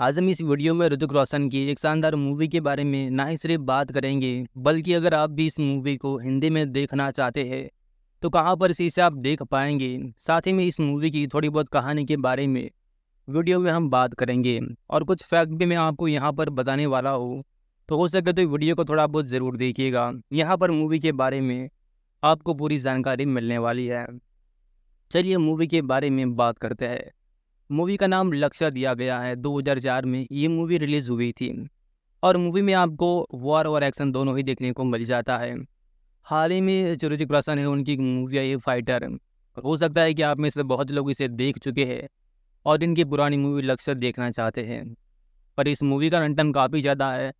आज हम इस वीडियो में ऋतिक रोशन की एक शानदार मूवी के बारे में ना ही सिर्फ बात करेंगे बल्कि अगर आप भी इस मूवी को हिंदी में देखना चाहते हैं तो कहाँ पर इसे आप देख पाएंगे साथ ही में इस मूवी की थोड़ी बहुत कहानी के बारे में वीडियो में हम बात करेंगे और कुछ फैक्ट भी मैं आपको यहाँ पर बताने वाला हूँ तो हो सके तो वीडियो को थोड़ा बहुत ज़रूर देखिएगा यहाँ पर मूवी के बारे में आपको पूरी जानकारी मिलने वाली है चलिए मूवी के बारे में बात करते हैं मूवी का नाम लक्ष्य दिया गया है 2004 में ये मूवी रिलीज़ हुई थी और मूवी में आपको वॉर और एक्शन दोनों ही देखने को मिल जाता है हाल ही में जो ऋतिक रोशन है उनकी मूवी आई फाइटर हो सकता है कि आप में से बहुत लोग इसे देख चुके हैं और इनकी पुरानी मूवी लक्ष्य देखना चाहते हैं पर इस मूवी का रन काफ़ी ज़्यादा है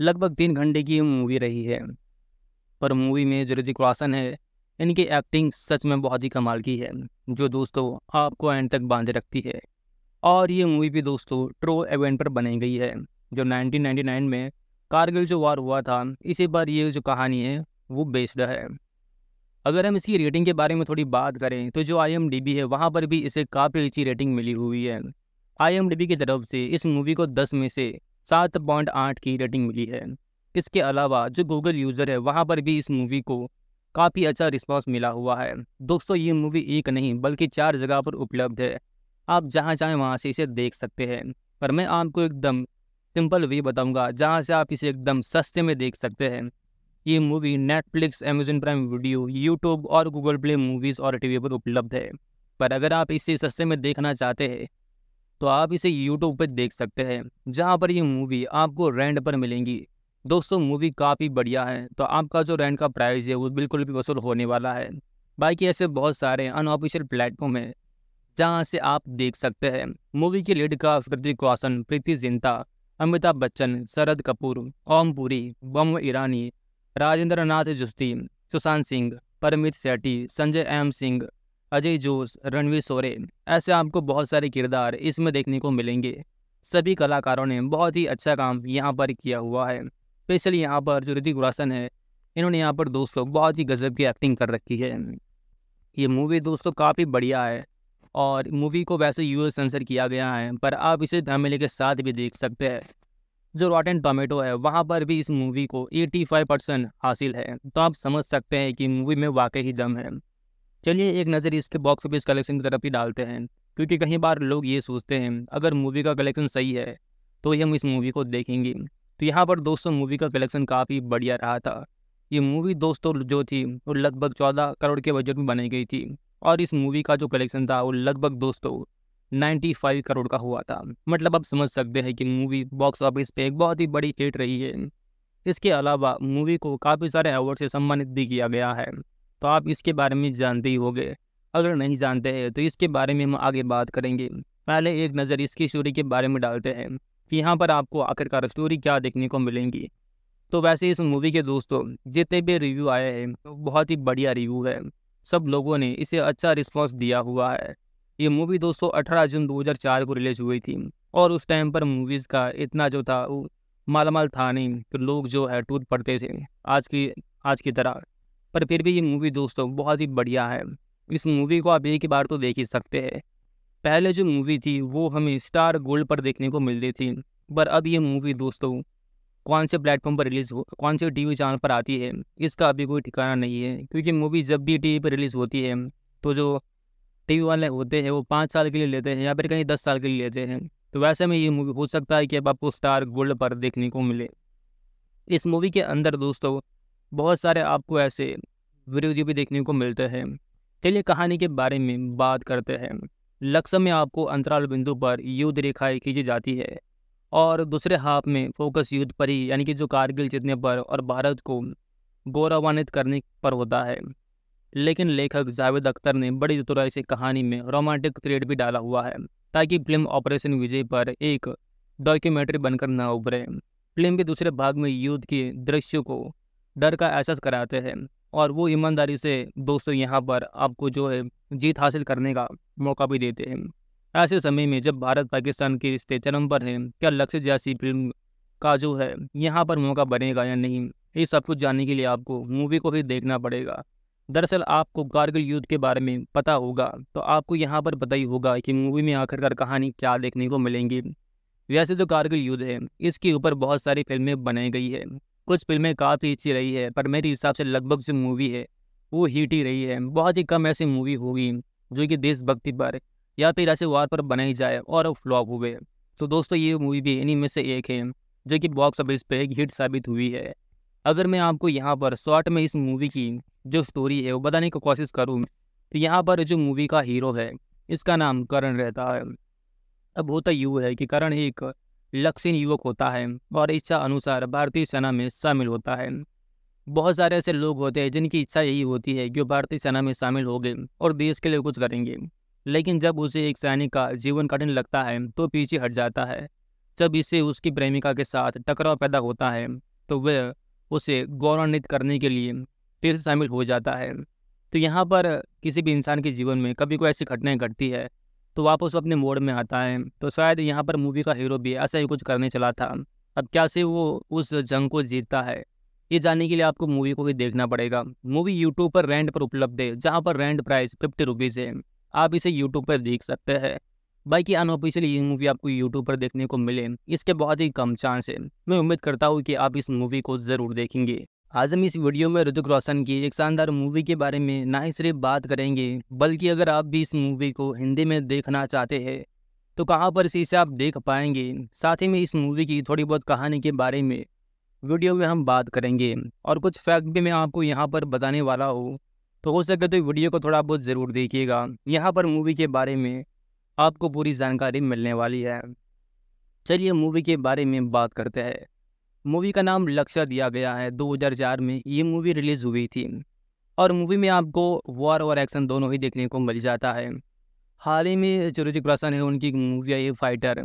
लगभग तीन घंटे की मूवी रही है पर मूवी में जो ऋतिक रोशन है इनकी एक्टिंग सच में बहुत ही कमाल की है जो दोस्तों आपको एंड तक बांधे रखती है और ये मूवी भी दोस्तों ट्रो इवेंट पर बनाई गई है जो 1999 में कारगिल जो वार हुआ था इसी पर ये जो कहानी है वो बेस्ड है अगर हम इसकी रेटिंग के बारे में थोड़ी बात करें तो जो आई है वहाँ पर भी इसे काफ़ी अच्छी रेटिंग मिली हुई है आई की तरफ से इस मूवी को दस में से सात पॉइंट आठ की रेटिंग मिली है इसके अलावा जो गूगल यूज़र है वहाँ पर भी इस मूवी को काफ़ी अच्छा रिस्पांस मिला हुआ है दोस्तों ये मूवी एक नहीं बल्कि चार जगह पर उपलब्ध है आप जहाँ चाहें वहाँ से इसे देख सकते हैं पर मैं आपको एकदम सिंपल वे बताऊंगा जहाँ से आप इसे एकदम सस्ते में देख सकते हैं ये movie Netflix Amazon prime video YouTube और गूगल प्ले मूवीज़ और टीवी पर उपलब्ध है पर अगर आप इसे सस्ते में देखना चाहते हैं तो आप इसे यूट्यूब पर देख सकते हैं जहाँ पर ये मूवी आपको रेंट पर मिलेंगी दोस्तों मूवी काफ़ी बढ़िया है तो आपका जो रेंट का प्राइस है वो बिल्कुल भी वसूल होने वाला है बाकी ऐसे बहुत सारे अनऑफिशियल प्लेटफॉर्म हैं जहाँ से आप देख सकते हैं मूवी की लीड का कृतिक रोशन प्रीति जिंता अमिताभ बच्चन शरद कपूर ओम पुरी बम ईरानी राजेंद्र नाथ जुस्ती सुशांत सिंह परमित सेठी संजय एम सिंह अजय जोश रणवीर सोरे ऐसे आपको बहुत सारे किरदार इसमें देखने को मिलेंगे सभी कलाकारों ने बहुत ही अच्छा काम यहाँ पर किया हुआ है स्पेशली यहाँ पर जो ऋतिक रोशन है इन्होंने यहाँ पर दोस्तों बहुत ही गजब की एक्टिंग कर रखी है ये मूवी दोस्तों काफ़ी बढ़िया है और मूवी को वैसे यू सेंसर किया गया है पर आप इसे फैमिली के साथ भी देख सकते हैं जो रॉट एंड टोमेटो है वहाँ पर भी इस मूवी को 85 परसेंट हासिल है तो आप समझ सकते हैं कि मूवी में वाकई ही दम है चलिए एक नज़र इसके बॉक्स ऑफिस कलेक्शन की तरफ ही डालते हैं क्योंकि कई बार लोग ये सोचते हैं अगर मूवी का कलेक्शन सही है तो ही हम इस मूवी को देखेंगे तो यहाँ पर दोस्तों मूवी का कलेक्शन काफ़ी बढ़िया रहा था ये मूवी दोस्तों जो थी वो लगभग चौदह करोड़ के बजट में बनाई गई थी और इस मूवी का जो कलेक्शन था वो लगभग दोस्तों 95 करोड़ का हुआ था मतलब आप समझ सकते हैं कि मूवी बॉक्स ऑफिस पे एक बहुत ही बड़ी हिट रही है इसके अलावा मूवी को काफ़ी सारे अवार्ड से सम्मानित भी किया गया है तो आप इसके बारे में जानते ही होंगे अगर नहीं जानते हैं तो इसके बारे में हम आगे बात करेंगे पहले एक नज़र इसकी स्टोरी के बारे में डालते हैं कि यहाँ पर आपको आखिरकार स्टोरी क्या देखने को मिलेंगी तो वैसे इस मूवी के दोस्तों जितने भी रिव्यू आए हैं तो बहुत ही बढ़िया रिव्यू है सब लोगों ने इसे अच्छा रिस्पॉन्स दिया हुआ है ये मूवी दोस्तों अठारह जून 2004 को रिलीज हुई थी और उस टाइम पर मूवीज़ का इतना जो था वो मालामाल था नहीं तो लोग जो है टूट पड़ते थे आज की आज की तरह पर फिर भी ये मूवी दोस्तों बहुत ही बढ़िया है इस मूवी को आप एक ही बार तो देख ही सकते हैं पहले जो मूवी थी वो हमें स्टार गोल्ड पर देखने को मिलती थी पर अब ये मूवी दोस्तों कौन से प्लेटफॉर्म पर रिलीज़ हो कौन से टीवी चैनल पर आती है इसका अभी कोई ठिकाना नहीं है क्योंकि मूवी जब भी टीवी पर रिलीज़ होती है तो जो टीवी वाले होते हैं वो पाँच साल के लिए लेते हैं या फिर कहीं दस साल के लिए लेते हैं तो वैसे में ये मूवी हो सकता है कि अब आपको स्टार गोल्ड पर देखने को मिले इस मूवी के अंदर दोस्तों बहुत सारे आपको ऐसे वीडियो भी देखने को मिलते हैं चलिए कहानी के बारे में बात करते हैं लक्ष्य में आपको अंतराल बिंदु पर युद्ध रेखाएं खींची जाती है और दूसरे हाफ में फोकस युद्ध पर ही यानी कि जो कारगिल जीतने पर और भारत को गौरवान्वित करने पर होता है लेकिन लेखक जावेद अख्तर ने बड़ी चतुराई से कहानी में रोमांटिक थ्रेड भी डाला हुआ है ताकि फिल्म ऑपरेशन विजय पर एक डॉक्यूमेंट्री बनकर ना उभरे फिल्म के दूसरे भाग में युद्ध के दृश्यों को डर का एहसास कराते हैं और वो ईमानदारी से दोस्तों यहाँ पर आपको जो है जीत हासिल करने का मौका भी देते हैं ऐसे समय में जब भारत पाकिस्तान के रिश्ते चरम पर हैं क्या लक्ष्य जैसी फिल्म का जो है यहाँ पर मौका बनेगा या नहीं ये सब कुछ जानने के लिए आपको मूवी को ही देखना पड़ेगा दरअसल आपको कारगिल युद्ध के बारे में पता होगा तो आपको यहाँ पर पता ही होगा कि मूवी में आखिरकार कहानी क्या देखने को मिलेंगी वैसे तो कारगिल युद्ध है इसके ऊपर बहुत सारी फिल्में बनाई गई है कुछ फिल्में काफ़ी अच्छी रही है पर मेरे हिसाब से लगभग जो मूवी है वो हिट ही रही है बहुत ही कम ऐसी मूवी होगी जो कि देशभक्ति पर या फिर ऐसे वार पर बनाई जाए और फ्लॉप हुए तो दोस्तों ये मूवी भी इन्हीं में से एक है जो कि बॉक्स ऑफिस पर एक हिट साबित हुई है अगर मैं आपको यहाँ पर शॉर्ट में इस मूवी की जो स्टोरी है वो बताने की कोशिश करूँ तो यहाँ पर जो मूवी का हीरो है इसका नाम करण रहता है अब होता यूँ है कि करण एक लक्षण युवक होता है और इच्छा अनुसार भारतीय सेना में शामिल होता है बहुत सारे ऐसे लोग होते हैं जिनकी इच्छा यही होती है कि वो भारतीय सेना में शामिल हो गए और देश के लिए कुछ करेंगे लेकिन जब उसे एक सैनिक का जीवन कठिन लगता है तो पीछे हट जाता है जब इसे उसकी प्रेमिका के साथ टकराव पैदा होता है तो वह उसे गौरवान्वित करने के लिए फिर शामिल हो जाता है तो यहाँ पर किसी भी इंसान के जीवन में कभी कोई ऐसी घटनाएं घटती है तो वापस अपने मोड में आता है तो शायद यहाँ पर मूवी का हीरो भी ऐसा ही कुछ करने चला था अब क्या से वो उस जंग को जीतता है ये जानने के लिए आपको मूवी को भी देखना पड़ेगा मूवी यूट्यूब पर रेंट पर उपलब्ध है जहाँ पर रेंट प्राइस फिफ्टी रुपीज़ है आप इसे यूट्यूब पर देख सकते हैं बाकी अनऑफिशियली ये मूवी आपको यूट्यूब पर देखने को मिले इसके बहुत ही कम चांस है मैं उम्मीद करता हूँ कि आप इस मूवी को ज़रूर देखेंगे आज हम इस वीडियो में ऋतिक रोशन की एक शानदार मूवी के बारे में ना ही सिर्फ बात करेंगे बल्कि अगर आप भी इस मूवी को हिंदी में देखना चाहते हैं तो कहाँ पर इसे आप देख पाएंगे साथ ही में इस मूवी की थोड़ी बहुत कहानी के बारे में वीडियो में हम बात करेंगे और कुछ फैक्ट भी मैं आपको यहाँ पर बताने वाला हूँ तो हो सके तो वीडियो को थोड़ा बहुत ज़रूर देखिएगा यहाँ पर मूवी के बारे में आपको पूरी जानकारी मिलने वाली है चलिए मूवी के बारे में बात करते हैं मूवी का नाम लक्ष्य दिया गया है 2004 में ये मूवी रिलीज़ हुई थी और मूवी में आपको वॉर और एक्शन दोनों ही देखने को मिल जाता है हाल ही में जो ऋतिक रोशन है उनकी मूवी आई फाइटर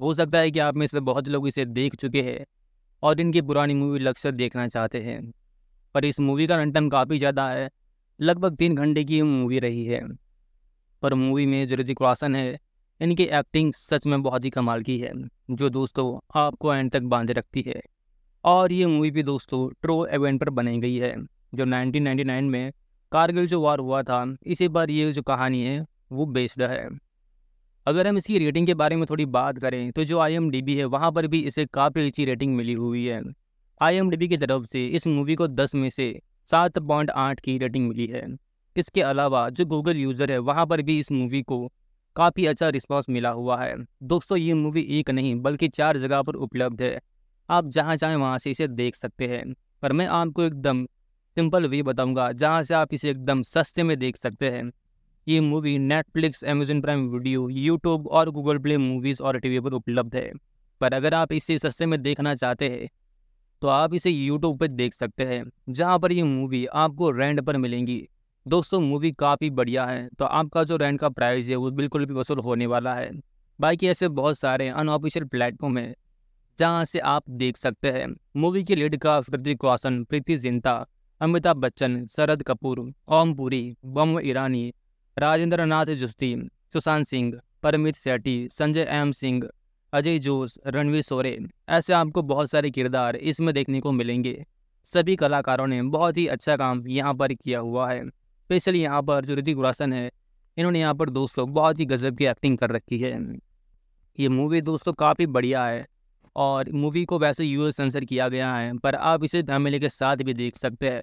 हो सकता है कि आप में से बहुत लोग इसे देख चुके हैं और इनकी पुरानी मूवी लक्ष्य देखना चाहते हैं पर इस मूवी का रन काफ़ी ज़्यादा है लगभग तीन घंटे की मूवी रही है पर मूवी में जो ऋतिक रोशन है इनकी एक्टिंग सच में बहुत ही कमाल की है जो दोस्तों आपको एंड तक बांधे रखती है और ये मूवी भी दोस्तों ट्रो इवेंट पर बनाई गई है जो 1999 में कारगिल जो वार हुआ था इसी पर ये जो कहानी है वो बेस्ड है अगर हम इसकी रेटिंग के बारे में थोड़ी बात करें तो जो आई है वहाँ पर भी इसे काफ़ी अच्छी रेटिंग मिली हुई है आई की तरफ से इस मूवी को दस में से सात पॉइंट आठ की रेटिंग मिली है इसके अलावा जो गूगल यूज़र है वहाँ पर भी इस मूवी को काफ़ी अच्छा रिस्पॉन्स मिला हुआ है दोस्तों ये मूवी एक नहीं बल्कि चार जगह पर उपलब्ध है आप जहाँ चाहें वहाँ से इसे देख सकते हैं पर मैं आपको एकदम सिंपल वे बताऊंगा जहाँ से आप इसे एकदम सस्ते में देख सकते हैं ये movie Netflix Amazon prime video YouTube और गूगल प्ले मूवीज़ और टीवी पर उपलब्ध है पर अगर आप इसे सस्ते में देखना चाहते हैं तो आप इसे यूट्यूब पर देख सकते हैं जहाँ पर ये मूवी आपको रेंट पर मिलेंगी दोस्तों मूवी काफ़ी बढ़िया है तो आपका जो रेंट का प्राइस है वो बिल्कुल भी वसूल होने वाला है बाकी ऐसे बहुत सारे अनऑफिशियल प्लेटफॉर्म हैं जहाँ से आप देख सकते हैं मूवी की लीड का कृतिक रोशन प्रीति जिंता अमिताभ बच्चन शरद कपूर ओम पुरी बम ईरानी राजेंद्र नाथ जुस्ती सुशांत सिंह परमित सेठी संजय एम सिंह अजय जोश रणवीर सोरे ऐसे आपको बहुत सारे किरदार इसमें देखने को मिलेंगे सभी कलाकारों ने बहुत ही अच्छा काम यहाँ पर किया हुआ है स्पेशली यहाँ पर जो ऋतिक रोशन है इन्होंने यहाँ पर दोस्तों बहुत ही गजब की एक्टिंग कर रखी है ये मूवी दोस्तों काफ़ी बढ़िया है और मूवी को वैसे यू सेंसर किया गया है पर आप इसे फैमिली के साथ भी देख सकते हैं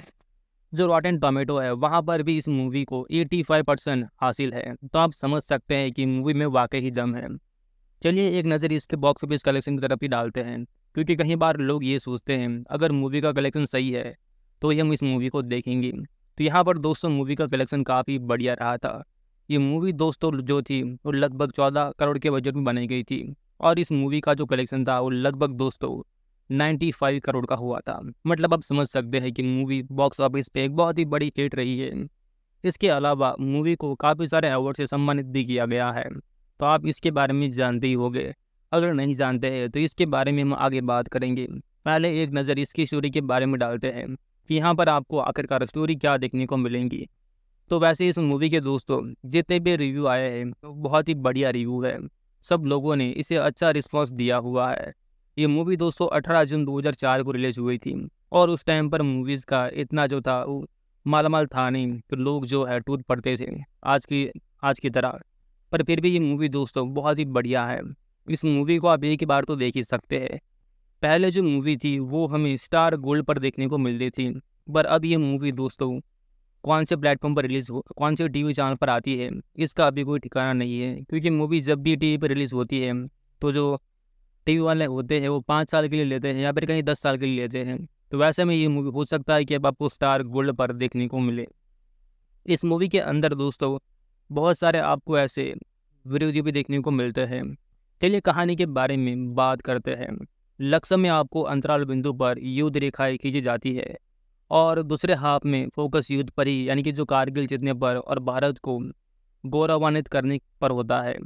जो रॉटन टोमेटो है वहाँ पर भी इस मूवी को 85 परसेंट हासिल है तो आप समझ सकते हैं कि मूवी में वाकई ही दम है चलिए एक नज़र इसके बॉक्स ऑफिस कलेक्शन की तरफ ही डालते हैं क्योंकि कहीं बार लोग ये सोचते हैं अगर मूवी का कलेक्शन सही है तो ही हम इस मूवी को देखेंगे तो यहाँ पर दोस्तों मूवी का कलेक्शन काफ़ी बढ़िया रहा था ये मूवी दोस्तों जो थी वो लगभग चौदह करोड़ के बजट में बनाई गई थी और इस मूवी का जो कलेक्शन था वो लगभग दोस्तों नाइन्टी फाइव करोड़ का हुआ था मतलब आप समझ सकते हैं कि मूवी बॉक्स ऑफिस पे एक बहुत ही बड़ी हिट रही है इसके अलावा मूवी को काफ़ी सारे अवार्ड से सम्मानित भी किया गया है तो आप इसके बारे में जानते ही होंगे अगर नहीं जानते हैं तो इसके बारे में हम आगे बात करेंगे पहले एक नज़र इसकी स्टोरी के बारे में डालते हैं कि यहाँ पर आपको आखिरकार स्टोरी क्या देखने को मिलेंगी तो वैसे इस मूवी के दोस्तों जितने भी रिव्यू आए हैं तो बहुत ही बढ़िया रिव्यू है सब लोगों ने इसे अच्छा रिस्पॉन्स दिया हुआ है ये मूवी दोस्तों अठारह जून दो को रिलीज हुई थी और उस टाइम पर मूवीज़ का इतना जो था वो मालामाल था नहीं तो लोग जो है टूट पड़ते थे आज की आज की तरह पर फिर भी ये मूवी दोस्तों बहुत ही बढ़िया है इस मूवी को आप एक ही बार तो देख ही सकते हैं पहले जो मूवी थी वो हमें स्टार गोल्ड पर देखने को मिलती थी पर अब ये मूवी दोस्तों कौन से प्लेटफॉर्म पर रिलीज़ हो कौन से टीवी चैनल पर आती है इसका अभी कोई ठिकाना नहीं है क्योंकि मूवी जब भी टीवी पर रिलीज़ होती है तो जो टीवी वाले होते हैं वो पाँच साल के लिए लेते हैं या फिर कहीं दस साल के लिए लेते हैं तो वैसे में ये मूवी हो सकता है कि अब आपको स्टार गोल्ड पर देखने को मिले इस मूवी के अंदर दोस्तों बहुत सारे आपको ऐसे वीडियो भी देखने को मिलते हैं चलिए कहानी के बारे में बात करते हैं लक्ष्य में आपको अंतराल बिंदु पर युद्ध रेखाएं खींची जाती है और दूसरे हाफ में फोकस युद्ध पर ही यानी कि जो कारगिल जीतने पर और भारत को गौरवान्वित करने पर होता है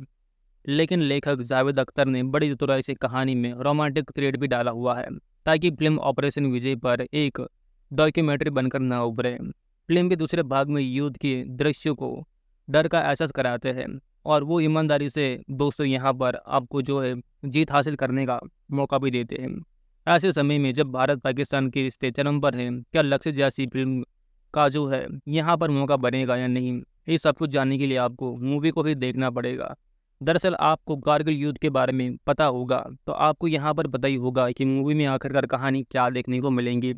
लेकिन लेखक जावेद अख्तर ने बड़ी चतुराई से कहानी में रोमांटिक थ्रेड भी डाला हुआ है ताकि फिल्म ऑपरेशन विजय पर एक डॉक्यूमेंट्री बनकर न उभरे फिल्म के दूसरे भाग में युद्ध के दृश्यों को डर का एहसास कराते हैं और वो ईमानदारी से दोस्तों यहाँ पर आपको जो है जीत हासिल करने का मौका भी देते हैं ऐसे समय में जब भारत पाकिस्तान के रिश्ते चरम पर हैं क्या लक्ष्य जैसी फिल्म का जो है यहाँ पर मौका बनेगा या नहीं ये सब कुछ जानने के लिए आपको मूवी को भी देखना पड़ेगा दरअसल आपको कारगिल युद्ध के बारे में पता होगा तो आपको यहाँ पर पता ही होगा कि मूवी में आखिरकार कहानी क्या देखने को मिलेंगी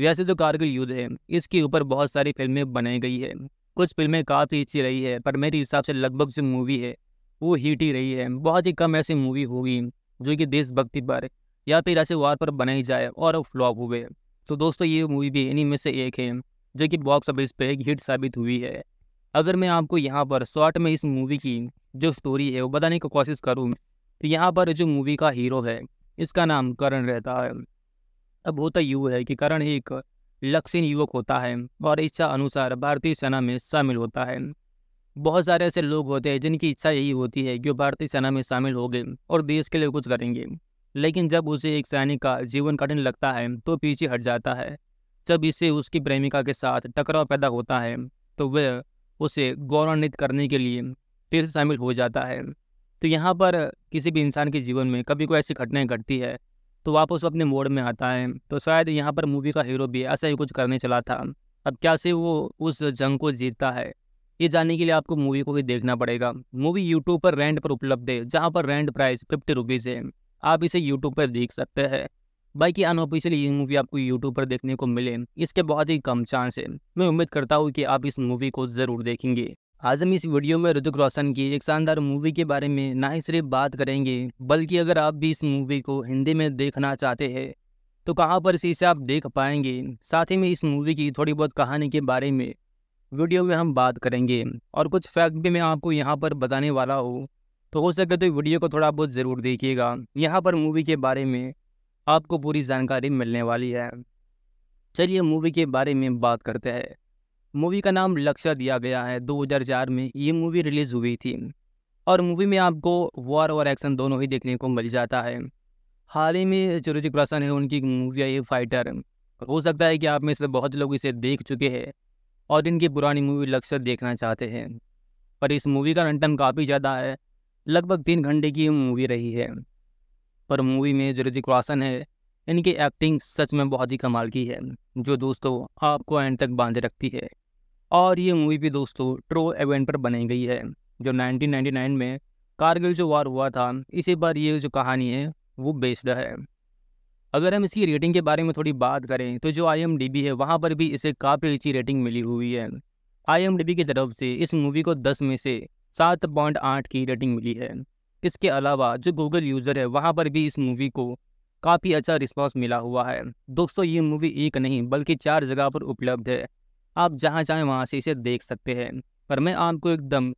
वैसे तो कारगिल युद्ध है इसके ऊपर बहुत सारी फिल्में बनाई गई है कुछ फिल्में काफ़ी अच्छी रही है पर मेरे हिसाब से लगभग जो मूवी है वो हिट ही रही है बहुत ही कम ऐसी मूवी होगी जो कि देशभक्ति पर या फिर ऐसे वार पर बनाई जाए और फ्लॉप हुए तो दोस्तों ये मूवी भी इन्हीं में से एक है जो कि बॉक्स ऑफिस पर एक हिट साबित हुई है अगर मैं आपको यहाँ पर शॉर्ट में इस मूवी की जो स्टोरी है वो बताने की कोशिश करूँ तो यहाँ पर जो मूवी का हीरो है इसका नाम करण रहता है अब होता यूँ है कि करण एक लक्षण युवक होता है और इच्छा अनुसार भारतीय सेना में शामिल होता है बहुत सारे ऐसे लोग होते हैं जिनकी इच्छा यही होती है कि वो भारतीय सेना में शामिल हो गए और देश के लिए कुछ करेंगे लेकिन जब उसे एक सैनिक का जीवन कठिन लगता है तो पीछे हट जाता है जब इसे उसकी प्रेमिका के साथ टकराव पैदा होता है तो वह उसे गौरवान्वित करने के लिए फिर शामिल हो जाता है तो यहाँ पर किसी भी इंसान के जीवन में कभी कोई ऐसी घटनाएं घटती है तो वापस अपने मोड में आता है तो शायद यहाँ पर मूवी का हीरो भी ऐसा ही कुछ करने चला था अब क्या से वो उस जंग को जीतता है ये जानने के लिए आपको मूवी को भी देखना पड़ेगा मूवी यूट्यूब पर रेंट पर उपलब्ध है जहाँ पर रेंट प्राइस फिफ्टी रुपीज़ है आप इसे यूट्यूब पर देख सकते हैं बाकी अनऑफिशियली ये मूवी आपको यूट्यूब पर देखने को मिले इसके बहुत ही कम चांस है मैं उम्मीद करता हूँ कि आप इस मूवी को ज़रूर देखेंगे आज हम इस वीडियो में ऋतिक रोशन की एक शानदार मूवी के बारे में ना ही सिर्फ बात करेंगे बल्कि अगर आप भी इस मूवी को हिंदी में देखना चाहते हैं तो कहाँ पर इसे आप देख पाएंगे साथ ही में इस मूवी की थोड़ी बहुत कहानी के बारे में वीडियो में हम बात करेंगे और कुछ फैक्ट भी मैं आपको यहाँ पर बताने वाला हूँ तो हो सके तो वीडियो को थोड़ा बहुत ज़रूर देखिएगा यहाँ पर मूवी के बारे में आपको पूरी जानकारी मिलने वाली है चलिए मूवी के बारे में बात करते हैं मूवी का नाम लक्ष्य दिया गया है 2004 में ये मूवी रिलीज़ हुई थी और मूवी में आपको वॉर और एक्शन दोनों ही देखने को मिल जाता है हाल ही में जो ऋतिक रोशन है उनकी मूवी आई फाइटर हो सकता है कि आप में से बहुत लोग इसे देख चुके हैं और इनकी पुरानी मूवी लक्ष्य देखना चाहते हैं पर इस मूवी का रन काफ़ी ज़्यादा है लगभग तीन घंटे की मूवी रही है पर मूवी में जो ऋतिक रोशन है इनकी एक्टिंग सच में बहुत ही कमाल की है जो दोस्तों आपको एंड तक बांधे रखती है और ये मूवी भी दोस्तों ट्रो एवेंट पर बनाई गई है जो 1999 में कारगिल जो वार हुआ था इसी पर ये जो कहानी है वो बेस्ड है अगर हम इसकी रेटिंग के बारे में थोड़ी बात करें तो जो आई है वहाँ पर भी इसे काफ़ी अच्छी रेटिंग मिली हुई है आई की तरफ से इस मूवी को दस में से सात पॉइंट आठ की रेटिंग मिली है इसके अलावा जो गूगल यूज़र है वहाँ पर भी इस मूवी को काफ़ी अच्छा रिस्पांस मिला हुआ है दोस्तों ये मूवी एक नहीं बल्कि चार जगह पर उपलब्ध है आप जहाँ चाहें वहाँ से इसे देख सकते हैं पर मैं आपको एकदम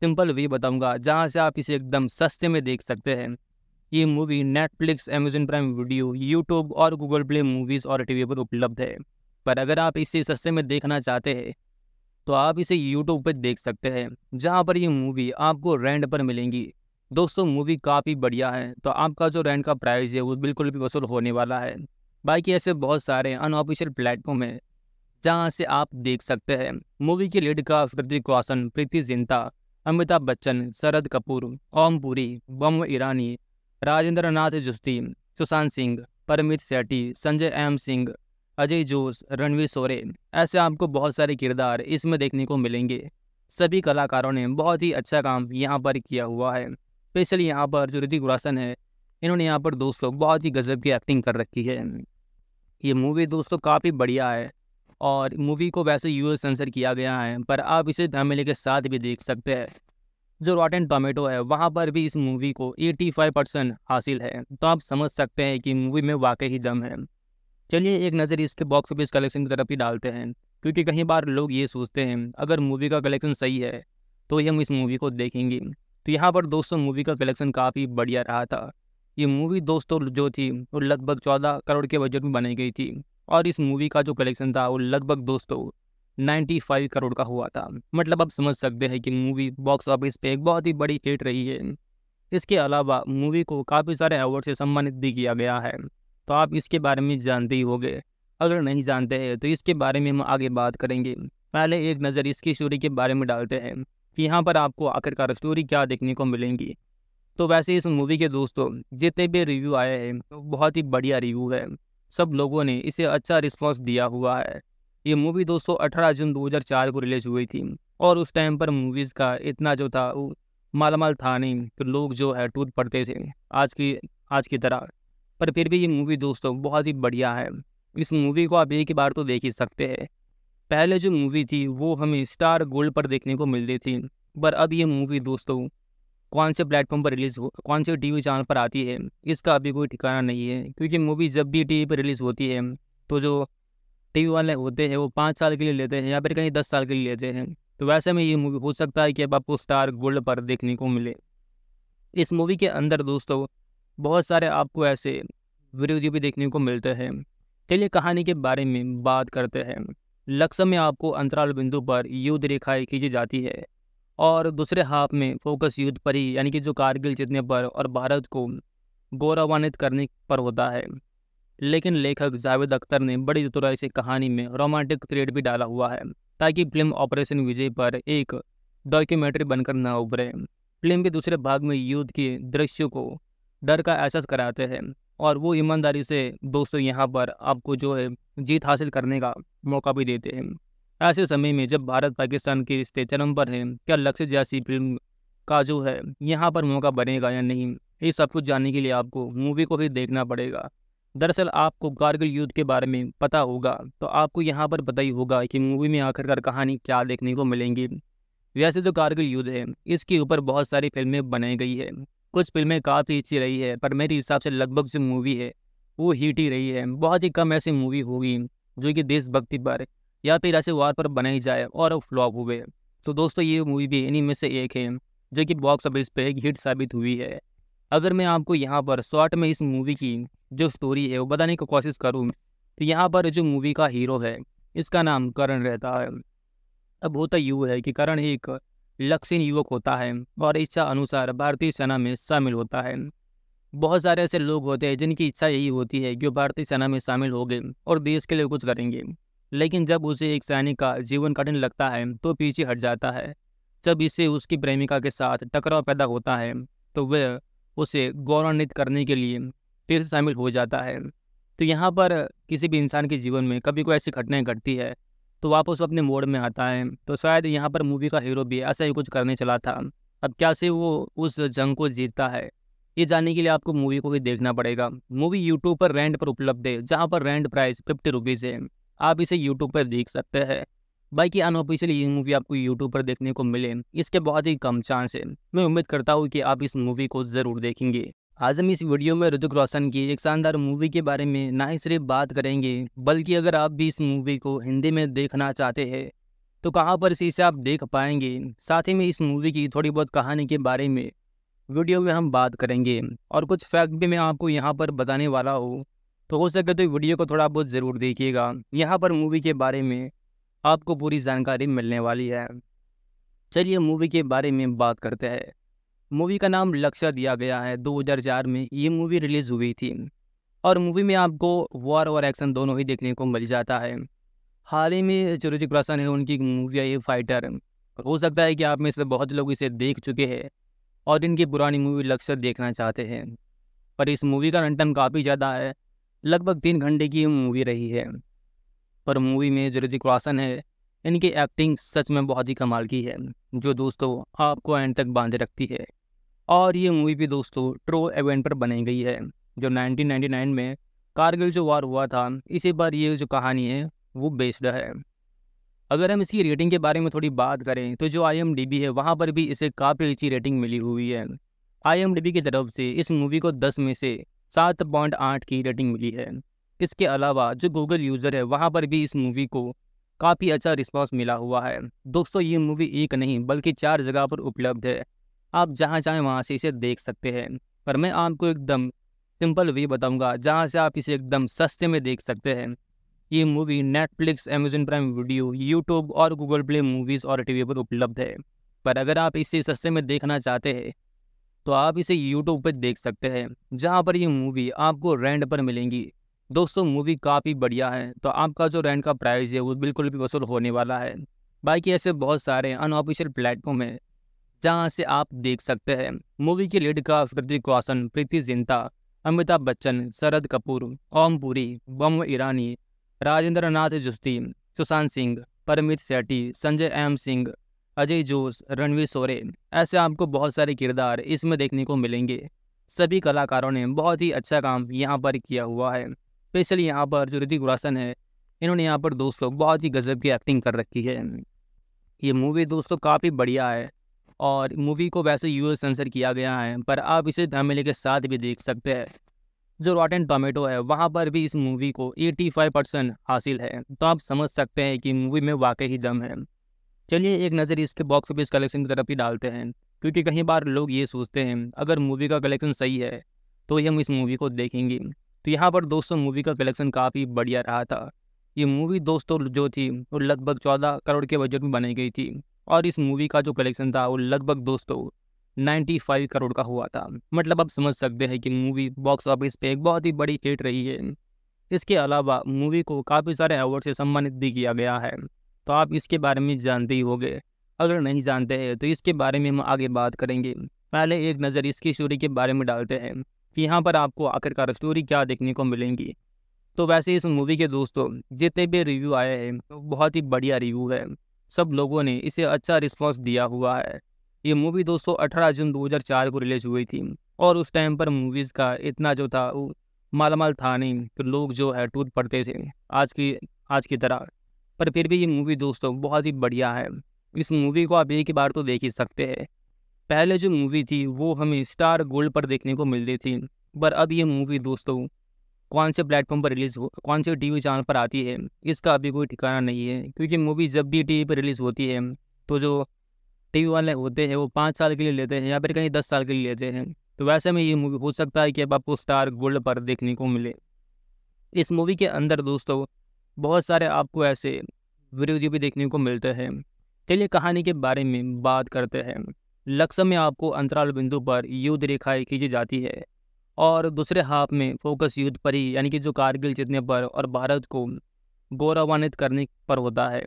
सिंपल वे बताऊंगा जहाँ से आप इसे एकदम सस्ते में देख सकते हैं ये movie Netflix Amazon prime video YouTube और गूगल प्ले मूवीज़ और टीवी पर उपलब्ध है पर अगर आप इसे सस्ते में देखना चाहते हैं तो आप इसे यूट्यूब पर देख सकते हैं जहाँ पर ये मूवी आपको रेंट पर मिलेंगी दोस्तों मूवी काफ़ी बढ़िया है तो आपका जो रेंट का प्राइस है वो बिल्कुल भी वसूल होने वाला है बाकी ऐसे बहुत सारे अनऑफिशियल प्लेटफॉर्म है जहां से आप देख सकते हैं मूवी की लीड का ऋतिक रोशन प्रीति जिंता अमिताभ बच्चन शरद कपूर ओम पुरी बम ईरानी राजेंद्र नाथ जुस्ती सुशांत सिंह परमित सेठी संजय एम सिंह अजय जोश रणवीर सोरे ऐसे आपको बहुत सारे किरदार इसमें देखने को मिलेंगे सभी कलाकारों ने बहुत ही अच्छा काम यहाँ पर किया हुआ है स्पेशली यहाँ पर जो ऋतिक रोशन है इन्होंने यहाँ पर दोस्तों बहुत ही गजब की एक्टिंग कर रखी है ये मूवी दोस्तों काफ़ी बढ़िया है और मूवी को वैसे यूएस सेंसर किया गया है पर आप इसे फैमिली के साथ भी देख सकते हैं जो एंड टोमेटो है वहाँ पर भी इस मूवी को 85 परसेंट हासिल है तो आप समझ सकते हैं कि मूवी में वाकई ही दम है चलिए एक नज़र इसके बॉक्स ऑफिस कलेक्शन की तरफ ही डालते हैं क्योंकि कई बार लोग ये सोचते हैं अगर मूवी का कलेक्शन सही है तो ही हम इस मूवी को देखेंगे तो यहाँ पर दोस्तों मूवी का कलेक्शन काफ़ी बढ़िया रहा था ये मूवी दोस्तों जो थी वो लगभग चौदह करोड़ के बजट में बनाई गई थी और इस मूवी का जो कलेक्शन था वो लगभग दोस्तों 95 करोड़ का हुआ था मतलब आप समझ सकते हैं कि मूवी बॉक्स ऑफिस पे एक बहुत ही बड़ी हिट रही है इसके अलावा मूवी को काफ़ी सारे अवार्ड से सम्मानित भी किया गया है तो आप इसके बारे में जानते ही होंगे अगर नहीं जानते हैं तो इसके बारे में हम आगे बात करेंगे पहले एक नज़र इसकी स्टोरी के बारे में डालते हैं कि यहाँ पर आपको आखिरकार स्टोरी क्या देखने को मिलेंगी तो वैसे इस मूवी के दोस्तों जितने भी रिव्यू आए हैं तो बहुत ही बढ़िया रिव्यू है सब लोगों ने इसे अच्छा रिस्पॉन्स दिया हुआ है ये मूवी दोस्तों जून 2004 को रिलीज हुई थी और उस टाइम पर मूवीज़ का इतना जो था वो मालामाल था नहीं तो लोग जो है टूट पड़ते थे आज की आज की तरह पर फिर भी ये मूवी दोस्तों बहुत ही बढ़िया है इस मूवी को आप एक बार तो देख ही सकते हैं पहले जो मूवी थी वो हमें स्टार गोल्ड पर देखने को मिलती थी पर अब ये मूवी दोस्तों कौन से प्लेटफॉर्म पर रिलीज़ हो कौन से टीवी चैनल पर आती है इसका अभी कोई ठिकाना नहीं है क्योंकि मूवी जब भी टीवी पर रिलीज़ होती है तो जो टीवी वाले होते हैं वो पाँच साल के लिए लेते हैं या फिर कहीं दस साल के लिए लेते हैं तो वैसे में ये मूवी हो सकता है कि अब आपको स्टार गोल्ड पर देखने को मिले इस मूवी के अंदर दोस्तों बहुत सारे आपको ऐसे विरोधी भी देखने को मिलते हैं चलिए कहानी के बारे में बात करते हैं लक्ष्य में आपको अंतराल बिंदु पर युद्ध रेखाएं खींची जाती है और दूसरे हाफ में फोकस युद्ध पर ही यानी कि जो कारगिल जीतने पर और भारत को गौरवान्वित करने पर होता है लेकिन लेखक जावेद अख्तर ने बड़ी चतुराई से कहानी में रोमांटिक थ्रेड भी डाला हुआ है ताकि फिल्म ऑपरेशन विजय पर एक डॉक्यूमेंट्री बनकर न उभरे फिल्म के दूसरे भाग में युद्ध के दृश्य को डर का एहसास कराते हैं और वो ईमानदारी से दोस्तों यहाँ पर आपको जो है जीत हासिल करने का मौका भी देते हैं ऐसे समय में जब भारत पाकिस्तान के रिश्ते चरम पर हैं क्या लक्ष्य जैसी फिल्म का जो है यहाँ पर मौका बनेगा या नहीं ये सब कुछ जानने के लिए आपको मूवी को भी देखना पड़ेगा दरअसल आपको कारगिल युद्ध के बारे में पता होगा तो आपको यहाँ पर पता ही होगा कि मूवी में आखिरकार कहानी क्या देखने को मिलेंगी वैसे जो तो कारगिल युद्ध है इसके ऊपर बहुत सारी फिल्में बनाई गई है कुछ फिल्में काफ़ी अच्छी रही है पर मेरे हिसाब से लगभग जो मूवी है वो हिट ही रही है बहुत ही कम ऐसी मूवी होगी जो कि देशभक्ति पर या फिर तो ऐसे वार पर बनाई जाए और फ्लॉप हुए तो दोस्तों ये मूवी भी इन्हीं में से एक है जो कि बॉक्स ऑफिस पे एक हिट साबित हुई है अगर मैं आपको यहाँ पर शॉर्ट में इस मूवी की जो स्टोरी है वो बताने की कोशिश करूँ तो यहाँ पर जो मूवी का हीरो है इसका नाम करण रहता है अब होता यूँ है कि करण एक लक्षण युवक होता है और इच्छा अनुसार भारतीय सेना में शामिल होता है बहुत सारे ऐसे लोग होते हैं जिनकी इच्छा यही होती है कि वो भारतीय सेना में शामिल हो गए और देश के लिए कुछ करेंगे लेकिन जब उसे एक सैनिक का जीवन कठिन लगता है तो पीछे हट जाता है जब इसे उसकी प्रेमिका के साथ टकराव पैदा होता है तो वह उसे गौरवान्वित करने के लिए फिर से शामिल हो जाता है तो यहाँ पर किसी भी इंसान के जीवन में कभी कोई ऐसी घटनाएं घटती है तो वापस अपने मोड में आता है तो शायद यहाँ पर मूवी का हीरो भी ऐसा ही कुछ करने चला था अब क्या से वो उस जंग को जीतता है ये जानने के लिए आपको मूवी को भी देखना पड़ेगा मूवी यूट्यूब पर रेंट पर उपलब्ध है जहाँ पर रेंट प्राइस फिफ्टी रुपीज़ है आप इसे यूट्यूब पर देख सकते हैं बाकी अनऑफिशियल ये मूवी आपको यूट्यूब पर देखने को मिले इसके बहुत ही कम चांस है मैं उम्मीद करता हूँ कि आप इस मूवी को ज़रूर देखेंगे आज हम इस वीडियो में ऋतिक रोशन की एक शानदार मूवी के बारे में ना ही सिर्फ बात करेंगे बल्कि अगर आप भी इस मूवी को हिंदी में देखना चाहते हैं तो कहाँ पर इसे आप देख पाएंगे साथ ही में इस मूवी की थोड़ी बहुत कहानी के बारे में वीडियो में हम बात करेंगे और कुछ फैक्ट भी मैं आपको यहाँ पर बताने वाला हूँ तो हो सके तो वीडियो को थोड़ा बहुत ज़रूर देखिएगा यहाँ पर मूवी के बारे में आपको पूरी जानकारी मिलने वाली है चलिए मूवी के बारे में बात करते हैं मूवी का नाम लक्ष्य दिया गया है 2004 में ये मूवी रिलीज़ हुई थी और मूवी में आपको वॉर और एक्शन दोनों ही देखने को मिल जाता है हाल ही में जो ऋतिक रोशन है उनकी मूवी है फाइटर हो सकता है कि आप में से बहुत लोग इसे देख चुके हैं और इनकी पुरानी मूवी लक्ष्य देखना चाहते हैं पर इस मूवी का रंटन काफ़ी ज़्यादा है लगभग तीन घंटे की मूवी रही है पर मूवी में जो ऋतिक रोशन है इनकी एक्टिंग सच में बहुत ही कमाल की है जो दोस्तों आपको एंड तक बांधे रखती है और ये मूवी भी दोस्तों ट्रो एवेंट पर बनाई गई है जो 1999 में कारगिल जो वार हुआ था इसी पर ये जो कहानी है वो बेस्ड है अगर हम इसकी रेटिंग के बारे में थोड़ी बात करें तो जो आई है वहाँ पर भी इसे काफ़ी अच्छी रेटिंग मिली हुई है आई की तरफ से इस मूवी को दस में से सात पॉइंट आठ की रेटिंग मिली है इसके अलावा जो गूगल यूज़र है वहाँ पर भी इस मूवी को काफ़ी अच्छा रिस्पांस मिला हुआ है दोस्तों ये मूवी एक नहीं बल्कि चार जगह पर उपलब्ध है आप जहाँ चाहें वहाँ से इसे देख सकते हैं पर मैं आपको एकदम सिंपल वे बताऊंगा जहाँ से आप इसे एकदम सस्ते में देख सकते हैं ये movie Netflix Amazon prime video YouTube और गूगल प्ले मूवीज़ और टीवी पर उपलब्ध है पर अगर आप इसे सस्ते में देखना चाहते हैं तो आप इसे यूट्यूब पर देख सकते हैं जहाँ पर ये मूवी आपको रेंट पर मिलेंगी दोस्तों मूवी काफ़ी बढ़िया है तो आपका जो रेंट का प्राइस है वो बिल्कुल भी वसूल होने वाला है बाकी ऐसे बहुत सारे अनऑफिशियल प्लेटफॉर्म हैं जहाँ से आप देख सकते हैं मूवी की लीड का कृतिक रोशन प्रीति जिंता अमिताभ बच्चन शरद कपूर ओम पुरी बम ईरानी राजेंद्र नाथ जुस्ती सुशांत सिंह परमित सेठी संजय एम सिंह अजय जोश रणवीर सोरेन ऐसे आपको बहुत सारे किरदार इसमें देखने को मिलेंगे सभी कलाकारों ने बहुत ही अच्छा काम यहाँ पर किया हुआ है स्पेशली यहाँ पर जो ऋतिक रोशन है इन्होंने यहाँ पर दोस्तों बहुत ही गजब की एक्टिंग कर रखी है ये मूवी दोस्तों काफ़ी बढ़िया है और मूवी को वैसे यू सेंसर किया गया है पर आप इसे फैमिली के साथ भी देख सकते हैं जो एंड टोमेटो है वहाँ पर भी इस मूवी को 85 परसेंट हासिल है तो आप समझ सकते हैं कि मूवी में वाकई ही दम है चलिए एक नज़र इसके बॉक्स ऑफिस कलेक्शन की तरफ ही डालते हैं क्योंकि कई बार लोग ये सोचते हैं अगर मूवी का कलेक्शन सही है तो ही हम इस मूवी को देखेंगे तो यहाँ पर दोस्तों मूवी का कलेक्शन काफ़ी बढ़िया रहा था ये मूवी दोस्तों जो थी वो लगभग चौदह करोड़ के बजट में बनाई गई थी और इस मूवी का जो कलेक्शन था वो लगभग दोस्तों नाइन्टी फाइव करोड़ का हुआ था मतलब आप समझ सकते हैं कि मूवी बॉक्स ऑफिस पे एक बहुत ही बड़ी हिट रही है इसके अलावा मूवी को काफ़ी सारे अवार्ड से सम्मानित भी किया गया है तो आप इसके बारे में जानते ही होंगे अगर नहीं जानते हैं तो इसके बारे में हम आगे बात करेंगे पहले एक नज़र इसकी स्टोरी के बारे में डालते हैं कि यहाँ पर आपको आखिरकार स्टोरी क्या देखने को मिलेंगी तो वैसे इस मूवी के दोस्तों जितने भी रिव्यू आए हैं तो बहुत ही बढ़िया रिव्यू है सब लोगों ने इसे अच्छा रिस्पॉन्स दिया हुआ है ये मूवी दोस्तों 18 जून 2004 को रिलीज हुई थी और उस टाइम पर मूवीज़ का इतना जो था वो मालामाल था नहीं तो लोग जो है टूट पड़ते थे आज की आज की तरह पर फिर भी ये मूवी दोस्तों बहुत ही बढ़िया है इस मूवी को आप एक बार तो देख ही सकते हैं पहले जो मूवी थी वो हमें स्टार गोल्ड पर देखने को मिलती थी पर अब ये मूवी दोस्तों कौन से प्लेटफॉर्म पर रिलीज़ हो कौन से टीवी चैनल पर आती है इसका अभी कोई ठिकाना नहीं है क्योंकि मूवी जब भी टीवी पर रिलीज़ होती है तो जो टीवी वाले होते हैं वो पाँच साल के लिए लेते हैं या फिर कहीं दस साल के लिए लेते हैं तो वैसे में ये मूवी हो सकता है कि अब आपको स्टार गोल्ड पर देखने को मिले इस मूवी के अंदर दोस्तों बहुत सारे आपको ऐसे वीडियो भी देखने को मिलते हैं चलिए कहानी के बारे में बात करते हैं लक्ष्य में आपको अंतराल बिंदु पर युद्ध रेखाएं खींची जाती है और दूसरे हाफ में फोकस युद्ध पर ही यानी कि जो कारगिल जीतने पर और भारत को गौरवान्वित करने पर होता है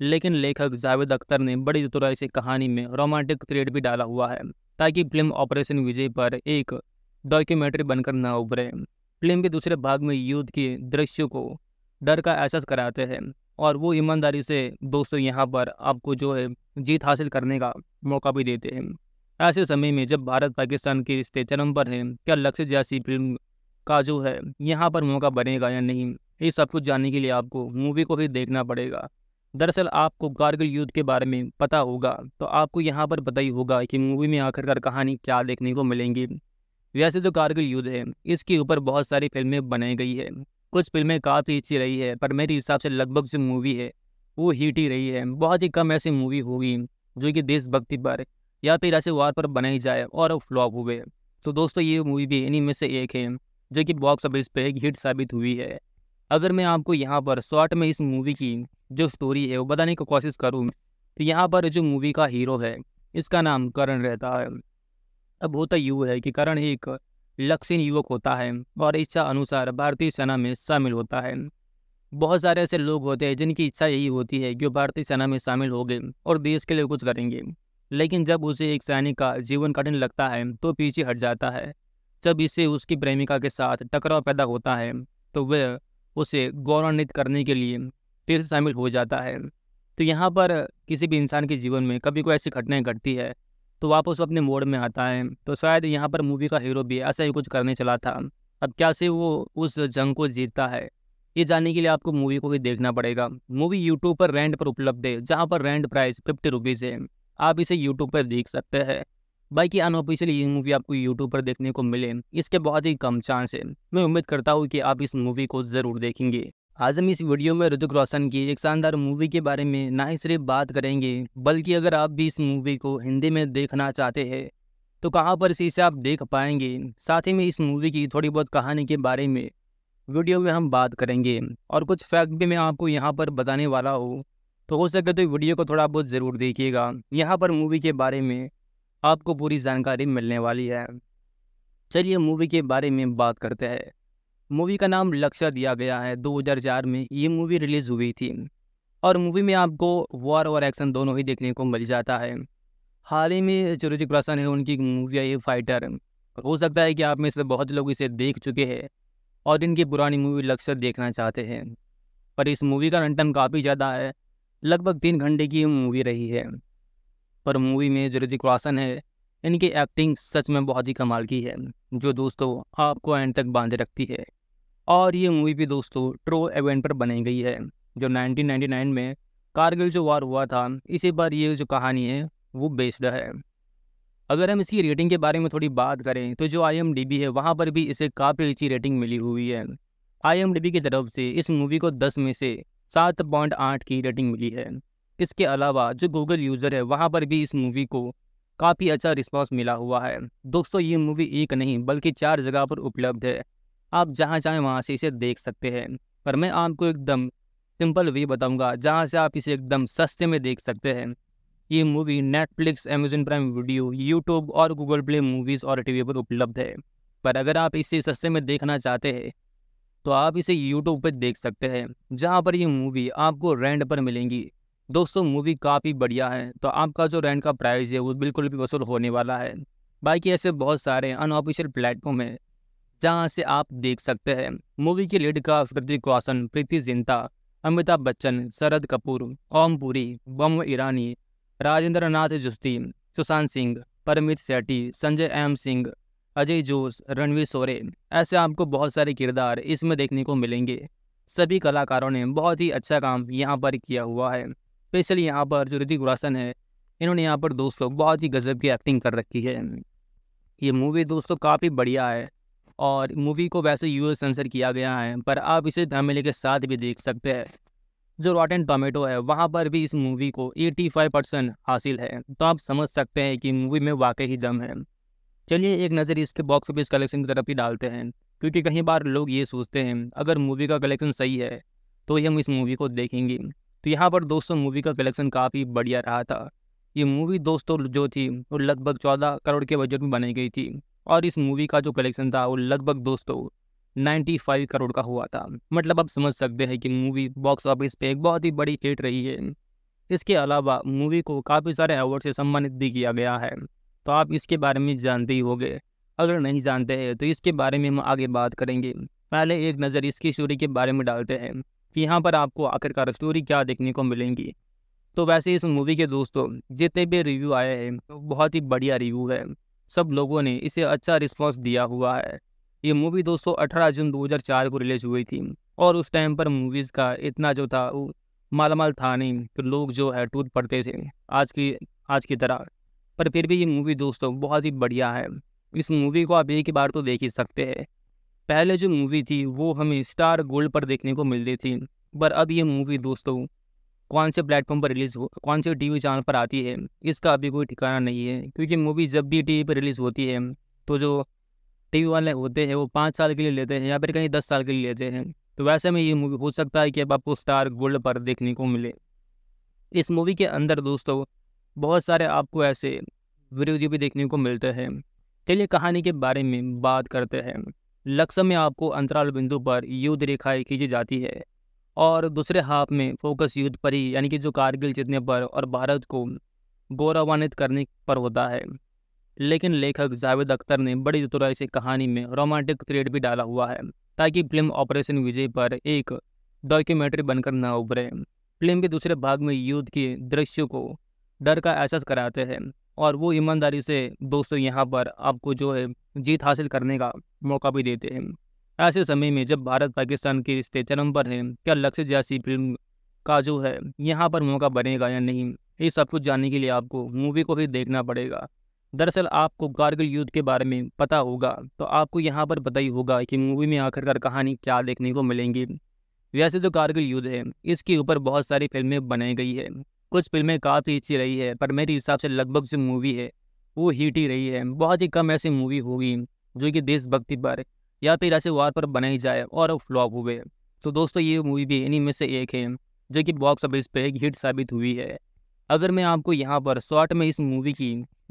लेकिन लेखक जावेद अख्तर ने बड़ी चतुराई से कहानी में रोमांटिक थ्रेड भी डाला हुआ है ताकि फिल्म ऑपरेशन विजय पर एक डॉक्यूमेंट्री बनकर ना उभरे फिल्म के दूसरे भाग में युद्ध के दृश्य को डर का एहसास कराते हैं और वो ईमानदारी से दोस्तों यहाँ पर आपको जो है जीत हासिल करने का मौका भी देते हैं ऐसे समय में जब भारत पाकिस्तान के रिश्ते चरम पर हैं क्या लक्ष्य जैसी फिल्म का जो है यहाँ पर मौका बनेगा या नहीं ये सब कुछ जानने के लिए आपको मूवी को भी देखना पड़ेगा दरअसल आपको कारगिल युद्ध के बारे में पता होगा तो आपको यहाँ पर पता ही होगा कि मूवी में आखिरकार कहानी क्या देखने को मिलेंगी वैसे जो तो कारगिल युद्ध है इसके ऊपर बहुत सारी फिल्में बनाई गई है कुछ फिल्में काफ़ी अच्छी रही है पर मेरे हिसाब से लगभग जो मूवी है वो हिट ही रही है बहुत ही कम ऐसी मूवी होगी जो कि देशभक्ति पर या फिर ऐसे वार पर बनाई जाए और फ्लॉप हुए तो दोस्तों ये मूवी भी इन्हीं में से एक है जो कि बॉक्स ऑफिस पर एक हिट साबित हुई है अगर मैं आपको यहाँ पर शॉर्ट में इस मूवी की जो स्टोरी है वो बताने की को कोशिश करूँ तो यहाँ पर जो मूवी का हीरो है इसका नाम करण रहता है अब होता यूँ है कि करण एक लक्षण युवक होता है और इच्छा अनुसार भारतीय सेना में शामिल होता है बहुत सारे ऐसे लोग होते हैं जिनकी इच्छा यही होती है कि वो भारतीय सेना में शामिल हो गए और देश के लिए कुछ करेंगे लेकिन जब उसे एक सैनिक का जीवन कठिन लगता है तो पीछे हट जाता है जब इसे उसकी प्रेमिका के साथ टकराव पैदा होता है तो वह उसे गौरवान्वित करने के लिए फिर शामिल हो जाता है तो यहाँ पर किसी भी इंसान के जीवन में कभी कोई ऐसी घटनाएं घटती है तो वापस अपने मोड में आता है तो शायद यहाँ पर मूवी का हीरो भी ऐसा ही कुछ करने चला था अब क्या से वो उस जंग को जीतता है ये जानने के लिए आपको मूवी को भी देखना पड़ेगा मूवी यूट्यूब पर रेंट पर उपलब्ध है जहाँ पर रेंट प्राइस फिफ्टी रुपीज़ है आप इसे यूट्यूब पर देख सकते हैं बाकी अनऑफिशियली ये मूवी आपको यूट्यूब पर देखने को मिले इसके बहुत ही कम चांस है मैं उम्मीद करता हूँ कि आप इस मूवी को ज़रूर देखेंगे आज हम इस वीडियो में ऋतिक रोशन की एक शानदार मूवी के बारे में ना ही सिर्फ बात करेंगे बल्कि अगर आप भी इस मूवी को हिंदी में देखना चाहते हैं तो कहाँ पर इसे आप देख पाएंगे साथ ही में इस मूवी की थोड़ी बहुत कहानी के बारे में वीडियो में हम बात करेंगे और कुछ फैक्ट भी मैं आपको यहाँ पर बताने वाला हूँ तो हो सके तो वीडियो को थोड़ा बहुत ज़रूर देखिएगा यहाँ पर मूवी के बारे में आपको पूरी जानकारी मिलने वाली है चलिए मूवी के बारे में बात करते हैं मूवी का नाम लक्ष्य दिया गया है 2004 में ये मूवी रिलीज़ हुई थी और मूवी में आपको वॉर और एक्शन दोनों ही देखने को मिल जाता है हाल ही में जो ऋतिक रोशन है उनकी मूवी आई फाइटर हो सकता है कि आप में से बहुत लोग इसे देख चुके हैं और इनकी पुरानी मूवी लक्ष्य देखना चाहते हैं पर इस मूवी का रन काफ़ी ज़्यादा है लगभग तीन घंटे की मूवी रही है पर मूवी में जो ऋतिक रोशन है इनकी एक्टिंग सच में बहुत ही कमाल की है जो दोस्तों आपको एंड तक बांधे रखती है और ये मूवी भी दोस्तों ट्रो एवेंट पर बनाई गई है जो 1999 में कारगिल जो वार हुआ था इसी पर ये जो कहानी है वो बेस्ड है अगर हम इसकी रेटिंग के बारे में थोड़ी बात करें तो जो आई है वहाँ पर भी इसे काफ़ी अच्छी रेटिंग मिली हुई है आई की तरफ से इस मूवी को दस में से सात पॉइंट आठ की रेटिंग मिली है इसके अलावा जो गूगल यूज़र है वहाँ पर भी इस मूवी को काफ़ी अच्छा रिस्पांस मिला हुआ है दोस्तों ये मूवी एक नहीं बल्कि चार जगह पर उपलब्ध है आप जहाँ चाहें वहाँ से इसे देख सकते हैं पर मैं आपको एकदम सिंपल वे बताऊँगा जहाँ से आप इसे एकदम सस्ते में देख सकते हैं ये movie Netflix Amazon prime video YouTube और गूगल प्ले मूवीज़ और टीवी पर उपलब्ध है पर अगर आप इसे सस्ते में देखना चाहते हैं तो आप इसे यूट्यूब पर देख सकते हैं जहाँ पर ये मूवी आपको रेंट पर मिलेंगी दोस्तों मूवी काफ़ी बढ़िया है तो आपका जो रेंट का प्राइस है वो बिल्कुल भी वसूल होने वाला है बाकी ऐसे बहुत सारे अनऑफिशियल प्लेटफॉर्म है जहां से आप देख सकते हैं मूवी की लीड का ऋतिक रोशन प्रीति जिंता अमिताभ बच्चन शरद कपूर ओम पुरी बम ईरानी राजेंद्र नाथ जुस्ती सुशांत सिंह परमित सेठी संजय एम सिंह अजय जोश रणवीर सोरे ऐसे आपको बहुत सारे किरदार इसमें देखने को मिलेंगे सभी कलाकारों ने बहुत ही अच्छा काम यहाँ पर किया हुआ है स्पेशली यहाँ पर जो ऋतिक रोशन है इन्होंने यहाँ पर दोस्तों बहुत ही गजब की एक्टिंग कर रखी है ये मूवी दोस्तों काफ़ी बढ़िया है और मूवी को वैसे यू सेंसर किया गया है पर आप इसे फैमिली के साथ भी देख सकते हैं जो एंड टोमेटो है वहाँ पर भी इस मूवी को 85 परसेंट हासिल है तो आप समझ सकते हैं कि मूवी में वाकई ही दम है चलिए एक नज़र इसके बॉक्स ऑफिस कलेक्शन की तरफ ही डालते हैं क्योंकि कई बार लोग ये सोचते हैं अगर मूवी का कलेक्शन सही है तो ही हम इस मूवी को देखेंगे तो यहाँ पर दोस्तों मूवी का कलेक्शन काफ़ी बढ़िया रहा था ये मूवी दोस्तों जो थी वो लगभग चौदह करोड़ के बजट में बनाई गई थी और इस मूवी का जो कलेक्शन था वो लगभग दोस्तों 95 करोड़ का हुआ था मतलब आप समझ सकते हैं कि मूवी बॉक्स ऑफिस पे एक बहुत ही बड़ी हिट रही है इसके अलावा मूवी को काफ़ी सारे अवार्ड से सम्मानित भी किया गया है तो आप इसके बारे में जानते ही होंगे अगर नहीं जानते हैं तो इसके बारे में हम आगे बात करेंगे पहले एक नज़र इसकी स्टोरी के बारे में डालते हैं कि यहाँ पर आपको आखिरकार स्टोरी क्या देखने को मिलेंगी तो वैसे इस मूवी के दोस्तों जितने भी रिव्यू आए हैं तो बहुत ही बढ़िया रिव्यू है सब लोगों ने इसे अच्छा रिस्पॉन्स दिया हुआ है ये मूवी दोस्तों अठारह जून 2004 को रिलीज हुई थी और उस टाइम पर मूवीज़ का इतना जो था वो मालामाल था नहीं तो लोग जो है टूट पड़ते थे आज की आज की तरह पर फिर भी ये मूवी दोस्तों बहुत ही बढ़िया है इस मूवी को आप एक बार तो देख ही सकते हैं पहले जो मूवी थी वो हमें स्टार गोल्ड पर देखने को मिलती थी पर अब ये मूवी दोस्तों कौन से प्लेटफॉर्म पर रिलीज़ हो कौन से टीवी चैनल पर आती है इसका अभी कोई ठिकाना नहीं है क्योंकि मूवी जब भी टीवी पर रिलीज़ होती है तो जो टीवी वाले होते हैं वो पाँच साल के लिए लेते हैं या फिर कहीं दस साल के लिए लेते हैं तो वैसे में ये मूवी हो सकता है कि अब आपको स्टार गोल्ड पर देखने को मिले इस मूवी के अंदर दोस्तों बहुत सारे आपको ऐसे वीडियो भी देखने को मिलते हैं चलिए कहानी के बारे में बात करते हैं लक्ष्य में आपको अंतराल बिंदु पर युद्ध रेखाएं खींची जाती है और दूसरे हाफ में फोकस युद्ध पर ही यानी कि जो कारगिल जीतने पर और भारत को गौरवान्वित करने पर होता है लेकिन लेखक जावेद अख्तर ने बड़ी चतुराई से कहानी में रोमांटिक थ्रेड भी डाला हुआ है ताकि फिल्म ऑपरेशन विजय पर एक डॉक्यूमेंट्री बनकर न उभरे फिल्म के दूसरे भाग में युद्ध के दृश्य को डर का एहसास कराते हैं और वो ईमानदारी से दोस्तों यहाँ पर आपको जो है जीत हासिल करने का मौका भी देते हैं ऐसे समय में जब भारत पाकिस्तान के रिश्ते चरम पर हैं क्या लक्ष्य जैसी फिल्म का जो है यहाँ पर मौका बनेगा या नहीं ये सब कुछ जानने के लिए आपको मूवी को भी देखना पड़ेगा दरअसल आपको कारगिल युद्ध के बारे में पता होगा तो आपको यहाँ पर पता ही होगा कि मूवी में आखिरकार कहानी क्या देखने को मिलेंगी वैसे जो तो कारगिल युद्ध है इसके ऊपर बहुत सारी फिल्में बनाई गई है कुछ फिल्में काफ़ी अच्छी रही है पर मेरे हिसाब से लगभग जो मूवी है वो हीट ही रही है बहुत ही कम ऐसी मूवी होगी जो कि देशभक्ति पर या फिर तो ऐसे वार पर बनाई जाए और फ्लॉप हुए तो दोस्तों ये मूवी भी इन्हीं में से एक है जो कि बॉक्स ऑफिस पे एक हिट साबित हुई है अगर मैं आपको यहाँ पर शॉर्ट में इस मूवी की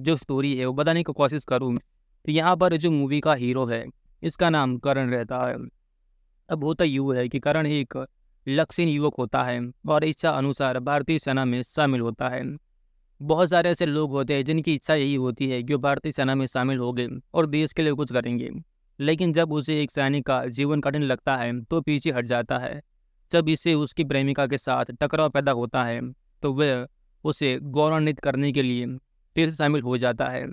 जो स्टोरी है वो बताने की को कोशिश करूँ तो यहाँ पर जो मूवी का हीरो है इसका नाम करण रहता है अब होता यूँ है कि करण एक लक्षण युवक होता है और इच्छा अनुसार भारतीय सेना में शामिल होता है बहुत सारे ऐसे लोग होते हैं जिनकी इच्छा यही होती है कि वो भारतीय सेना में शामिल हो गए और देश के लिए कुछ करेंगे लेकिन जब उसे एक सैनिक का जीवन कठिन लगता है तो पीछे हट जाता है जब इसे उसकी प्रेमिका के साथ टकराव पैदा होता है तो वह उसे गौरवान्वित करने के लिए फिर से शामिल हो जाता है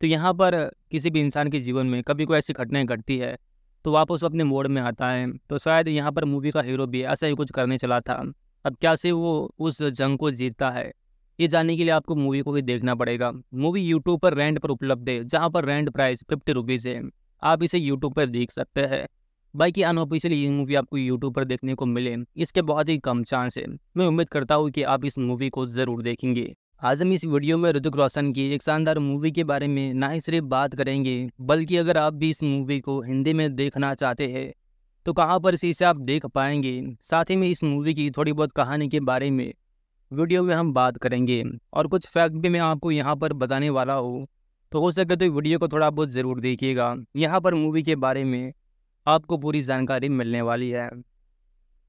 तो यहाँ पर किसी भी इंसान के जीवन में कभी कोई ऐसी घटनाएं घटती है तो वापस अपने मोड में आता है तो शायद यहाँ पर मूवी का हीरो भी ऐसा ही कुछ करने चला था अब क्या से वो उस जंग को जीतता है ये जानने के लिए आपको मूवी को भी देखना पड़ेगा मूवी यूट्यूब पर रेंट पर उपलब्ध है जहाँ पर रेंट प्राइस फिफ्टी रुपीज़ है आप इसे यूट्यूब पर देख सकते हैं बाकी अनऑफिशियल ये मूवी आपको यूट्यूब पर देखने को मिले इसके बहुत ही कम चांस है मैं उम्मीद करता हूँ कि आप इस मूवी को ज़रूर देखेंगे आज हम इस वीडियो में ऋतिक रोशन की एक शानदार मूवी के बारे में ना ही सिर्फ बात करेंगे बल्कि अगर आप भी इस मूवी को हिंदी में देखना चाहते हैं तो कहाँ पर इसे आप देख पाएंगे साथ ही में इस मूवी की थोड़ी बहुत कहानी के बारे में वीडियो में हम बात करेंगे और कुछ फैक्ट भी मैं आपको यहाँ पर बताने वाला हूँ तो हो सके तो वीडियो को थोड़ा बहुत ज़रूर देखिएगा यहाँ पर मूवी के बारे में आपको पूरी जानकारी मिलने वाली है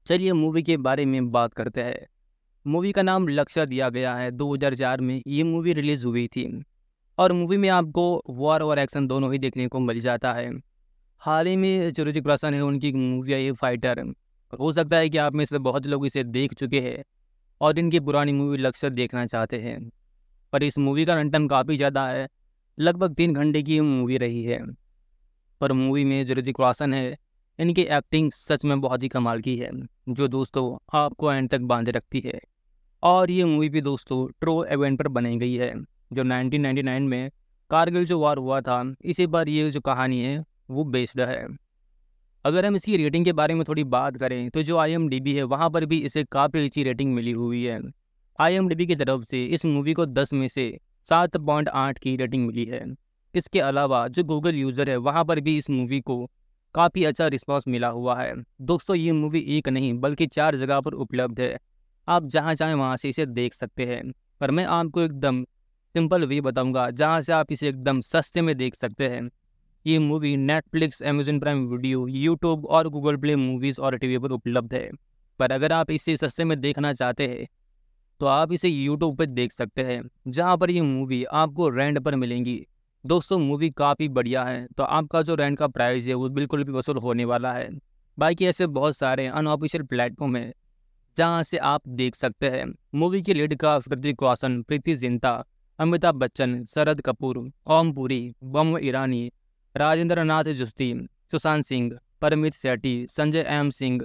चलिए मूवी के बारे में बात करते हैं मूवी का नाम लक्ष्य दिया गया है 2004 में ये मूवी रिलीज़ हुई थी और मूवी में आपको वॉर और एक्शन दोनों ही देखने को मिल जाता है हाल ही में जो ऋतिक रोशन है उनकी मूवी आई फाइटर हो सकता है कि आप में से बहुत लोग इसे देख चुके हैं और इनकी पुरानी मूवी लक्ष्य देखना चाहते हैं पर इस मूवी का रन टाइम काफ़ी ज़्यादा है लगभग तीन घंटे की मूवी रही है पर मूवी में जो ऋतिक रोशन है इनकी एक्टिंग सच में बहुत ही कमाल की है जो दोस्तों आपको एंड तक बांधे रखती है और ये मूवी भी दोस्तों ट्रो एवेंट पर बनाई गई है जो 1999 में कारगिल जो वार हुआ था इसी पर ये जो कहानी है वो बेस्ड है अगर हम इसकी रेटिंग के बारे में थोड़ी बात करें तो जो आई है वहाँ पर भी इसे काफ़ी अच्छी रेटिंग मिली हुई है आई की तरफ से इस मूवी को दस में से सात पॉइंट आठ की रेटिंग मिली है इसके अलावा जो गूगल यूज़र है वहाँ पर भी इस मूवी को काफ़ी अच्छा रिस्पांस मिला हुआ है दोस्तों ये मूवी एक नहीं बल्कि चार जगह पर उपलब्ध है आप जहाँ चाहें वहाँ से इसे देख सकते हैं पर मैं आपको एकदम सिंपल वे बताऊँगा जहाँ से आप इसे एकदम सस्ते में देख सकते हैं ये movie Netflix Amazon prime video YouTube और गूगल प्ले मूवीज़ और टीवी पर उपलब्ध है पर अगर आप इसे सस्ते में देखना चाहते हैं तो आप इसे यूट्यूब पर देख सकते हैं जहाँ पर ये मूवी आपको रेंट पर मिलेंगी दोस्तों मूवी काफ़ी बढ़िया है तो आपका जो रेंट का प्राइस है वो बिल्कुल भी वसूल होने वाला है बाकी ऐसे बहुत सारे अनऑफिशियल प्लेटफॉर्म हैं जहाँ से आप देख सकते हैं मूवी के लीड का कृतिक रोशन प्रीति जिंता अमिताभ बच्चन शरद कपूर ओम पुरी बम ईरानी राजेंद्र नाथ जुस्ती सुशांत सिंह परमित सेठी संजय एम सिंह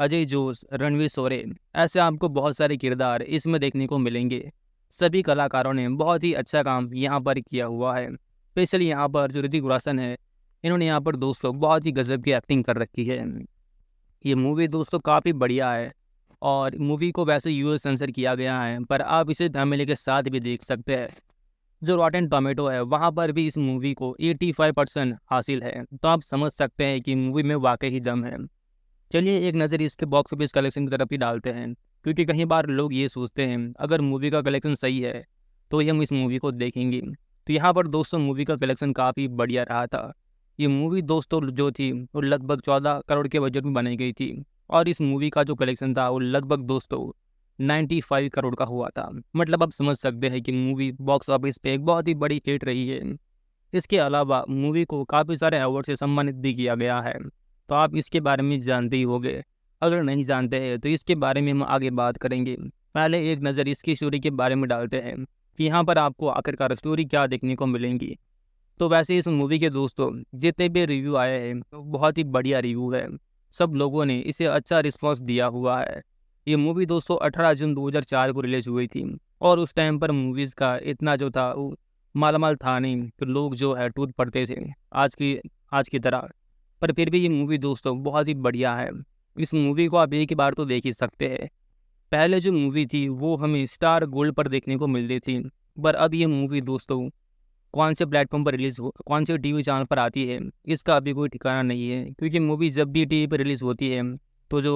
अजय जोश रणवीर सोरे ऐसे आपको बहुत सारे किरदार इसमें देखने को मिलेंगे सभी कलाकारों ने बहुत ही अच्छा काम यहाँ पर किया हुआ है स्पेशली यहाँ पर जो ऋतिक रोशन है इन्होंने यहाँ पर दोस्तों बहुत ही गजब की एक्टिंग कर रखी है ये मूवी दोस्तों काफ़ी बढ़िया है और मूवी को वैसे यू सेंसर किया गया है पर आप इसे फैमिली के साथ भी देख सकते हैं जो रॉटन टोमेटो है वहाँ पर भी इस मूवी को 85 परसेंट हासिल है तो आप समझ सकते हैं कि मूवी में वाकई ही दम है चलिए एक नज़र इसके बॉक्स ऑफिस कलेक्शन की तरफ ही डालते हैं क्योंकि कहीं बार लोग ये सोचते हैं अगर मूवी का कलेक्शन सही है तो ही हम इस मूवी को देखेंगे तो यहाँ पर दोस्तों मूवी का कलेक्शन काफ़ी बढ़िया रहा था ये मूवी दोस्तों जो थी वो लगभग चौदह करोड़ के बजट में बनाई गई थी और इस मूवी का जो कलेक्शन था वो लगभग दोस्तों नाइन्टी फाइव करोड़ का हुआ था मतलब आप समझ सकते हैं कि मूवी बॉक्स ऑफिस पे एक बहुत ही बड़ी हिट रही है इसके अलावा मूवी को काफ़ी सारे अवार्ड से सम्मानित भी किया गया है तो आप इसके बारे में जानते ही होंगे अगर नहीं जानते हैं तो इसके बारे में हम आगे बात करेंगे पहले एक नज़र इसकी स्टोरी के बारे में डालते हैं कि यहाँ पर आपको आखिरकार स्टोरी क्या देखने को मिलेंगी तो वैसे इस मूवी के दोस्तों जितने भी रिव्यू आए हैं तो बहुत ही बढ़िया रिव्यू है सब लोगों ने इसे अच्छा रिस्पॉन्स दिया हुआ है ये मूवी दोस्तों अठारह जून 2004 को रिलीज हुई थी और उस टाइम पर मूवीज़ का इतना जो था वो मालामाल था नहीं तो लोग जो है टूट पड़ते थे आज की आज की तरह पर फिर भी ये मूवी दोस्तों बहुत ही बढ़िया है इस मूवी को आप एक बार तो देख ही सकते हैं पहले जो मूवी थी वो हमें स्टार गोल्ड पर देखने को मिलती थी पर अब ये मूवी दोस्तों कौन से प्लेटफॉर्म पर रिलीज़ हो कौन से टीवी चैनल पर आती है इसका अभी कोई ठिकाना नहीं है क्योंकि मूवी जब भी टीवी पर रिलीज़ होती है तो जो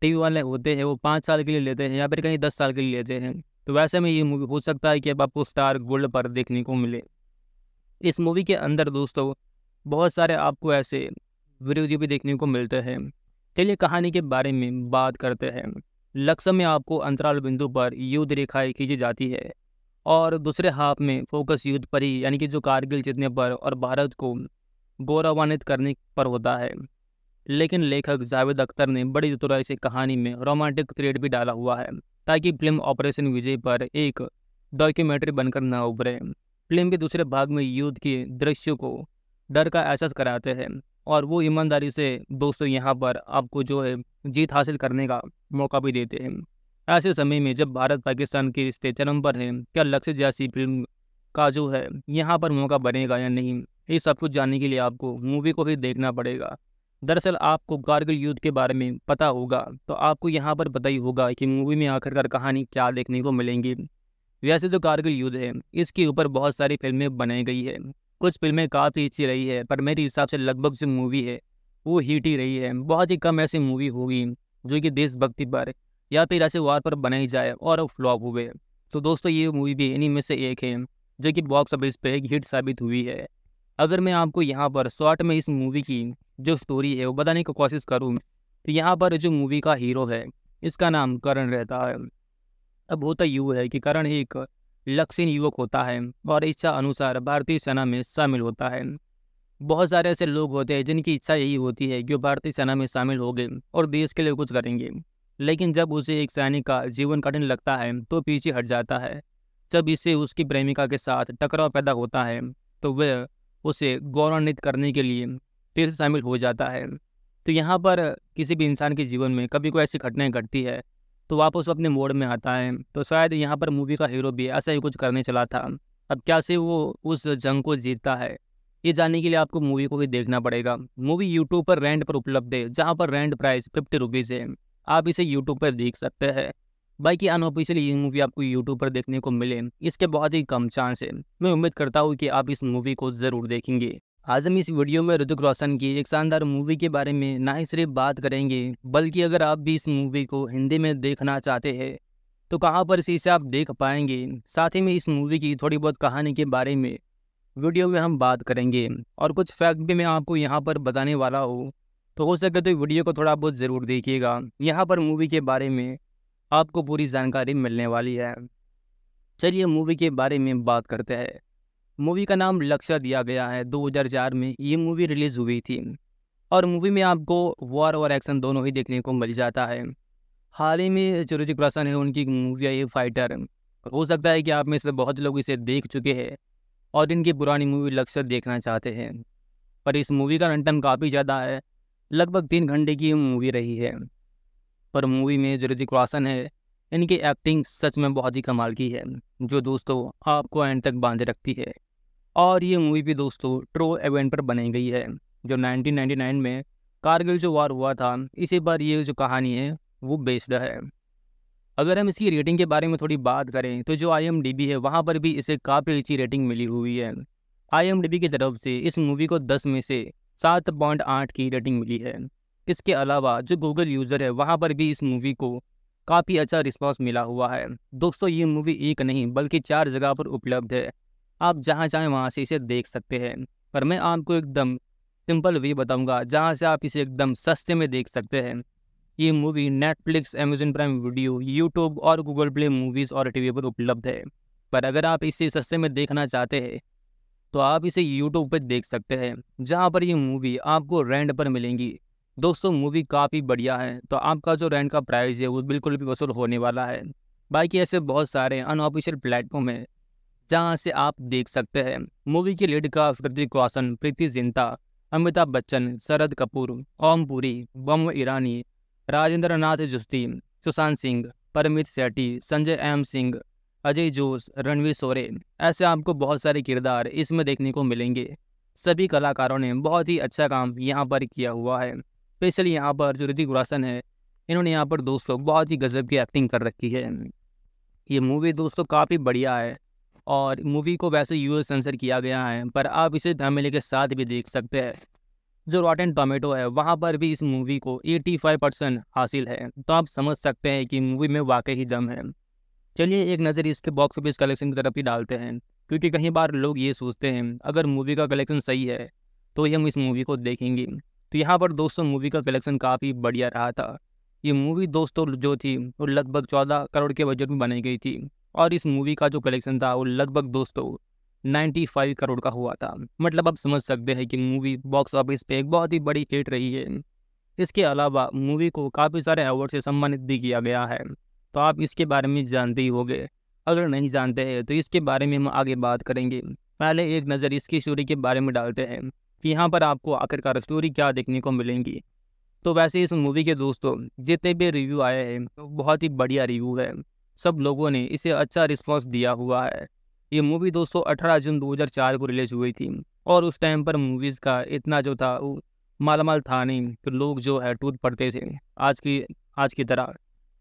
टीवी वाले होते हैं वो पाँच साल के लिए लेते हैं या फिर कहीं दस साल के लिए लेते हैं तो वैसे में ये मूवी हो सकता है कि अब आपको स्टार गोल्ड पर देखने को मिले इस मूवी के अंदर दोस्तों बहुत सारे आपको ऐसे वीडियो भी देखने को मिलते हैं चलिए कहानी के बारे में बात करते हैं लक्ष्य में आपको अंतराल बिंदु पर युद्ध रेखाएँ खींची जाती है और दूसरे हाफ में फोकस युद्ध पर ही यानी कि जो कारगिल जीतने पर और भारत को गौरवान्वित करने पर होता है लेकिन लेखक जावेद अख्तर ने बड़ी चतुराई से कहानी में रोमांटिक थ्रेड भी डाला हुआ है ताकि फिल्म ऑपरेशन विजय पर एक डॉक्यूमेंट्री बनकर न उभरे फिल्म के दूसरे भाग में युद्ध के दृश्य को डर का एहसास कराते हैं और वो ईमानदारी से दोस्तों यहाँ पर आपको जो है जीत हासिल करने का मौका भी देते हैं ऐसे समय में जब भारत पाकिस्तान के रिश्ते चरम पर हैं क्या लक्ष्य जैसी फिल्म का जो है यहाँ पर मौका बनेगा या नहीं ये सब कुछ जानने के लिए आपको मूवी को भी देखना पड़ेगा दरअसल आपको कारगिल युद्ध के बारे में पता होगा तो आपको यहाँ पर पता ही होगा कि मूवी में आखिरकार कहानी क्या देखने को मिलेंगी वैसे जो तो कारगिल युद्ध है इसके ऊपर बहुत सारी फिल्में बनाई गई है कुछ फिल्में काफ़ी अच्छी रही है पर मेरे हिसाब से लगभग जो मूवी है वो हिट ही रही है बहुत ही कम ऐसी मूवी होगी जो कि देशभक्ति पर या फिर ऐसे वार पर बनाई जाए और फ्लॉप हुए तो दोस्तों ये मूवी भी इन्हीं में से एक है जो कि बॉक्स ऑफिस पर एक हिट साबित हुई है अगर मैं आपको यहाँ पर शॉर्ट में इस मूवी की जो स्टोरी है वो बताने की को कोशिश करूँ तो यहाँ पर जो मूवी का हीरो है इसका नाम करण रहता है अब होता यूँ है कि करण एक लक्षण युवक होता है और इच्छा अनुसार भारतीय सेना में शामिल होता है बहुत सारे ऐसे लोग होते हैं जिनकी इच्छा यही होती है कि वो भारतीय सेना में शामिल हो गए और देश के लिए कुछ करेंगे लेकिन जब उसे एक सैनिक का जीवन कठिन लगता है तो पीछे हट जाता है जब इसे उसकी प्रेमिका के साथ टकराव पैदा होता है तो वह उसे गौरवान्वित करने के लिए फिर शामिल हो जाता है तो यहाँ पर किसी भी इंसान के जीवन में कभी कोई ऐसी घटनाएं घटती है तो वापस अपने मोड में आता है तो शायद यहाँ पर मूवी का हीरो भी ऐसा ही कुछ करने चला था अब क्या से वो उस जंग को जीतता है ये जानने के लिए आपको मूवी को भी देखना पड़ेगा मूवी यूट्यूब पर रेंट पर उपलब्ध है जहाँ पर रेंट प्राइस फिफ्टी रुपीज़ है आप इसे यूट्यूब पर देख सकते हैं बाकी अनऑफिशियल ये मूवी आपको यूट्यूब पर देखने को मिले इसके बहुत ही कम चांस है मैं उम्मीद करता हूँ कि आप इस मूवी को ज़रूर देखेंगे आज हम इस वीडियो में ऋतिक रोशन की एक शानदार मूवी के बारे में ना ही सिर्फ बात करेंगे बल्कि अगर आप भी इस मूवी को हिंदी में देखना चाहते हैं तो कहाँ पर से इसे आप देख पाएंगे साथ ही में इस मूवी की थोड़ी बहुत कहानी के बारे में वीडियो में हम बात करेंगे और कुछ फैक्ट भी मैं आपको यहाँ पर बताने वाला हूँ तो हो सके तो वीडियो को थोड़ा बहुत ज़रूर देखिएगा यहाँ पर मूवी के बारे में आपको पूरी जानकारी मिलने वाली है चलिए मूवी के बारे में बात करते हैं मूवी का नाम लक्ष्य दिया गया है 2004 में ये मूवी रिलीज़ हुई थी और मूवी में आपको वॉर और एक्शन दोनों ही देखने को मिल जाता है हाल ही में जो ऋतिक रोशन है उनकी मूवी आई फाइटर हो सकता है कि आप में से बहुत लोग इसे देख चुके हैं और इनकी पुरानी मूवी लक्ष्य देखना चाहते हैं पर इस मूवी का रन काफ़ी ज़्यादा है लगभग तीन घंटे की मूवी रही है पर मूवी में जो ऋतिक रोशन है इनकी एक्टिंग सच में बहुत ही कमाल की है जो दोस्तों आपको एंड तक बांधे रखती है और ये मूवी भी दोस्तों ट्रो एवेंट पर बनाई गई है जो 1999 में कारगिल जो वार हुआ था इसी पर ये जो कहानी है वो बेस्ड है अगर हम इसकी रेटिंग के बारे में थोड़ी बात करें तो जो आई है वहाँ पर भी इसे काफ़ी अच्छी रेटिंग मिली हुई है आई की तरफ से इस मूवी को दस में से सात पॉइंट आठ की रेटिंग मिली है इसके अलावा जो गूगल यूज़र है वहाँ पर भी इस मूवी को काफ़ी अच्छा रिस्पांस मिला हुआ है दोस्तों ये मूवी एक नहीं बल्कि चार जगह पर उपलब्ध है आप जहाँ चाहें वहाँ से इसे देख सकते हैं पर मैं आपको एकदम सिंपल वे बताऊंगा जहाँ से आप इसे एकदम सस्ते में देख सकते हैं ये movie Netflix Amazon prime video YouTube और गूगल प्ले मूवीज़ और टीवी पर उपलब्ध है पर अगर आप इसे सस्ते में देखना चाहते हैं तो आप इसे यूट्यूब पर देख सकते हैं जहाँ पर ये मूवी आपको रेंट पर मिलेंगी दोस्तों मूवी काफ़ी बढ़िया है तो आपका जो रेंट का प्राइस है वो बिल्कुल भी वसूल होने वाला है बाकी ऐसे बहुत सारे अनऑफिशियल प्लेटफॉर्म है जहां से आप देख सकते हैं मूवी की लीड का ऋतिक रोशन प्रीति जिंता अमिताभ बच्चन शरद कपूर ओम पुरी बम ईरानी राजेंद्र नाथ जुस्ती सुशांत सिंह परमित सेठी संजय एम सिंह अजय जोश रणवीर सोरे ऐसे आपको बहुत सारे किरदार इसमें देखने को मिलेंगे सभी कलाकारों ने बहुत ही अच्छा काम यहाँ पर किया हुआ है स्पेशली यहाँ पर जो ऋतिक रोशन है इन्होंने यहाँ पर दोस्तों बहुत ही गजब की एक्टिंग कर रखी है ये मूवी दोस्तों काफ़ी बढ़िया है और मूवी को वैसे यू सेंसर किया गया है पर आप इसे फैमिली के साथ भी देख सकते हैं जो एंड टोमेटो है वहाँ पर भी इस मूवी को 85 परसेंट हासिल है तो आप समझ सकते हैं कि मूवी में वाकई ही दम है चलिए एक नज़र इसके बॉक्स ऑफिस कलेक्शन की तरफ ही डालते हैं क्योंकि कहीं बार लोग ये सोचते हैं अगर मूवी का कलेक्शन सही है तो ही हम इस मूवी को देखेंगे तो यहाँ पर दोस्तों मूवी का कलेक्शन काफ़ी बढ़िया रहा था ये मूवी दोस्तों जो थी वो लगभग चौदह करोड़ के बजट में बनाई गई थी और इस मूवी का जो कलेक्शन था वो लगभग दोस्तों 95 करोड़ का हुआ था मतलब आप समझ सकते हैं कि मूवी बॉक्स ऑफिस पे एक बहुत ही बड़ी हिट रही है इसके अलावा मूवी को काफ़ी सारे अवार्ड से सम्मानित भी किया गया है तो आप इसके बारे में जानते ही होंगे अगर नहीं जानते हैं तो इसके बारे में हम आगे बात करेंगे पहले एक नज़र इसकी स्टोरी के बारे में डालते हैं कि यहाँ पर आपको आखिरकार स्टोरी क्या देखने को मिलेंगी तो वैसे इस मूवी के दोस्तों जितने भी रिव्यू आए हैं तो बहुत ही बढ़िया रिव्यू है सब लोगों ने इसे अच्छा रिस्पॉन्स दिया हुआ है ये मूवी दोस्तों अठारह जून 2004 को रिलीज हुई थी और उस टाइम पर मूवीज़ का इतना जो था वो मालामाल था नहीं तो लोग जो है टूट पड़ते थे आज की आज की तरह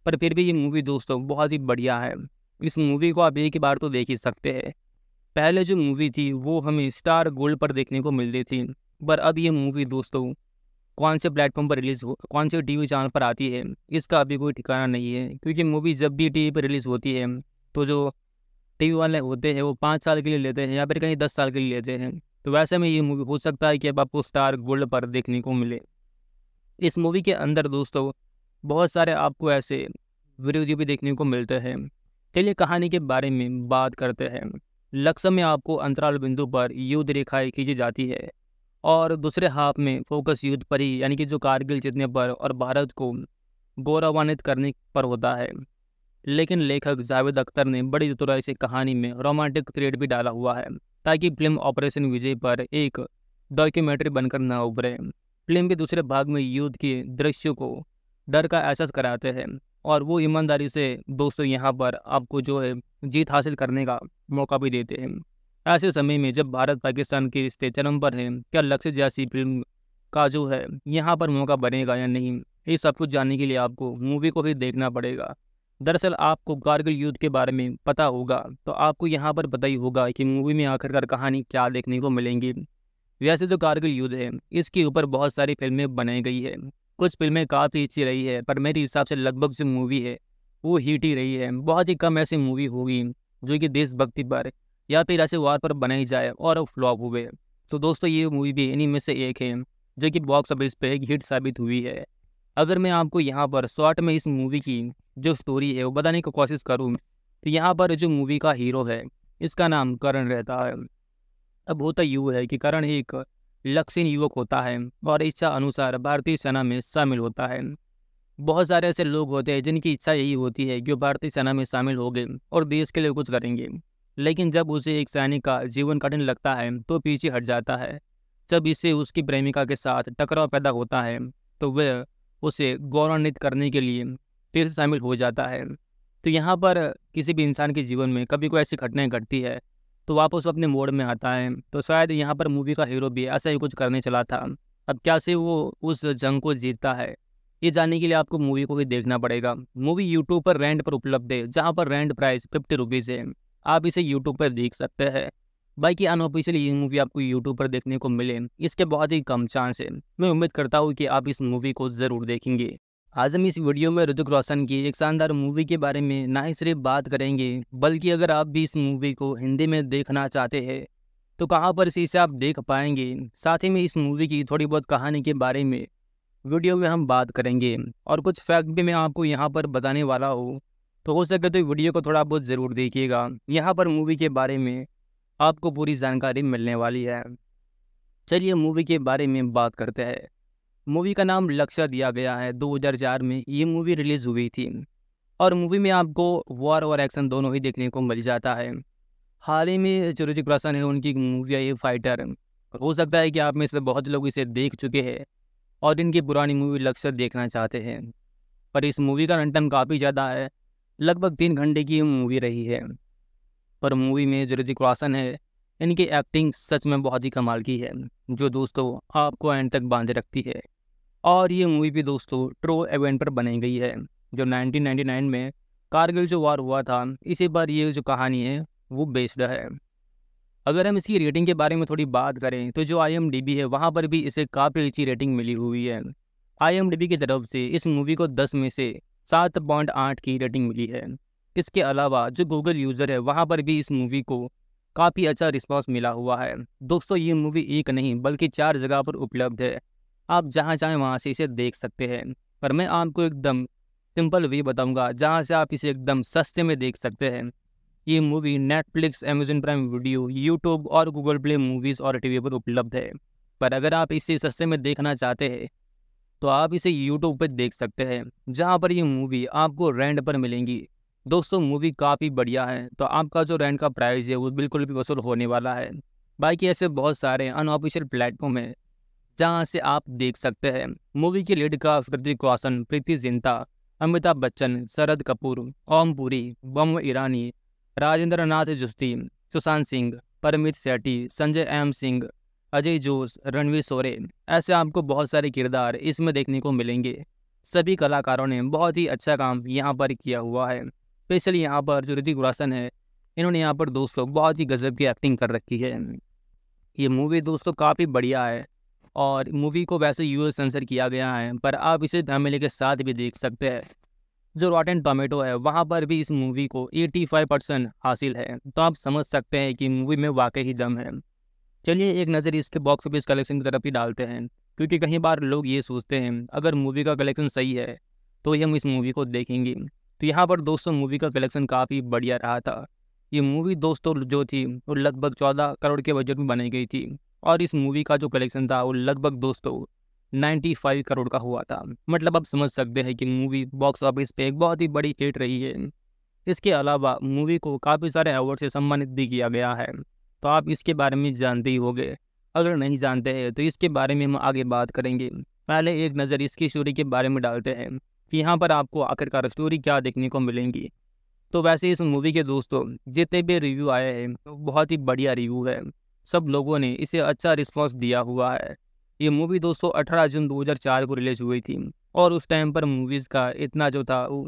पर फिर भी ये मूवी दोस्तों बहुत ही बढ़िया है इस मूवी को आप एक बार तो देख ही सकते हैं पहले जो मूवी थी वो हमें स्टार गोल्ड पर देखने को मिलती थी पर अब ये मूवी दोस्तों कौन से प्लेटफॉर्म पर रिलीज़ हो कौन से टीवी चैनल पर आती है इसका अभी कोई ठिकाना नहीं है क्योंकि मूवी जब भी टीवी पर रिलीज़ होती है तो जो टीवी वाले होते हैं वो पाँच साल के लिए लेते हैं या फिर कहीं दस साल के लिए लेते हैं तो वैसे में ये मूवी हो सकता है कि अब आपको स्टार गोल्ड पर देखने को मिले इस मूवी के अंदर दोस्तों बहुत सारे आपको ऐसे वीडियो भी देखने को मिलते हैं चलिए कहानी के बारे में बात करते हैं लक्ष्य में आपको अंतराल बिंदु पर युद्ध रेखाएं खींची जाती है और दूसरे हाफ में फोकस युद्ध पर ही यानी कि जो कारगिल जीतने पर और भारत को गौरवान्वित करने पर होता है लेकिन लेखक जावेद अख्तर ने बड़ी चतुराई से कहानी में रोमांटिक थ्रेड भी डाला हुआ है ताकि फिल्म ऑपरेशन विजय पर एक डॉक्यूमेंट्री बनकर न उभरे फिल्म के दूसरे भाग में युद्ध के दृश्य को डर का एहसास कराते हैं और वो ईमानदारी से दोस्तों यहाँ पर आपको जो है जीत हासिल करने का मौका भी देते हैं ऐसे समय में जब भारत पाकिस्तान के रिश्ते चरम पर हैं क्या लक्ष्य जैसी फिल्म का जो है यहाँ पर मौका बनेगा या नहीं ये सब कुछ जानने के लिए आपको मूवी को भी देखना पड़ेगा दरअसल आपको कारगिल युद्ध के बारे में पता होगा तो आपको यहाँ पर पता ही होगा कि मूवी में आखिरकार कहानी क्या देखने को मिलेंगी वैसे जो तो कारगिल युद्ध है इसके ऊपर बहुत सारी फिल्में बनाई गई है कुछ फिल्में काफ़ी अच्छी रही है पर मेरे हिसाब से लगभग जो मूवी है वो हिट ही रही है बहुत ही कम ऐसी मूवी होगी जो कि देशभक्ति पर या फिर तो ऐसे वार पर बनाई जाए और फ्लॉप हुए तो दोस्तों ये मूवी भी इन्हीं में से एक है जो कि बॉक्स ऑफिस पे एक हिट साबित हुई है अगर मैं आपको यहाँ पर शॉर्ट में इस मूवी की जो स्टोरी है वो बताने की को कोशिश करूँ तो यहाँ पर जो मूवी का हीरो है इसका नाम करण रहता है अब होता यू है कि करण एक लक्षण युवक होता है और इच्छा अनुसार भारतीय सेना में शामिल होता है बहुत सारे ऐसे लोग होते हैं जिनकी इच्छा यही होती है कि वो भारतीय सेना में शामिल हो गए और देश के लिए कुछ करेंगे लेकिन जब उसे एक सैनिक का जीवन कठिन लगता है तो पीछे हट जाता है जब इसे उसकी प्रेमिका के साथ टकराव पैदा होता है तो वह उसे गौरवान्वित करने के लिए फिर शामिल हो जाता है तो यहाँ पर किसी भी इंसान के जीवन में कभी कोई ऐसी घटनाएं घटती है तो वापस अपने मोड में आता है तो शायद यहाँ पर मूवी का हीरो भी ऐसा ही कुछ करने चला था अब क्या से वो उस जंग को जीतता है ये जानने के लिए आपको मूवी को भी देखना पड़ेगा मूवी यूट्यूब पर रेंट पर उपलब्ध है जहाँ पर रेंट प्राइस फिफ्टी रुपीज़ है आप इसे यूट्यूब पर देख सकते हैं बाकी अनऑफिशियल ये मूवी आपको यूट्यूब पर देखने को मिले इसके बहुत ही कम चांस है मैं उम्मीद करता हूँ कि आप इस मूवी को ज़रूर देखेंगे आज हम इस वीडियो में ऋतिक रोशन की एक शानदार मूवी के बारे में ना ही सिर्फ बात करेंगे बल्कि अगर आप भी इस मूवी को हिंदी में देखना चाहते हैं तो कहाँ पर से इसे आप देख पाएंगे साथ ही में इस मूवी की थोड़ी बहुत कहानी के बारे में वीडियो में हम बात करेंगे और कुछ फैक्ट भी मैं आपको यहाँ पर बताने वाला हूँ तो हो सके तो वीडियो को थोड़ा बहुत ज़रूर देखिएगा यहाँ पर मूवी के बारे में आपको पूरी जानकारी मिलने वाली है चलिए मूवी के बारे में बात करते हैं मूवी का नाम लक्ष्य दिया गया है 2004 में ये मूवी रिलीज़ हुई थी और मूवी में आपको वॉर और एक्शन दोनों ही देखने को मिल जाता है हाल ही में जो ऋतिक रोशन है उनकी मूवी आई फाइटर हो सकता है कि आप में से बहुत लोग इसे देख चुके हैं और इनकी पुरानी मूवी लक्ष्य देखना चाहते हैं पर इस मूवी का रन काफ़ी ज़्यादा है लगभग तीन घंटे की मूवी रही है पर मूवी में जो ऋतिक रोशन है इनकी एक्टिंग सच में बहुत ही कमाल की है जो दोस्तों आपको एंड तक बांधे रखती है और ये मूवी भी दोस्तों ट्रो एवेंट पर बनाई गई है जो 1999 में कारगिल जो वार हुआ था इसी पर ये जो कहानी है वो बेस्ड है अगर हम इसकी रेटिंग के बारे में थोड़ी बात करें तो जो आई है वहाँ पर भी इसे काफ़ी अच्छी रेटिंग मिली हुई है आई की तरफ से इस मूवी को दस में से सात पॉइंट आठ की रेटिंग मिली है इसके अलावा जो गूगल यूज़र है वहाँ पर भी इस मूवी को काफ़ी अच्छा रिस्पॉन्स मिला हुआ है दोस्तों ये मूवी एक नहीं बल्कि चार जगह पर उपलब्ध है आप जहाँ चाहें वहाँ से इसे देख सकते हैं पर मैं आपको एकदम सिंपल वे बताऊँगा जहाँ से आप इसे एकदम सस्ते में देख सकते हैं ये movie Netflix Amazon prime video YouTube और गूगल प्ले मूवीज़ और टीवी पर उपलब्ध है पर अगर आप इसे सस्ते में देखना चाहते हैं तो आप इसे यूट्यूब पर देख सकते हैं जहाँ पर ये मूवी आपको रेंट पर मिलेंगी दोस्तों मूवी काफ़ी बढ़िया है तो आपका जो रेंट का प्राइस है वो बिल्कुल भी वसूल होने वाला है बाकी ऐसे बहुत सारे अनऑफिशियल प्लेटफॉर्म हैं जहाँ से आप देख सकते हैं मूवी की लीड का कृतिक रोशन प्रीति जिंता अमिताभ बच्चन शरद कपूर ओम पुरी बम ईरानी राजेंद्र नाथ जुस्ती सुशांत सिंह परमित सेठी संजय एम सिंह अजय जोश रणवीर सोरे ऐसे आपको बहुत सारे किरदार इसमें देखने को मिलेंगे सभी कलाकारों ने बहुत ही अच्छा काम यहाँ पर किया हुआ है स्पेशली यहाँ पर जो ऋतिक रोशन है इन्होंने यहाँ पर दोस्तों बहुत ही गजब की एक्टिंग कर रखी है ये मूवी दोस्तों काफ़ी बढ़िया है और मूवी को वैसे यू सेंसर किया गया है पर आप इसे फैमिली के साथ भी देख सकते हैं जो एंड टोमेटो है वहाँ पर भी इस मूवी को 85 परसेंट हासिल है तो आप समझ सकते हैं कि मूवी में वाकई ही दम है चलिए एक नज़र इसके बॉक्स ऑफिस कलेक्शन की तरफ ही डालते हैं क्योंकि कहीं बार लोग ये सोचते हैं अगर मूवी का कलेक्शन सही है तो ही हम इस मूवी को देखेंगे तो यहाँ पर दोस्तों मूवी का कलेक्शन काफ़ी बढ़िया रहा था ये मूवी दोस्तों जो थी वो लगभग चौदह करोड़ के बजट में बनाई गई थी और इस मूवी का जो कलेक्शन था वो लगभग दोस्तों नाइन्टी फाइव करोड़ का हुआ था मतलब आप समझ सकते हैं कि मूवी बॉक्स ऑफिस पे एक बहुत ही बड़ी हिट रही है इसके अलावा मूवी को काफ़ी सारे अवार्ड से सम्मानित भी किया गया है तो आप इसके बारे में जानते ही होंगे अगर नहीं जानते हैं तो इसके बारे में हम आगे बात करेंगे पहले एक नज़र इसकी स्टोरी के बारे में डालते हैं कि यहाँ पर आपको आखिरकार स्टोरी क्या देखने को मिलेंगी तो वैसे इस मूवी के दोस्तों जितने भी रिव्यू आए हैं तो बहुत ही बढ़िया रिव्यू है सब लोगों ने इसे अच्छा रिस्पॉन्स दिया हुआ है ये मूवी दोस्तों अठारह जून 2004 को रिलीज हुई थी और उस टाइम पर मूवीज़ का इतना जो था वो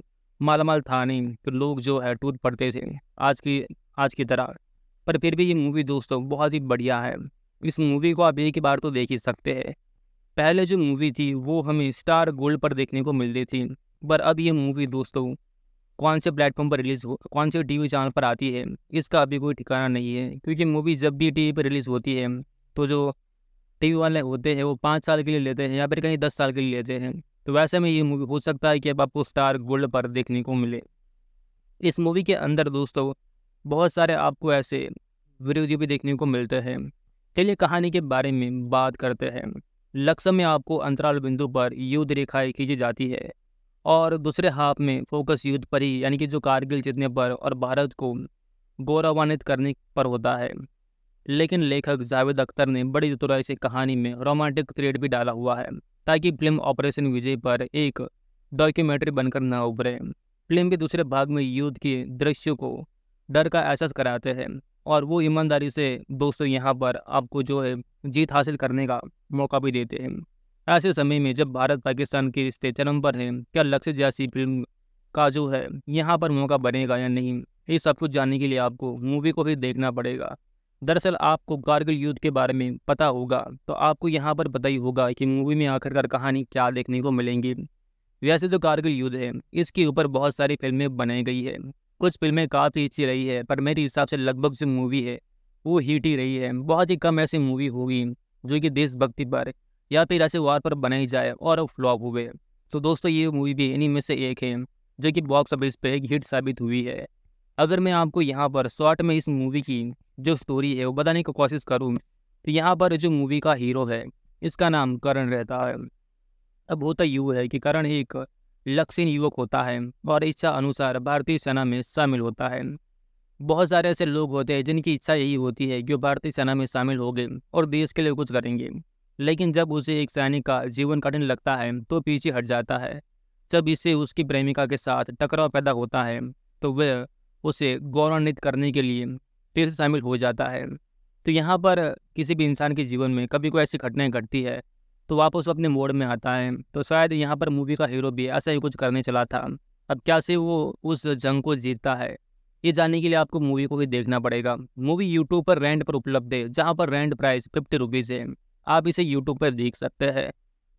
मालामाल था नहीं तो लोग जो है टूट पड़ते थे आज की आज की तरह पर फिर भी ये मूवी दोस्तों बहुत ही बढ़िया है इस मूवी को आप एक ही बार तो देख ही सकते हैं पहले जो मूवी थी वो हमें स्टार गोल्ड पर देखने को मिलती थी पर अब ये मूवी दोस्तों कौन से प्लेटफॉर्म पर रिलीज़ हो कौन से टीवी चैनल पर आती है इसका अभी कोई ठिकाना नहीं है क्योंकि मूवी जब भी टीवी पर रिलीज़ होती है तो जो टीवी वाले होते हैं वो पाँच साल के लिए लेते हैं या फिर कहीं दस साल के लिए लेते हैं तो वैसे में ये मूवी हो सकता है कि अब आपको स्टार गोल्ड पर देखने को मिले इस मूवी के अंदर दोस्तों बहुत सारे आपको ऐसे वीडियो भी देखने को मिलते हैं चलिए कहानी के बारे में बात करते हैं लक्ष्य में आपको अंतराल बिंदु पर युद्ध रेखाएँ खींची जाती है और दूसरे हाफ में फोकस युद्ध पर ही यानी कि जो कारगिल जीतने पर और भारत को गौरवान्वित करने पर होता है लेकिन लेखक जावेद अख्तर ने बड़ी चतुराई से कहानी में रोमांटिक थ्रेड भी डाला हुआ है ताकि फिल्म ऑपरेशन विजय पर एक डॉक्यूमेंट्री बनकर न उभरे फिल्म के दूसरे भाग में युद्ध के दृश्य को डर का एहसास कराते हैं और वो ईमानदारी से दोस्तों यहाँ पर आपको जो है जीत हासिल करने का मौका भी देते हैं ऐसे समय में जब भारत पाकिस्तान के रिश्ते चरम पर हैं क्या लक्ष्य जैसी फिल्म का जो है यहाँ पर मौका बनेगा या नहीं ये सब कुछ जानने के लिए आपको मूवी को भी देखना पड़ेगा दरअसल आपको कारगिल युद्ध के बारे में पता होगा तो आपको यहाँ पर पता ही होगा कि मूवी में आखिरकार कहानी क्या देखने को मिलेंगी वैसे जो तो कारगिल युद्ध है इसके ऊपर बहुत सारी फिल्में बनाई गई है कुछ फिल्में काफ़ी अच्छी रही है पर मेरे हिसाब से लगभग जो मूवी है वो हिट ही रही है बहुत ही कम ऐसी मूवी होगी जो कि देशभक्ति पर या फिर ऐसे वार पर बनाई जाए और फ्लॉप हुए तो दोस्तों ये मूवी भी इन्हीं में से एक है जो कि बॉक्स ऑफिस पर एक हिट साबित हुई है अगर मैं आपको यहाँ पर शॉर्ट में इस मूवी की जो स्टोरी है वो बताने की को कोशिश करूँ तो यहाँ पर जो मूवी का हीरो है इसका नाम करण रहता है अब होता यूँ है कि करण एक लक्षण युवक होता है और इच्छा अनुसार भारतीय सेना में शामिल होता है बहुत सारे ऐसे लोग होते हैं जिनकी इच्छा यही होती है कि वो भारतीय सेना में शामिल हो गए और देश के लिए कुछ करेंगे लेकिन जब उसे एक सैनिक का जीवन कठिन लगता है तो पीछे हट जाता है जब इसे उसकी प्रेमिका के साथ टकराव पैदा होता है तो वह उसे गौरवान्वित करने के लिए फिर शामिल हो जाता है तो यहाँ पर किसी भी इंसान के जीवन में कभी कोई ऐसी घटनाएं घटती है तो वापस अपने मोड में आता है तो शायद यहाँ पर मूवी का हीरो भी ऐसा ही कुछ करने चला था अब क्या से वो उस जंग को जीतता है ये जानने के लिए आपको मूवी को भी देखना पड़ेगा मूवी यूट्यूब पर रेंट पर उपलब्ध है जहाँ पर रेंट प्राइस फिफ्टी रुपीज़ है आप इसे यूट्यूब पर देख सकते हैं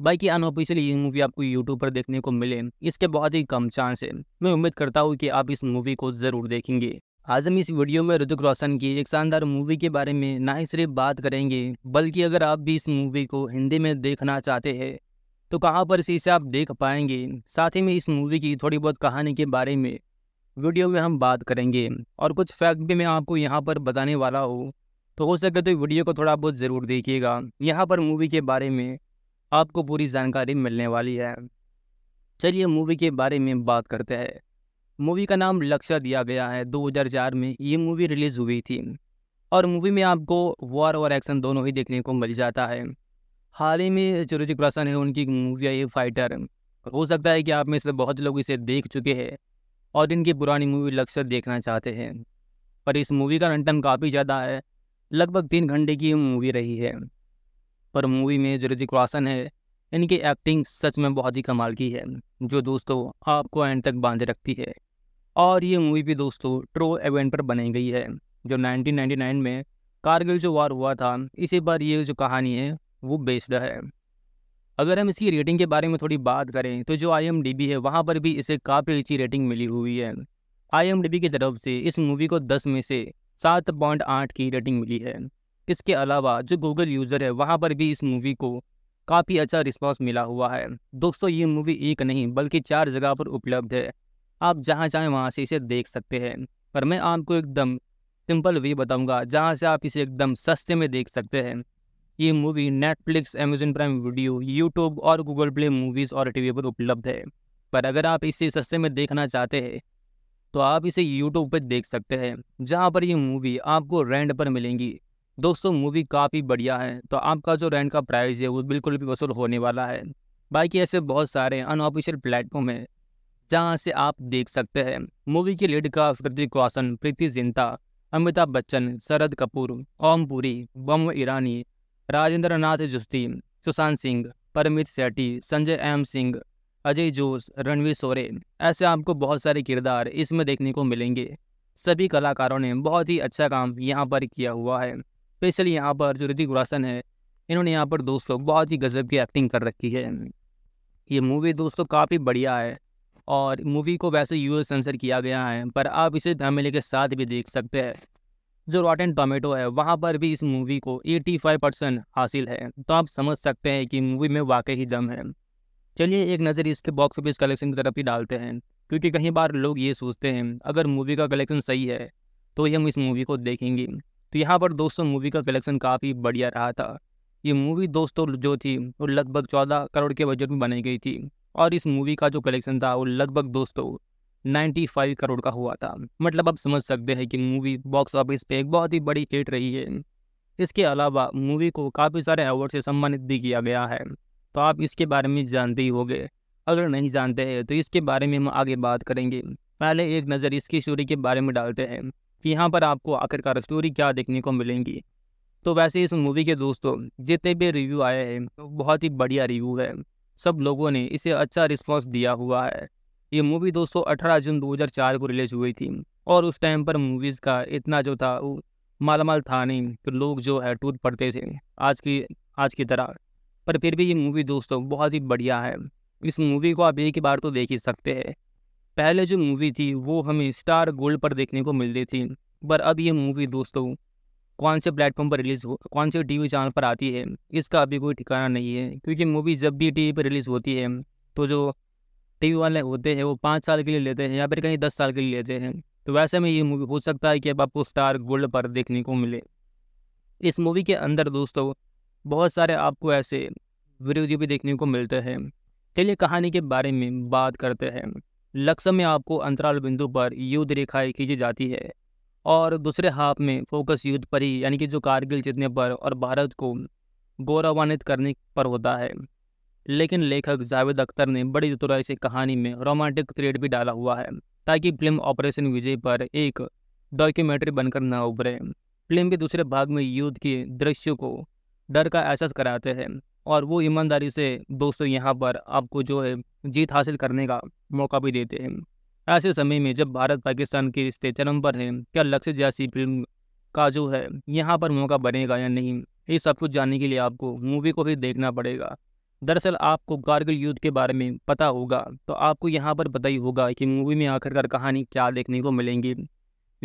बाकी अनऑफिशियल ये मूवी आपको यूट्यूब पर देखने को मिले इसके बहुत ही कम चांस है मैं उम्मीद करता हूँ कि आप इस मूवी को ज़रूर देखेंगे आज हम इस वीडियो में ऋतिक रोशन की एक शानदार मूवी के बारे में ना ही सिर्फ बात करेंगे बल्कि अगर आप भी इस मूवी को हिंदी में देखना चाहते हैं तो कहाँ पर से इसे आप देख पाएंगे साथ ही में इस मूवी की थोड़ी बहुत कहानी के बारे में वीडियो में हम बात करेंगे और कुछ फैक्ट भी मैं आपको यहाँ पर बताने वाला हूँ तो हो सके तो वीडियो को थोड़ा बहुत ज़रूर देखिएगा यहाँ पर मूवी के बारे में आपको पूरी जानकारी मिलने वाली है चलिए मूवी के बारे में बात करते हैं मूवी का नाम लक्ष्य दिया गया है 2004 में ये मूवी रिलीज़ हुई थी और मूवी में आपको वॉर और एक्शन दोनों ही देखने को मिल जाता है हाल ही में जो ऋतिक रोशन है उनकी मूवी आई फाइटर हो सकता है कि आप में से बहुत लोग इसे देख चुके हैं और इनकी पुरानी मूवी लक्ष्य देखना चाहते हैं पर इस मूवी का रन काफ़ी ज़्यादा है लगभग तीन घंटे की मूवी रही है पर मूवी में जो ऋतिक रोशन है इनकी एक्टिंग सच में बहुत ही कमाल की है जो दोस्तों आपको एंड तक बांधे रखती है और ये मूवी भी दोस्तों ट्रो एवेंट पर बनाई गई है जो 1999 में कारगिल जो वार हुआ था इसी पर ये जो कहानी है वो बेस्ड है अगर हम इसकी रेटिंग के बारे में थोड़ी बात करें तो जो आई है वहाँ पर भी इसे काफ़ी अच्छी रेटिंग मिली हुई है आई की तरफ से इस मूवी को दस में से सात पॉइंट आठ की रेटिंग मिली है इसके अलावा जो गूगल यूज़र है वहाँ पर भी इस मूवी को काफ़ी अच्छा रिस्पांस मिला हुआ है दोस्तों ये मूवी एक नहीं बल्कि चार जगह पर उपलब्ध है आप जहाँ चाहें वहाँ से इसे देख सकते हैं पर मैं आपको एकदम सिंपल वे बताऊँगा जहाँ से आप इसे एकदम सस्ते में देख सकते हैं ये movie Netflix Amazon prime video YouTube और गूगल प्ले मूवीज़ और टीवी पर उपलब्ध है पर अगर आप इसे सस्ते में देखना चाहते हैं तो आप इसे यूट्यूब पर देख सकते हैं जहाँ पर ये मूवी आपको रेंट पर मिलेंगी दोस्तों मूवी काफ़ी बढ़िया है तो आपका जो रेंट का प्राइस है वो बिल्कुल भी वसूल होने वाला है बाकी ऐसे बहुत सारे अनऑफिशियल प्लेटफॉर्म है जहां से आप देख सकते हैं मूवी की लीड का ऋतिक रोशन प्रीति जिंता अमिताभ बच्चन शरद कपूर ओम पुरी बम ईरानी राजेंद्र नाथ जुस्ती सुशांत सिंह परमित सेठी संजय एम सिंह अजय जोश रणवीर सोरे ऐसे आपको बहुत सारे किरदार इसमें देखने को मिलेंगे सभी कलाकारों ने बहुत ही अच्छा काम यहाँ पर किया हुआ है स्पेशली यहाँ पर जो ऋतिक रोशन है इन्होंने यहाँ पर दोस्तों बहुत ही गजब की एक्टिंग कर रखी है ये मूवी दोस्तों काफ़ी बढ़िया है और मूवी को वैसे यू सेंसर किया गया है पर आप इसे फैमिली के साथ भी देख सकते हैं जो एंड टोमेटो है वहाँ पर भी इस मूवी को 85 परसेंट हासिल है तो आप समझ सकते हैं कि मूवी में वाकई ही दम है चलिए एक नज़र इसके बॉक्स ऑफिस कलेक्शन की तरफ ही डालते हैं क्योंकि कई बार लोग ये सोचते हैं अगर मूवी का कलेक्शन सही है तो ही हम इस मूवी को देखेंगे तो यहाँ पर दोस्तों मूवी का कलेक्शन काफ़ी बढ़िया रहा था ये मूवी दोस्तों जो थी वो लगभग चौदह करोड़ के बजट में बनाई गई थी और इस मूवी का जो कलेक्शन था वो लगभग दोस्तों 95 करोड़ का हुआ था मतलब आप समझ सकते हैं कि मूवी बॉक्स ऑफिस पे एक बहुत ही बड़ी हिट रही है इसके अलावा मूवी को काफ़ी सारे अवार्ड से सम्मानित भी किया गया है तो आप इसके बारे में जानते ही होंगे अगर नहीं जानते हैं तो इसके बारे में हम आगे बात करेंगे पहले एक नज़र इसकी स्टोरी के बारे में डालते हैं कि यहाँ पर आपको आखिरकार स्टोरी क्या देखने को मिलेंगी तो वैसे इस मूवी के दोस्तों जितने भी रिव्यू आए हैं तो बहुत ही बढ़िया रिव्यू है सब लोगों ने इसे अच्छा रिस्पॉन्स दिया हुआ है ये मूवी दोस्तों अठारह जून 2004 को रिलीज हुई थी और उस टाइम पर मूवीज़ का इतना जो था वो मालामाल था नहीं तो लोग जो है टूट पड़ते थे आज की आज की तरह पर फिर भी ये मूवी दोस्तों बहुत ही बढ़िया है इस मूवी को आप एक बार तो देख ही सकते हैं पहले जो मूवी थी वो हमें स्टार गोल्ड पर देखने को मिलती थी पर अब ये मूवी दोस्तों कौन से प्लेटफॉर्म पर रिलीज़ हो कौन से टीवी चैनल पर आती है इसका अभी कोई ठिकाना नहीं है क्योंकि मूवी जब भी टीवी पर रिलीज़ होती है तो जो टीवी वाले होते हैं वो पाँच साल के लिए लेते हैं या फिर कहीं दस साल के लिए लेते हैं तो वैसे में ये मूवी हो सकता है कि अब आपको स्टार गोल्ड पर देखने को मिले इस मूवी के अंदर दोस्तों बहुत सारे आपको ऐसे वीडियो भी देखने को मिलते हैं चलिए कहानी के बारे में बात करते हैं लक्ष्य में आपको अंतराल बिंदु पर युद्ध रेखाएं खींची जाती है और दूसरे हाफ में फोकस युद्ध पर ही यानी कि जो कारगिल जीतने पर और भारत को गौरवान्वित करने पर होता है लेकिन लेखक जावेद अख्तर ने बड़ी चतुराई से कहानी में रोमांटिक थ्रेड भी डाला हुआ है ताकि फिल्म ऑपरेशन विजय पर एक डॉक्यूमेंट्री बनकर न उभरे फिल्म के दूसरे भाग में युद्ध के दृश्य को डर का एहसास कराते हैं और वो ईमानदारी से दोस्तों यहाँ पर आपको जो है जीत हासिल करने का मौका भी देते हैं ऐसे समय में जब भारत पाकिस्तान के रिश्ते चरम पर हैं क्या लक्ष्य जैसी फिल्म का जो है यहाँ पर मौका बनेगा या नहीं ये सब कुछ जानने के लिए आपको मूवी को भी देखना पड़ेगा दरअसल आपको कारगिल युद्ध के बारे में पता होगा तो आपको यहाँ पर पता ही होगा कि मूवी में आखिरकार कहानी क्या देखने को मिलेंगी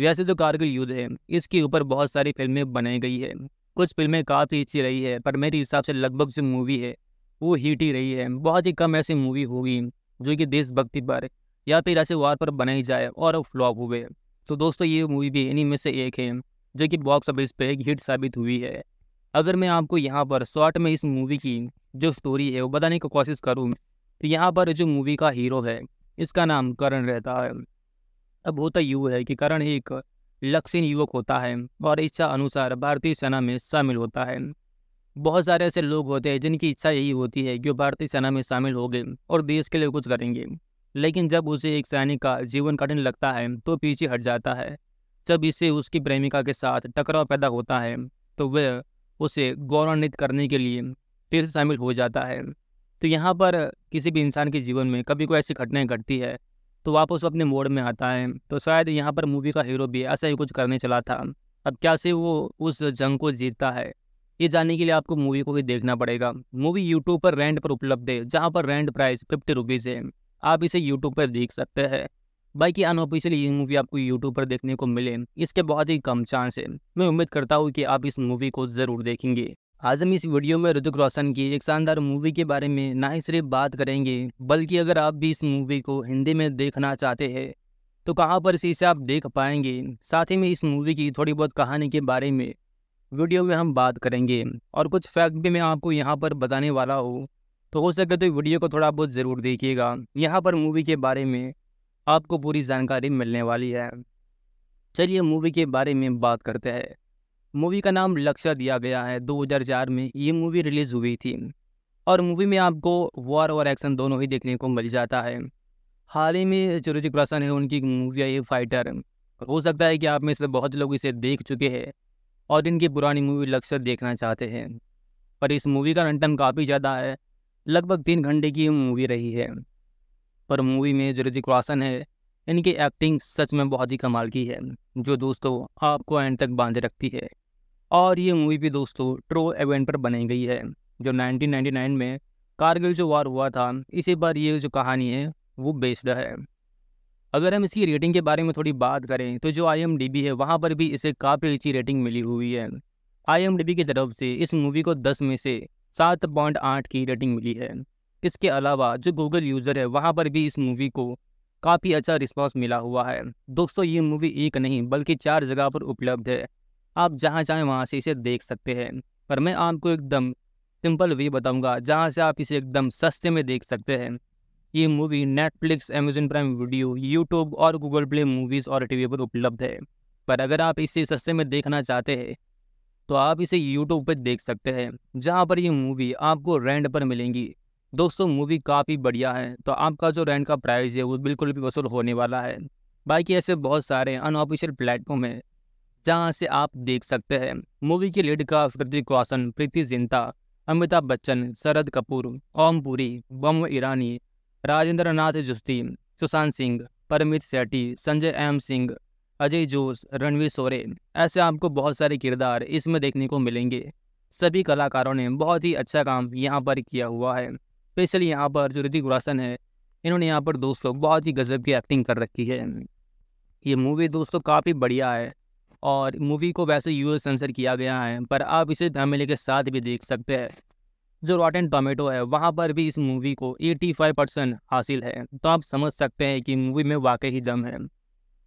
वैसे जो तो कारगिल युद्ध है इसके ऊपर बहुत सारी फिल्में बनाई गई है कुछ फिल्में काफ़ी अच्छी रही है पर मेरे हिसाब से लगभग जो मूवी है वो हिट ही रही है बहुत ही कम ऐसी मूवी होगी जो कि देशभक्ति पर या फिर तो ऐसे वार पर बनाई जाए और फ्लॉप हुए तो दोस्तों ये मूवी भी इन्हीं में से एक है जो कि बॉक्स ऑफिस पर एक हिट साबित हुई है अगर मैं आपको यहाँ पर शॉर्ट में इस मूवी की जो स्टोरी है वो बताने की को कोशिश करूँ तो यहाँ पर जो मूवी का हीरो है इसका नाम करण रहता है अब होता यूँ है कि करण एक लक्षण युवक होता है और इच्छा अनुसार भारतीय सेना में शामिल होता है बहुत सारे ऐसे लोग होते हैं जिनकी इच्छा यही होती है कि वो भारतीय सेना में शामिल हो गए और देश के लिए कुछ करेंगे लेकिन जब उसे एक सैनिक का जीवन कठिन लगता है तो पीछे हट जाता है जब इसे उसकी प्रेमिका के साथ टकराव पैदा होता है तो वह उसे गौरवान्वित करने के लिए फिर शामिल हो जाता है तो यहाँ पर किसी भी इंसान के जीवन में कभी कोई ऐसी घटनाएं घटती है तो वापस अपने मोड में आता है तो शायद यहाँ पर मूवी का हीरो भी ऐसा ही कुछ करने चला था अब क्या से वो उस जंग को जीतता है ये जानने के लिए आपको मूवी को भी देखना पड़ेगा मूवी यूट्यूब पर रेंट पर उपलब्ध है जहाँ पर रेंट प्राइस फिफ्टी रुपीज़ है आप इसे यूट्यूब पर देख सकते हैं बाकी की अनऑफिशियल ये मूवी आपको यूट्यूब पर देखने को मिले इसके बहुत ही कम चांस है मैं उम्मीद करता हूँ कि आप इस मूवी को ज़रूर देखेंगे आज हम इस वीडियो में ऋतिक रोशन की एक शानदार मूवी के बारे में ना ही सिर्फ बात करेंगे बल्कि अगर आप भी इस मूवी को हिंदी में देखना चाहते हैं तो कहाँ पर से इसे आप देख पाएंगे साथ ही में इस मूवी की थोड़ी बहुत कहानी के बारे में वीडियो में हम बात करेंगे और कुछ फैक्ट भी मैं आपको यहाँ पर बताने वाला हूँ तो हो सके तो वीडियो को थोड़ा बहुत ज़रूर देखिएगा यहाँ पर मूवी के बारे में आपको पूरी जानकारी मिलने वाली है चलिए मूवी के बारे में बात करते हैं मूवी का नाम लक्ष्य दिया गया है 2004 में ये मूवी रिलीज़ हुई थी और मूवी में आपको वॉर और एक्शन दोनों ही देखने को मिल जाता है हाल ही में जो ऋतिक रोशन है उनकी मूवी आई फाइटर हो सकता है कि आप में से बहुत लोग इसे देख चुके हैं और इनकी पुरानी मूवी लक्ष्य देखना चाहते हैं पर इस मूवी का रन काफ़ी ज़्यादा है लगभग तीन घंटे की मूवी रही है पर मूवी में जो ऋतिक रोशन है इनकी एक्टिंग सच में बहुत ही कमाल की है जो दोस्तों आपको एंड तक बांधे रखती है और ये मूवी भी दोस्तों ट्रो एवेंट पर बनाई गई है जो 1999 में कारगिल जो वार हुआ था इसी पर ये जो कहानी है वो बेस्ड है अगर हम इसकी रेटिंग के बारे में थोड़ी बात करें तो जो आई है वहाँ पर भी इसे काफ़ी अच्छी रेटिंग मिली हुई है आई की तरफ से इस मूवी को दस में से सात पॉइंट आठ की रेटिंग मिली है इसके अलावा जो गूगल यूज़र है वहाँ पर भी इस मूवी को काफ़ी अच्छा रिस्पॉन्स मिला हुआ है दोस्तों ये मूवी एक नहीं बल्कि चार जगह पर उपलब्ध है आप जहाँ चाहें वहाँ से इसे देख सकते हैं पर मैं आपको एकदम सिंपल वे बताऊंगा जहाँ से आप इसे एकदम सस्ते में देख सकते हैं ये movie Netflix Amazon prime video YouTube और गूगल प्ले मूवीज़ और टीवी पर उपलब्ध है पर अगर आप इसे सस्ते में देखना चाहते हैं तो आप इसे यूट्यूब पर देख सकते हैं जहाँ पर ये मूवी आपको रेंट पर मिलेंगी दोस्तों मूवी काफ़ी बढ़िया है तो आपका जो रेंट का प्राइस है वो बिल्कुल भी वसूल होने वाला है बाकी ऐसे बहुत सारे अनऑफिशियल प्लेटफॉर्म हैं जहाँ से आप देख सकते हैं मूवी की लीड का स्मृति रोशन प्रीति जिंता अमिताभ बच्चन शरद कपूर ओम पुरी बम ईरानी राजेंद्र नाथ जुस्ती सुशांत सिंह परमित सेठी संजय एम सिंह अजय जोश रणवीर सोरे ऐसे आपको बहुत सारे किरदार इसमें देखने को मिलेंगे सभी कलाकारों ने बहुत ही अच्छा काम यहाँ पर किया हुआ है स्पेशली यहाँ पर जो ऋतिक रोशन है इन्होंने यहाँ पर दोस्तों बहुत ही गजब की एक्टिंग कर रखी है ये मूवी दोस्तों काफ़ी बढ़िया है और मूवी को वैसे यू सेंसर किया गया है पर आप इसे फैमिली के साथ भी देख सकते हैं जो रॉटन टोमेटो है वहाँ पर भी इस मूवी को 85 परसेंट हासिल है तो आप समझ सकते हैं कि मूवी में वाकई ही दम है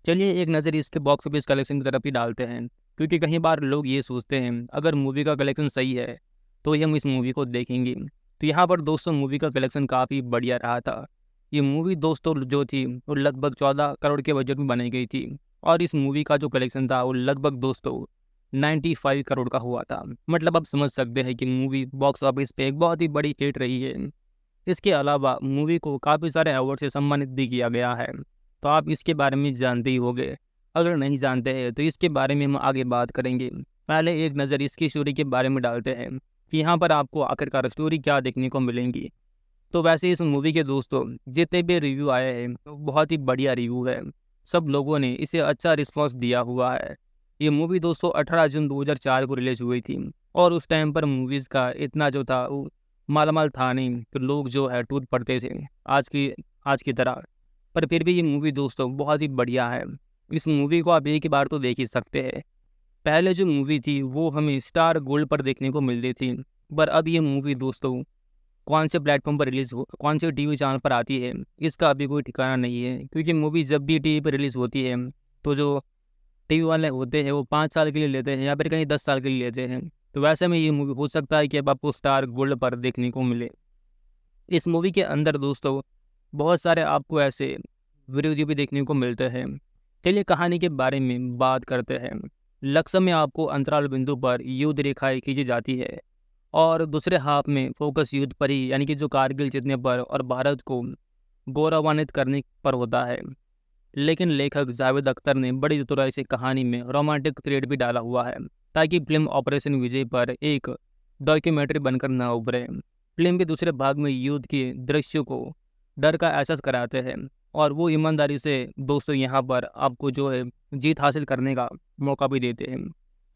चलिए एक नज़र इसके बॉक्स ऑफिस कलेक्शन की तरफ ही डालते हैं क्योंकि कई बार लोग ये सोचते हैं अगर मूवी का कलेक्शन सही है तो ही हम इस मूवी को देखेंगे तो यहाँ पर दोस्तों मूवी का कलेक्शन काफ़ी बढ़िया रहा था ये मूवी दोस्तों जो थी वो लगभग चौदह करोड़ के बजट में बनाई गई थी और इस मूवी का जो कलेक्शन था वो लगभग दोस्तों 95 करोड़ का हुआ था मतलब आप समझ सकते हैं कि मूवी बॉक्स ऑफिस पे एक बहुत ही बड़ी हिट रही है इसके अलावा मूवी को काफ़ी सारे अवार्ड से सम्मानित भी किया गया है तो आप इसके बारे में जानते ही होंगे अगर नहीं जानते हैं तो इसके बारे में हम आगे बात करेंगे पहले एक नज़र इसकी स्टोरी के बारे में डालते हैं कि यहाँ पर आपको आखिरकार स्टोरी क्या देखने को मिलेंगी तो वैसे इस मूवी के दोस्तों जितने भी रिव्यू आए हैं तो बहुत ही बढ़िया रिव्यू है सब लोगों ने इसे अच्छा रिस्पॉन्स दिया हुआ है ये मूवी दोस्तों अठारह जून 2004 को रिलीज हुई थी और उस टाइम पर मूवीज़ का इतना जो था वो मालामाल था नहीं तो लोग जो है टूट पड़ते थे आज की आज की तरह पर फिर भी ये मूवी दोस्तों बहुत ही बढ़िया है इस मूवी को आप एक ही बार तो देख ही सकते हैं पहले जो मूवी थी वो हमें स्टार गोल्ड पर देखने को मिलती थी पर अब ये मूवी दोस्तों कौन से प्लेटफॉर्म पर रिलीज़ हो कौन से टीवी चैनल पर आती है इसका अभी कोई ठिकाना नहीं है क्योंकि मूवी जब भी टीवी पर रिलीज़ होती है तो जो टीवी वाले होते हैं वो पाँच साल के लिए लेते हैं या फिर कहीं दस साल के लिए लेते हैं तो वैसे में ये मूवी हो सकता है कि अब आपको स्टार गोल्ड पर देखने को मिले इस मूवी के अंदर दोस्तों बहुत सारे आपको ऐसे वीडियो भी देखने को मिलते हैं चलिए कहानी के बारे में बात करते हैं लक्ष्य में आपको अंतराल बिंदु पर युद्ध रेखाएँ खींची जाती है और दूसरे हाफ में फोकस युद्ध पर ही यानी कि जो कारगिल जीतने पर और भारत को गौरवान्वित करने पर होता है लेकिन लेखक जावेद अख्तर ने बड़ी चतुराई से कहानी में रोमांटिक थ्रेड भी डाला हुआ है ताकि फिल्म ऑपरेशन विजय पर एक डॉक्यूमेंट्री बनकर ना उभरे फिल्म के दूसरे भाग में युद्ध के दृश्यों को डर का एहसास कराते हैं और वो ईमानदारी से दोस्तों यहाँ पर आपको जो है जीत हासिल करने का मौका भी देते हैं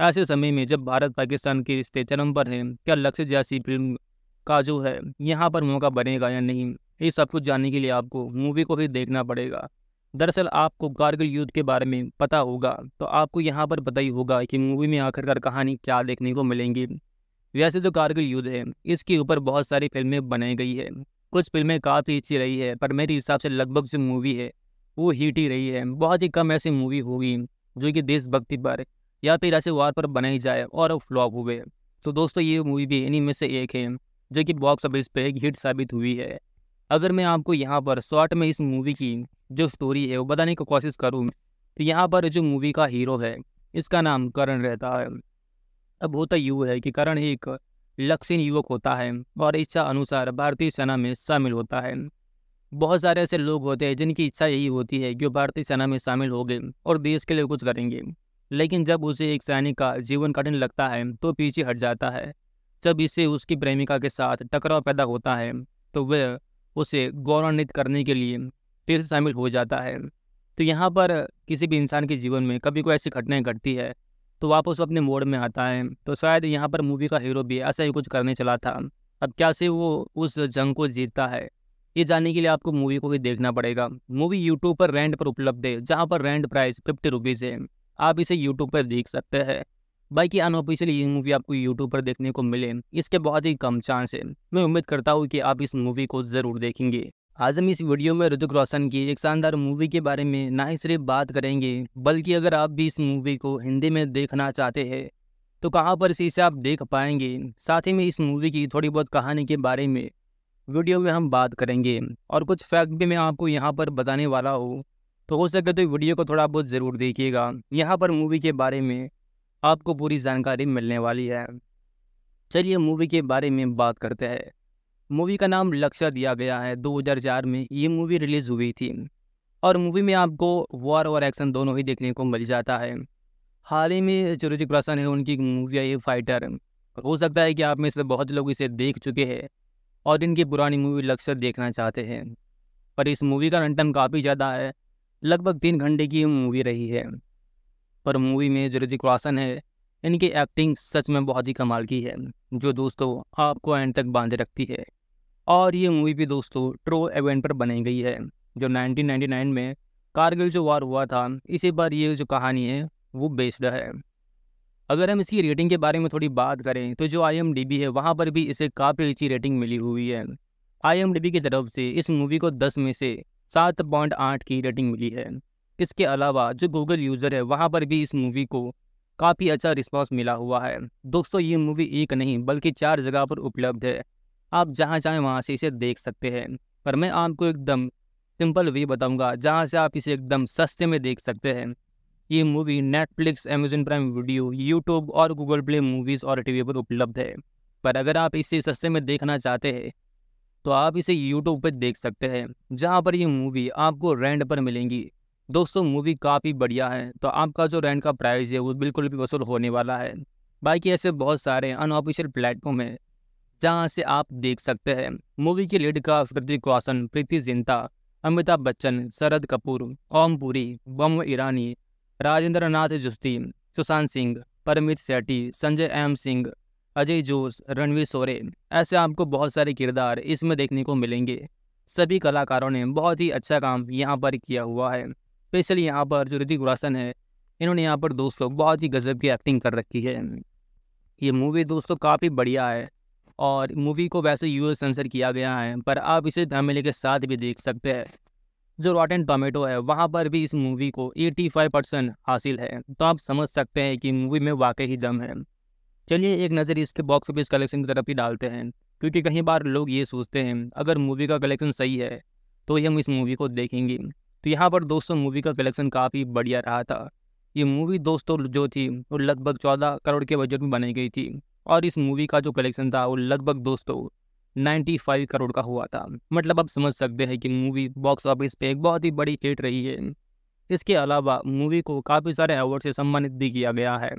ऐसे समय में जब भारत पाकिस्तान के रिश्ते चरम पर हैं क्या लक्ष्य जैसी फिल्म का जो है यहाँ पर मौका बनेगा या नहीं ये सब कुछ जानने के लिए आपको मूवी को ही देखना पड़ेगा दरअसल आपको कारगिल युद्ध के बारे में पता होगा तो आपको यहाँ पर पता ही होगा कि मूवी में आखिरकार कहानी क्या देखने को मिलेंगी वैसे जो तो कारगिल युद्ध है इसके ऊपर बहुत सारी फिल्में बनाई गई है कुछ फिल्में काफ़ी अच्छी रही है पर मेरे हिसाब से लगभग जो मूवी है वो हिट ही रही है बहुत ही कम ऐसी मूवी होगी जो कि देशभक्ति पर या फिर ऐसे वार पर बनाई जाए और फ्लॉप हुए तो दोस्तों ये मूवी भी इन्हीं में से एक है जो कि बॉक्स ऑफिस पर एक हिट साबित हुई है अगर मैं आपको यहाँ पर शॉर्ट में इस मूवी की जो स्टोरी है वो बताने की कोशिश करूँ तो यहाँ पर जो मूवी का हीरो है इसका नाम करण रहता है अब होता यूँ है कि करण एक लक्षण युवक होता है और इच्छा अनुसार भारतीय सेना में शामिल होता है बहुत सारे ऐसे लोग होते हैं जिनकी इच्छा यही होती है कि वो भारतीय सेना में शामिल हो गए और देश के लिए कुछ करेंगे लेकिन जब उसे एक सैनिक का जीवन कठिन लगता है तो पीछे हट जाता है जब इसे उसकी प्रेमिका के साथ टकराव पैदा होता है तो वह उसे गौरवान्वित करने के लिए फिर शामिल हो जाता है तो यहाँ पर किसी भी इंसान के जीवन में कभी कोई ऐसी घटनाएं घटती है तो वापस वो अपने मोड में आता है तो शायद यहाँ पर मूवी का हीरो भी ऐसा ही कुछ करने चला था अब क्या से वो उस जंग को जीतता है ये जानने के लिए आपको मूवी को भी देखना पड़ेगा मूवी यूट्यूब पर रेंट पर उपलब्ध है जहाँ पर रेंट प्राइस फिफ्टी रुपीज़ है आप इसे यूट्यूब पर देख सकते हैं बाकी अनऑफिशियली ये मूवी आपको यूट्यूब पर देखने को मिले इसके बहुत ही कम चांस है मैं उम्मीद करता हूँ कि आप इस मूवी को ज़रूर देखेंगे आज हम इस वीडियो में ऋतिक रोशन की एक शानदार मूवी के बारे में ना ही सिर्फ बात करेंगे बल्कि अगर आप भी इस मूवी को हिंदी में देखना चाहते हैं तो कहाँ पर इसे आप देख पाएंगे साथ ही में इस मूवी की थोड़ी बहुत कहानी के बारे में वीडियो में हम बात करेंगे और कुछ फैक्ट भी मैं आपको यहाँ पर बताने वाला हूँ तो हो सके तो वीडियो को थोड़ा बहुत ज़रूर देखिएगा यहाँ पर मूवी के बारे में आपको पूरी जानकारी मिलने वाली है चलिए मूवी के बारे में बात करते हैं मूवी का नाम लक्ष्य दिया गया है 2004 में ये मूवी रिलीज़ हुई थी और मूवी में आपको वॉर और एक्शन दोनों ही देखने को मिल जाता है हाल ही में जो ऋतिक रोशन है उनकी मूवी आई फाइटर हो सकता है कि आप में से बहुत लोग इसे देख चुके हैं और इनकी पुरानी मूवी लक्ष्य देखना चाहते हैं पर इस मूवी का रन काफ़ी ज़्यादा है लगभग तीन घंटे की मूवी रही है पर मूवी में जो ऋतिक रोशन है इनकी एक्टिंग सच में बहुत ही कमाल की है जो दोस्तों आपको एंड तक बांधे रखती है और ये मूवी भी दोस्तों ट्रो इवेंट पर बनाई गई है जो 1999 में कारगिल जो वार हुआ था इसी पर ये जो कहानी है वो बेस्ड है अगर हम इसकी रेटिंग के बारे में थोड़ी बात करें तो जो आई है वहाँ पर भी इसे काफ़ी अच्छी रेटिंग मिली हुई है आई की तरफ से इस मूवी को दस में से सात पॉइंट आठ की रेटिंग मिली है इसके अलावा जो गूगल यूज़र है वहाँ पर भी इस मूवी को काफ़ी अच्छा रिस्पांस मिला हुआ है दोस्तों ये मूवी एक नहीं बल्कि चार जगह पर उपलब्ध है आप जहाँ चाहें वहाँ से इसे देख सकते हैं पर मैं आपको एकदम सिंपल वे बताऊंगा जहाँ से आप इसे एकदम सस्ते में देख सकते हैं ये movie Netflix Amazon prime video YouTube और गूगल प्ले मूवीज़ और टीवी पर उपलब्ध है पर अगर आप इसे सस्ते में देखना चाहते हैं तो आप इसे यूट्यूब पर देख सकते हैं जहाँ पर ये मूवी आपको रेंट पर मिलेंगी दोस्तों मूवी काफ़ी बढ़िया है तो आपका जो रेंट का प्राइस है वो बिल्कुल भी वसूल होने वाला है बाकी ऐसे बहुत सारे अनऑफिशियल प्लेटफॉर्म है जहां से आप देख सकते हैं मूवी की लीड का ऋतिक रोशन प्रीति जिंता अमिताभ बच्चन शरद कपूर ओम पुरी बम ईरानी राजेंद्र नाथ जुस्ती सुशांत सिंह परमित सेठी संजय एम सिंह अजय जोश रणवीर सोरे ऐसे आपको बहुत सारे किरदार इसमें देखने को मिलेंगे सभी कलाकारों ने बहुत ही अच्छा काम यहाँ पर किया हुआ है स्पेशली यहाँ पर जो ऋतिक रोशन है इन्होंने यहाँ पर दोस्तों बहुत ही गजब की एक्टिंग कर रखी है ये मूवी दोस्तों काफ़ी बढ़िया है और मूवी को वैसे यू सेंसर किया गया है पर आप इसे फैमिली के साथ भी देख सकते हैं जो रॉटन टोमेटो है वहाँ पर भी इस मूवी को 85 परसेंट हासिल है तो आप समझ सकते हैं कि मूवी में वाकई ही दम है चलिए एक नज़र इसके बॉक्स ऑफिस कलेक्शन की तरफ ही डालते हैं क्योंकि कई बार लोग ये सोचते हैं अगर मूवी का कलेक्शन सही है तो ही हम इस मूवी को देखेंगे तो यहाँ पर दोस्तों मूवी का कलेक्शन काफ़ी बढ़िया रहा था ये मूवी दोस्तों जो थी वो लगभग चौदह करोड़ के बजट में बनाई गई थी और इस मूवी का जो कलेक्शन था वो लगभग दोस्तों 95 करोड़ का हुआ था मतलब आप समझ सकते हैं कि मूवी बॉक्स ऑफिस पे एक बहुत ही बड़ी हिट रही है इसके अलावा मूवी को काफ़ी सारे अवार्ड से सम्मानित भी किया गया है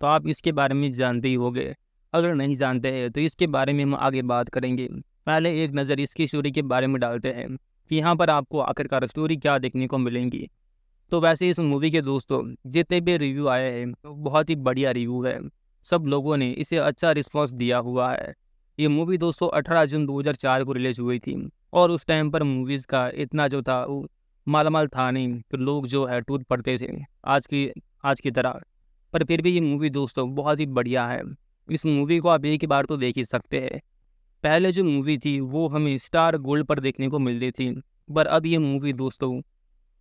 तो आप इसके बारे में जानते ही होंगे अगर नहीं जानते हैं तो इसके बारे में हम आगे बात करेंगे पहले एक नज़र इसकी स्टोरी के बारे में डालते हैं कि यहाँ पर आपको आखिरकार स्टोरी क्या देखने को मिलेंगी तो वैसे इस मूवी के दोस्तों जितने भी रिव्यू आए हैं तो बहुत ही बढ़िया रिव्यू है सब लोगों ने इसे अच्छा रिस्पॉन्स दिया हुआ है ये मूवी दोस्तों अठारह जून 2004 को रिलीज हुई थी और उस टाइम पर मूवीज़ का इतना जो था वो मालामाल था नहीं तो लोग जो है टूट पड़ते थे आज की आज की तरह पर फिर भी ये मूवी दोस्तों बहुत ही बढ़िया है इस मूवी को आप एक ही बार तो देख ही सकते हैं पहले जो मूवी थी वो हमें स्टार गोल्ड पर देखने को मिलती थी पर अब ये मूवी दोस्तों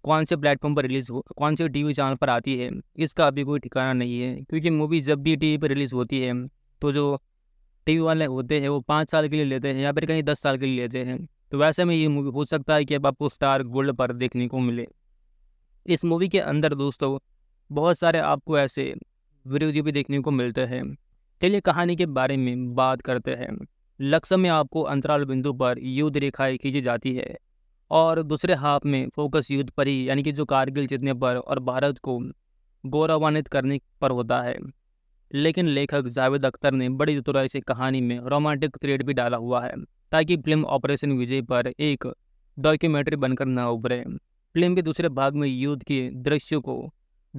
कौन से प्लेटफॉर्म पर रिलीज़ हो कौन से टीवी चैनल पर आती है इसका अभी कोई ठिकाना नहीं है क्योंकि मूवी जब भी टीवी पर रिलीज़ होती है तो जो टीवी वाले होते हैं वो पाँच साल के लिए लेते हैं या फिर कहीं दस साल के लिए लेते हैं तो वैसे में ये मूवी हो सकता है कि अब आपको स्टार गोल्ड पर देखने को मिले इस मूवी के अंदर दोस्तों बहुत सारे आपको ऐसे वीडियो भी देखने को मिलते हैं चलिए कहानी के बारे में बात करते हैं लक्ष्य में आपको अंतराल बिंदु पर युद्ध रेखाएं खींची जाती है और दूसरे हाफ में फोकस युद्ध पर ही यानी कि जो कारगिल जीतने पर और भारत को गौरवान्वित करने पर होता है लेकिन लेखक जावेद अख्तर ने बड़ी चतुराई से कहानी में रोमांटिक थ्रेड भी डाला हुआ है ताकि फिल्म ऑपरेशन विजय पर एक डॉक्यूमेंट्री बनकर ना उभरे फिल्म के दूसरे भाग में युद्ध के दृश्यों को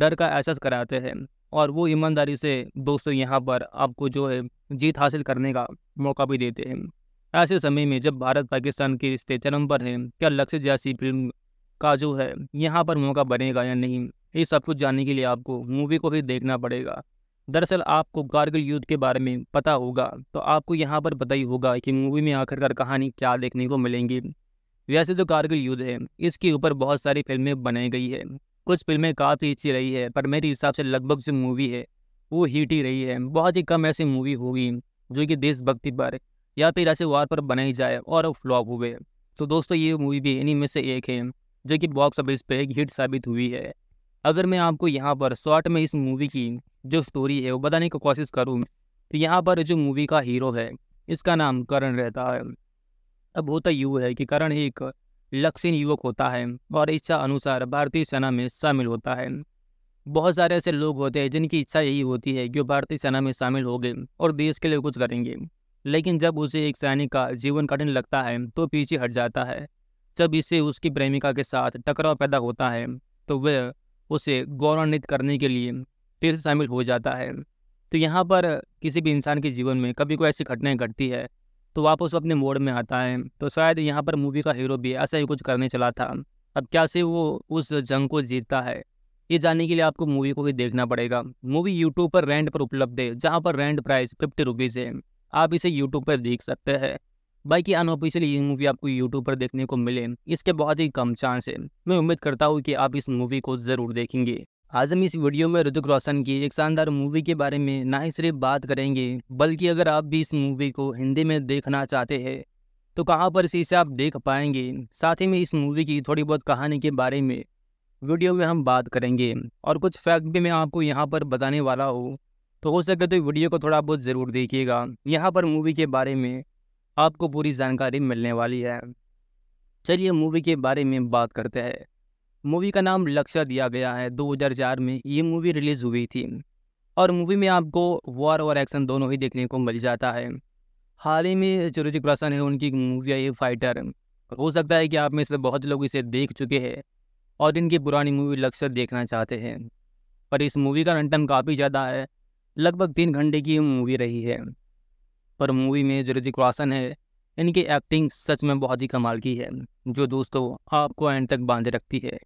डर का एहसास कराते हैं और वो ईमानदारी से दोस्तों यहाँ पर आपको जो है जीत हासिल करने का मौका भी देते हैं ऐसे समय में जब भारत पाकिस्तान के रिश्ते चरम पर हैं क्या लक्ष्य जैसी फिल्म का जो है यहाँ पर मौका बनेगा या नहीं ये सब कुछ जानने के लिए आपको मूवी को ही देखना पड़ेगा दरअसल आपको कारगिल युद्ध के बारे में पता होगा तो आपको यहाँ पर पता ही होगा कि मूवी में आखिरकार कहानी क्या देखने को मिलेंगी वैसे जो तो कारगिल युद्ध है इसके ऊपर बहुत सारी फिल्में बनाई गई है कुछ फिल्में काफ़ी अच्छी रही है पर मेरे हिसाब से लगभग जो मूवी है वो हिट ही रही है बहुत ही कम ऐसी मूवी होगी जो कि देशभक्ति पर या फिर तो ऐसे वार पर बनाई जाए और फ्लॉप हुए तो दोस्तों ये मूवी भी इन्हीं में से एक है जो कि बॉक्स ऑफिस पर एक हिट साबित हुई है अगर मैं आपको यहाँ पर शॉर्ट में इस मूवी की जो स्टोरी है वो बताने की कोशिश करूँ तो यहाँ पर जो मूवी का हीरो है इसका नाम करण रहता है अब होता यू है कि करण एक लक्षण युवक होता है और इच्छा अनुसार भारतीय सेना में शामिल होता है बहुत सारे ऐसे लोग होते हैं जिनकी इच्छा यही होती है कि वो भारतीय सेना में शामिल हो गए और देश के लिए कुछ करेंगे लेकिन जब उसे एक सैनिक का जीवन कठिन लगता है तो पीछे हट जाता है जब इसे उसकी प्रेमिका के साथ टकराव पैदा होता है तो वह उसे गौरवान्वित करने के लिए फिर से शामिल हो जाता है तो यहाँ पर किसी भी इंसान के जीवन में कभी कोई ऐसी घटनाएं घटती है तो वापस अपने मोड में आता है तो शायद यहाँ पर मूवी का हीरो भी ऐसा ही कुछ करने चला था अब क्या से वो उस जंग को जीतता है ये जानने के लिए आपको मूवी को भी देखना पड़ेगा मूवी यूट्यूब पर रेंट पर उपलब्ध है जहाँ पर रेंट प्राइस फिफ्टी रुपीज़ है आप इसे यूट्यूब पर देख सकते हैं बाई की अनऑफिशियली ये मूवी आपको यूट्यूब पर देखने को मिले इसके बहुत ही कम चांस है मैं उम्मीद करता हूँ कि आप इस मूवी को ज़रूर देखेंगे आज हम इस वीडियो में ऋतिक रोशन की एक शानदार मूवी के बारे में ना ही सिर्फ बात करेंगे बल्कि अगर आप भी इस मूवी को हिंदी में देखना चाहते हैं तो कहाँ पर से इसे आप देख पाएंगे साथ ही में इस मूवी की थोड़ी बहुत कहानी के बारे में वीडियो में हम बात करेंगे और कुछ फैक्ट भी मैं आपको यहाँ पर बताने वाला हूँ तो हो सके तो वीडियो को थोड़ा बहुत ज़रूर देखिएगा यहाँ पर मूवी के बारे में आपको पूरी जानकारी मिलने वाली है चलिए मूवी के बारे में बात करते हैं मूवी का नाम लक्ष्य दिया गया है 2004 में ये मूवी रिलीज़ हुई थी और मूवी में आपको वॉर और एक्शन दोनों ही देखने को मिल जाता है हाल ही में जो ऋतिक रोशन है उनकी मूवी है ये फाइटर हो सकता है कि आप में से बहुत लोग इसे देख चुके हैं और इनकी पुरानी मूवी लक्ष्य देखना चाहते हैं पर इस मूवी का रन काफ़ी ज़्यादा है लगभग तीन घंटे की मूवी रही है पर मूवी में जो ऋतिक रोशन है इनकी एक्टिंग सच में बहुत ही कमाल की है जो दोस्तों आपको एंड तक बांधे रखती है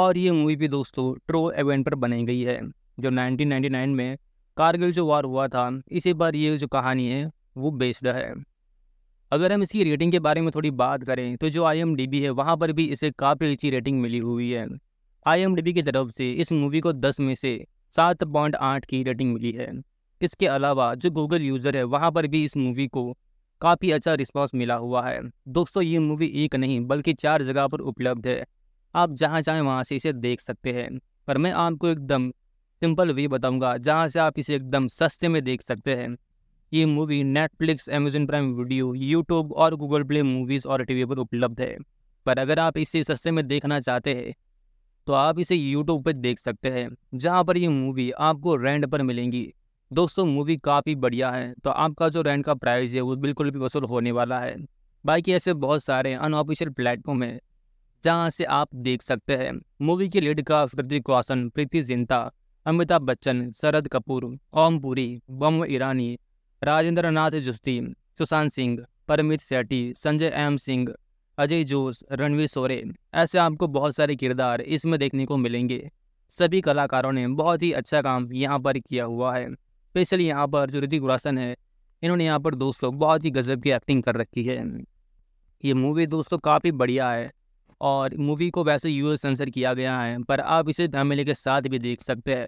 और ये मूवी भी दोस्तों ट्रो एवेंट पर बनाई गई है जो 1999 में कारगिल जो वार हुआ था इसी पर ये जो कहानी है वो बेस्ड है अगर हम इसकी रेटिंग के बारे में थोड़ी बात करें तो जो आई है वहाँ पर भी इसे काफ़ी अच्छी रेटिंग मिली हुई है आई की तरफ से इस मूवी को दस में से सात पॉइंट आठ की रेटिंग मिली है इसके अलावा जो गूगल यूज़र है वहाँ पर भी इस मूवी को काफ़ी अच्छा रिस्पॉन्स मिला हुआ है दोस्तों ये मूवी एक नहीं बल्कि चार जगह पर उपलब्ध है आप जहाँ चाहें वहाँ से इसे देख सकते हैं पर मैं आपको एकदम सिंपल वे बताऊंगा जहाँ से आप इसे एकदम सस्ते में देख सकते हैं ये movie Netflix Amazon prime video YouTube और गूगल प्ले मूवीज़ और टीवी पर उपलब्ध है पर अगर आप इसे सस्ते में देखना चाहते हैं तो आप इसे यूट्यूब पर देख सकते हैं जहाँ पर ये मूवी आपको रेंट पर मिलेंगी दोस्तों मूवी काफ़ी बढ़िया है तो आपका जो रेंट का प्राइस है वो बिल्कुल भी वसूल होने वाला है बाकी ऐसे बहुत सारे अनऑफिशियल प्लेटफॉर्म है जहाँ से आप देख सकते हैं मूवी की लीड का कृतिक रोशन प्रीति जिंता अमिताभ बच्चन शरद कपूर ओम पुरी बम ईरानी राजेंद्र नाथ जुस्ती सुशांत सिंह परमित सेठी संजय एम सिंह अजय जोश रणवीर सोरे ऐसे आपको बहुत सारे किरदार इसमें देखने को मिलेंगे सभी कलाकारों ने बहुत ही अच्छा काम यहाँ पर किया हुआ है स्पेशली यहाँ पर जो ऋतिक रोशन है इन्होंने यहाँ पर दोस्तों बहुत ही गजब की एक्टिंग कर रखी है ये मूवी दोस्तों काफ़ी बढ़िया है और मूवी को वैसे यू सेंसर किया गया है पर आप इसे फैमिली के साथ भी देख सकते हैं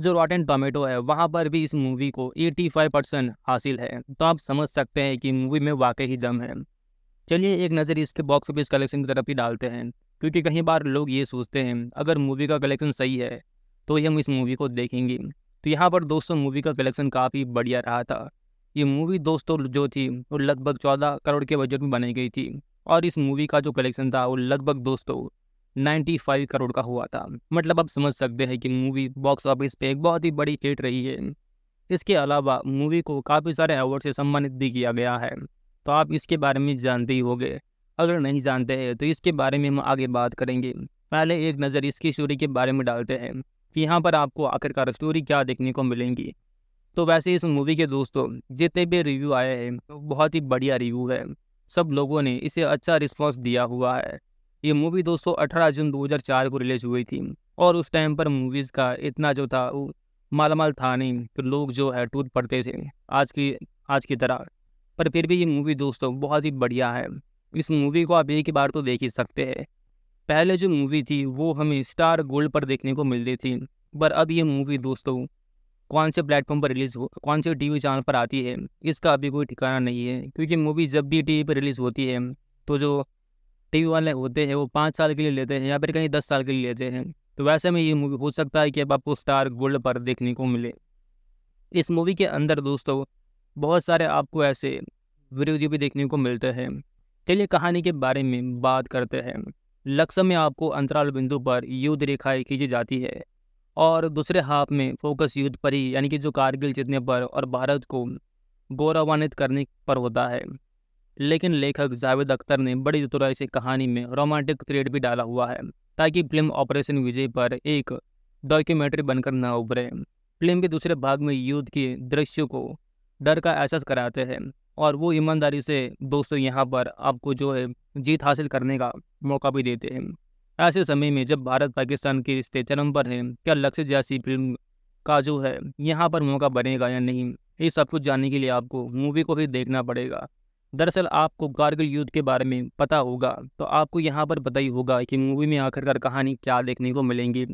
जो रॉट एंड टोमेटो है वहाँ पर भी इस मूवी को 85 परसेंट हासिल है तो आप समझ सकते हैं कि मूवी में वाकई ही दम है चलिए एक नज़र इसके बॉक्स ऑफिस कलेक्शन की तरफ ही डालते हैं क्योंकि कहीं बार लोग ये सोचते हैं अगर मूवी का कलेक्शन सही है तो ही हम इस मूवी को देखेंगे तो यहाँ पर दोस्तों मूवी का कलेक्शन काफ़ी बढ़िया रहा था ये मूवी दोस्तों जो थी वो लगभग चौदह करोड़ के बजट में बनाई गई थी और इस मूवी का जो कलेक्शन था वो लगभग दोस्तों नाइन्टी फाइव करोड़ का हुआ था मतलब आप समझ सकते हैं कि मूवी बॉक्स ऑफिस पे एक बहुत ही बड़ी हिट रही है इसके अलावा मूवी को काफ़ी सारे अवार्ड से सम्मानित भी किया गया है तो आप इसके बारे में जानते ही होंगे अगर नहीं जानते हैं तो इसके बारे में हम आगे बात करेंगे पहले एक नज़र इसकी स्टोरी के बारे में डालते हैं कि यहाँ पर आपको आखिरकार स्टोरी क्या देखने को मिलेंगी तो वैसे इस मूवी के दोस्तों जितने भी रिव्यू आए हैं तो बहुत ही बढ़िया रिव्यू है सब लोगों ने इसे अच्छा रिस्पॉन्स दिया हुआ है ये मूवी दोस्तों अठारह जून 2004 को रिलीज हुई थी और उस टाइम पर मूवीज़ का इतना जो था वो मालामाल था नहीं तो लोग जो है टूट पड़ते थे आज की आज की तरह पर फिर भी ये मूवी दोस्तों बहुत ही बढ़िया है इस मूवी को आप एक ही बार तो देख ही सकते हैं पहले जो मूवी थी वो हमें स्टार गोल्ड पर देखने को मिलती थी पर अब ये मूवी दोस्तों कौन से प्लेटफॉर्म पर रिलीज़ हो कौन से टीवी चैनल पर आती है इसका अभी कोई ठिकाना नहीं है क्योंकि मूवी जब भी टीवी पर रिलीज़ होती है तो जो टीवी वाले होते हैं वो पाँच साल के लिए लेते हैं या फिर कहीं दस साल के लिए लेते हैं तो वैसे में ये मूवी हो सकता है कि अब आपको स्टार गोल्ड पर देखने को मिले इस मूवी के अंदर दोस्तों बहुत सारे आपको ऐसे विरोधी भी देखने को मिलते हैं चलिए कहानी के बारे में बात करते हैं लक्ष्य में आपको अंतराल बिंदु पर युद्ध रेखाएं खींची जाती है और दूसरे हाफ में फोकस युद्ध पर ही यानी कि जो कारगिल जीतने पर और भारत को गौरवान्वित करने पर होता है लेकिन लेखक जावेद अख्तर ने बड़ी चतुराई से कहानी में रोमांटिक थ्रेड भी डाला हुआ है ताकि फिल्म ऑपरेशन विजय पर एक डॉक्यूमेंट्री बनकर ना उभरे फिल्म के दूसरे भाग में युद्ध के दृश्यों को डर का एहसास कराते हैं और वो ईमानदारी से दोस्तों यहाँ पर आपको जो है जीत हासिल करने का मौका भी देते हैं ऐसे समय में जब भारत पाकिस्तान के रिश्ते चरम पर हैं क्या लक्ष्य जैसी फिल्म का जो है यहाँ पर मौका बनेगा या नहीं ये सब कुछ जानने के लिए आपको मूवी को ही देखना पड़ेगा दरअसल आपको कारगिल युद्ध के बारे में पता होगा तो आपको यहाँ पर पता ही होगा कि मूवी में आखिरकार कहानी क्या देखने को मिलेंगी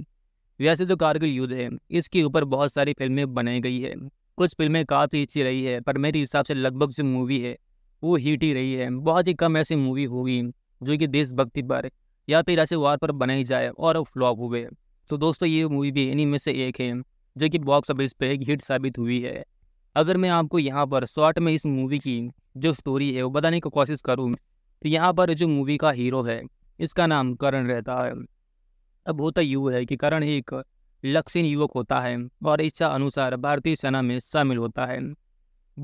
वैसे जो तो कारगिल युद्ध है इसके ऊपर बहुत सारी फिल्में बनाई गई है कुछ फिल्में काफ़ी अच्छी रही है पर मेरे हिसाब से लगभग जो मूवी है वो हिट ही रही है बहुत ही कम ऐसी मूवी होगी जो कि देशभक्ति पर या फिर ऐसे वार पर बनाई जाए और फ्लॉप हुए तो दोस्तों ये मूवी भी इन्हीं में से एक है जो कि बॉक्स ऑफिस पर एक हिट साबित हुई है अगर मैं आपको यहाँ पर शॉर्ट में इस मूवी की जो स्टोरी है वो बताने की कोशिश करूँ तो यहाँ पर जो मूवी का हीरो है इसका नाम करण रहता है अब होता यूँ है कि करण एक लक्षण युवक होता है और इच्छा अनुसार भारतीय सेना में शामिल होता है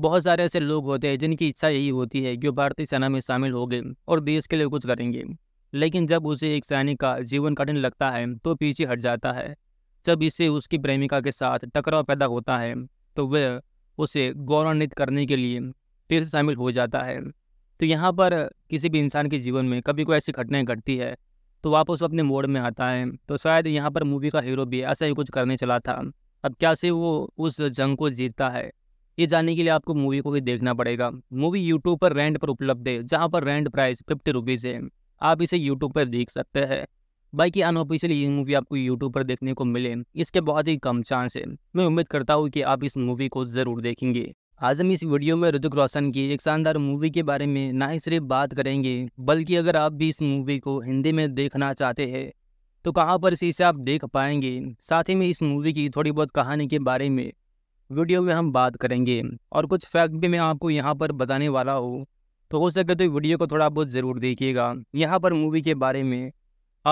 बहुत सारे ऐसे लोग होते हैं जिनकी इच्छा यही होती है कि वो भारतीय सेना में शामिल हो गए और देश के लिए कुछ करेंगे लेकिन जब उसे एक सैनिक का जीवन कठिन लगता है तो पीछे हट जाता है जब इसे उसकी प्रेमिका के साथ टकराव पैदा होता है तो वह उसे गौरवान्वित करने के लिए फिर शामिल हो जाता है तो यहाँ पर किसी भी इंसान के जीवन में कभी कोई ऐसी घटनाएं घटती है तो वापस अपने मोड में आता है तो शायद यहाँ पर मूवी का हीरो भी ऐसा ही कुछ करने चला था अब क्या से वो उस जंग को जीतता है ये जानने के लिए आपको मूवी को भी देखना पड़ेगा मूवी यूट्यूब पर रेंट पर उपलब्ध है जहाँ पर रेंट प्राइस फिफ्टी रुपीज़ है आप इसे यूट्यूब पर देख सकते हैं बाकी अनऑफिशियली ये मूवी आपको यूट्यूब पर देखने को मिले इसके बहुत ही कम चांस है मैं उम्मीद करता हूँ कि आप इस मूवी को ज़रूर देखेंगे आज हम इस वीडियो में ऋतिक रोशन की एक शानदार मूवी के बारे में ना ही सिर्फ बात करेंगे बल्कि अगर आप भी इस मूवी को हिंदी में देखना चाहते हैं तो कहाँ पर इसे आप देख पाएंगे साथ ही में इस मूवी की थोड़ी बहुत कहानी के बारे में वीडियो में हम बात करेंगे और कुछ फैक्ट भी मैं आपको यहाँ पर बताने वाला हूँ तो हो सके तो वीडियो को थोड़ा बहुत ज़रूर देखिएगा यहाँ पर मूवी के बारे में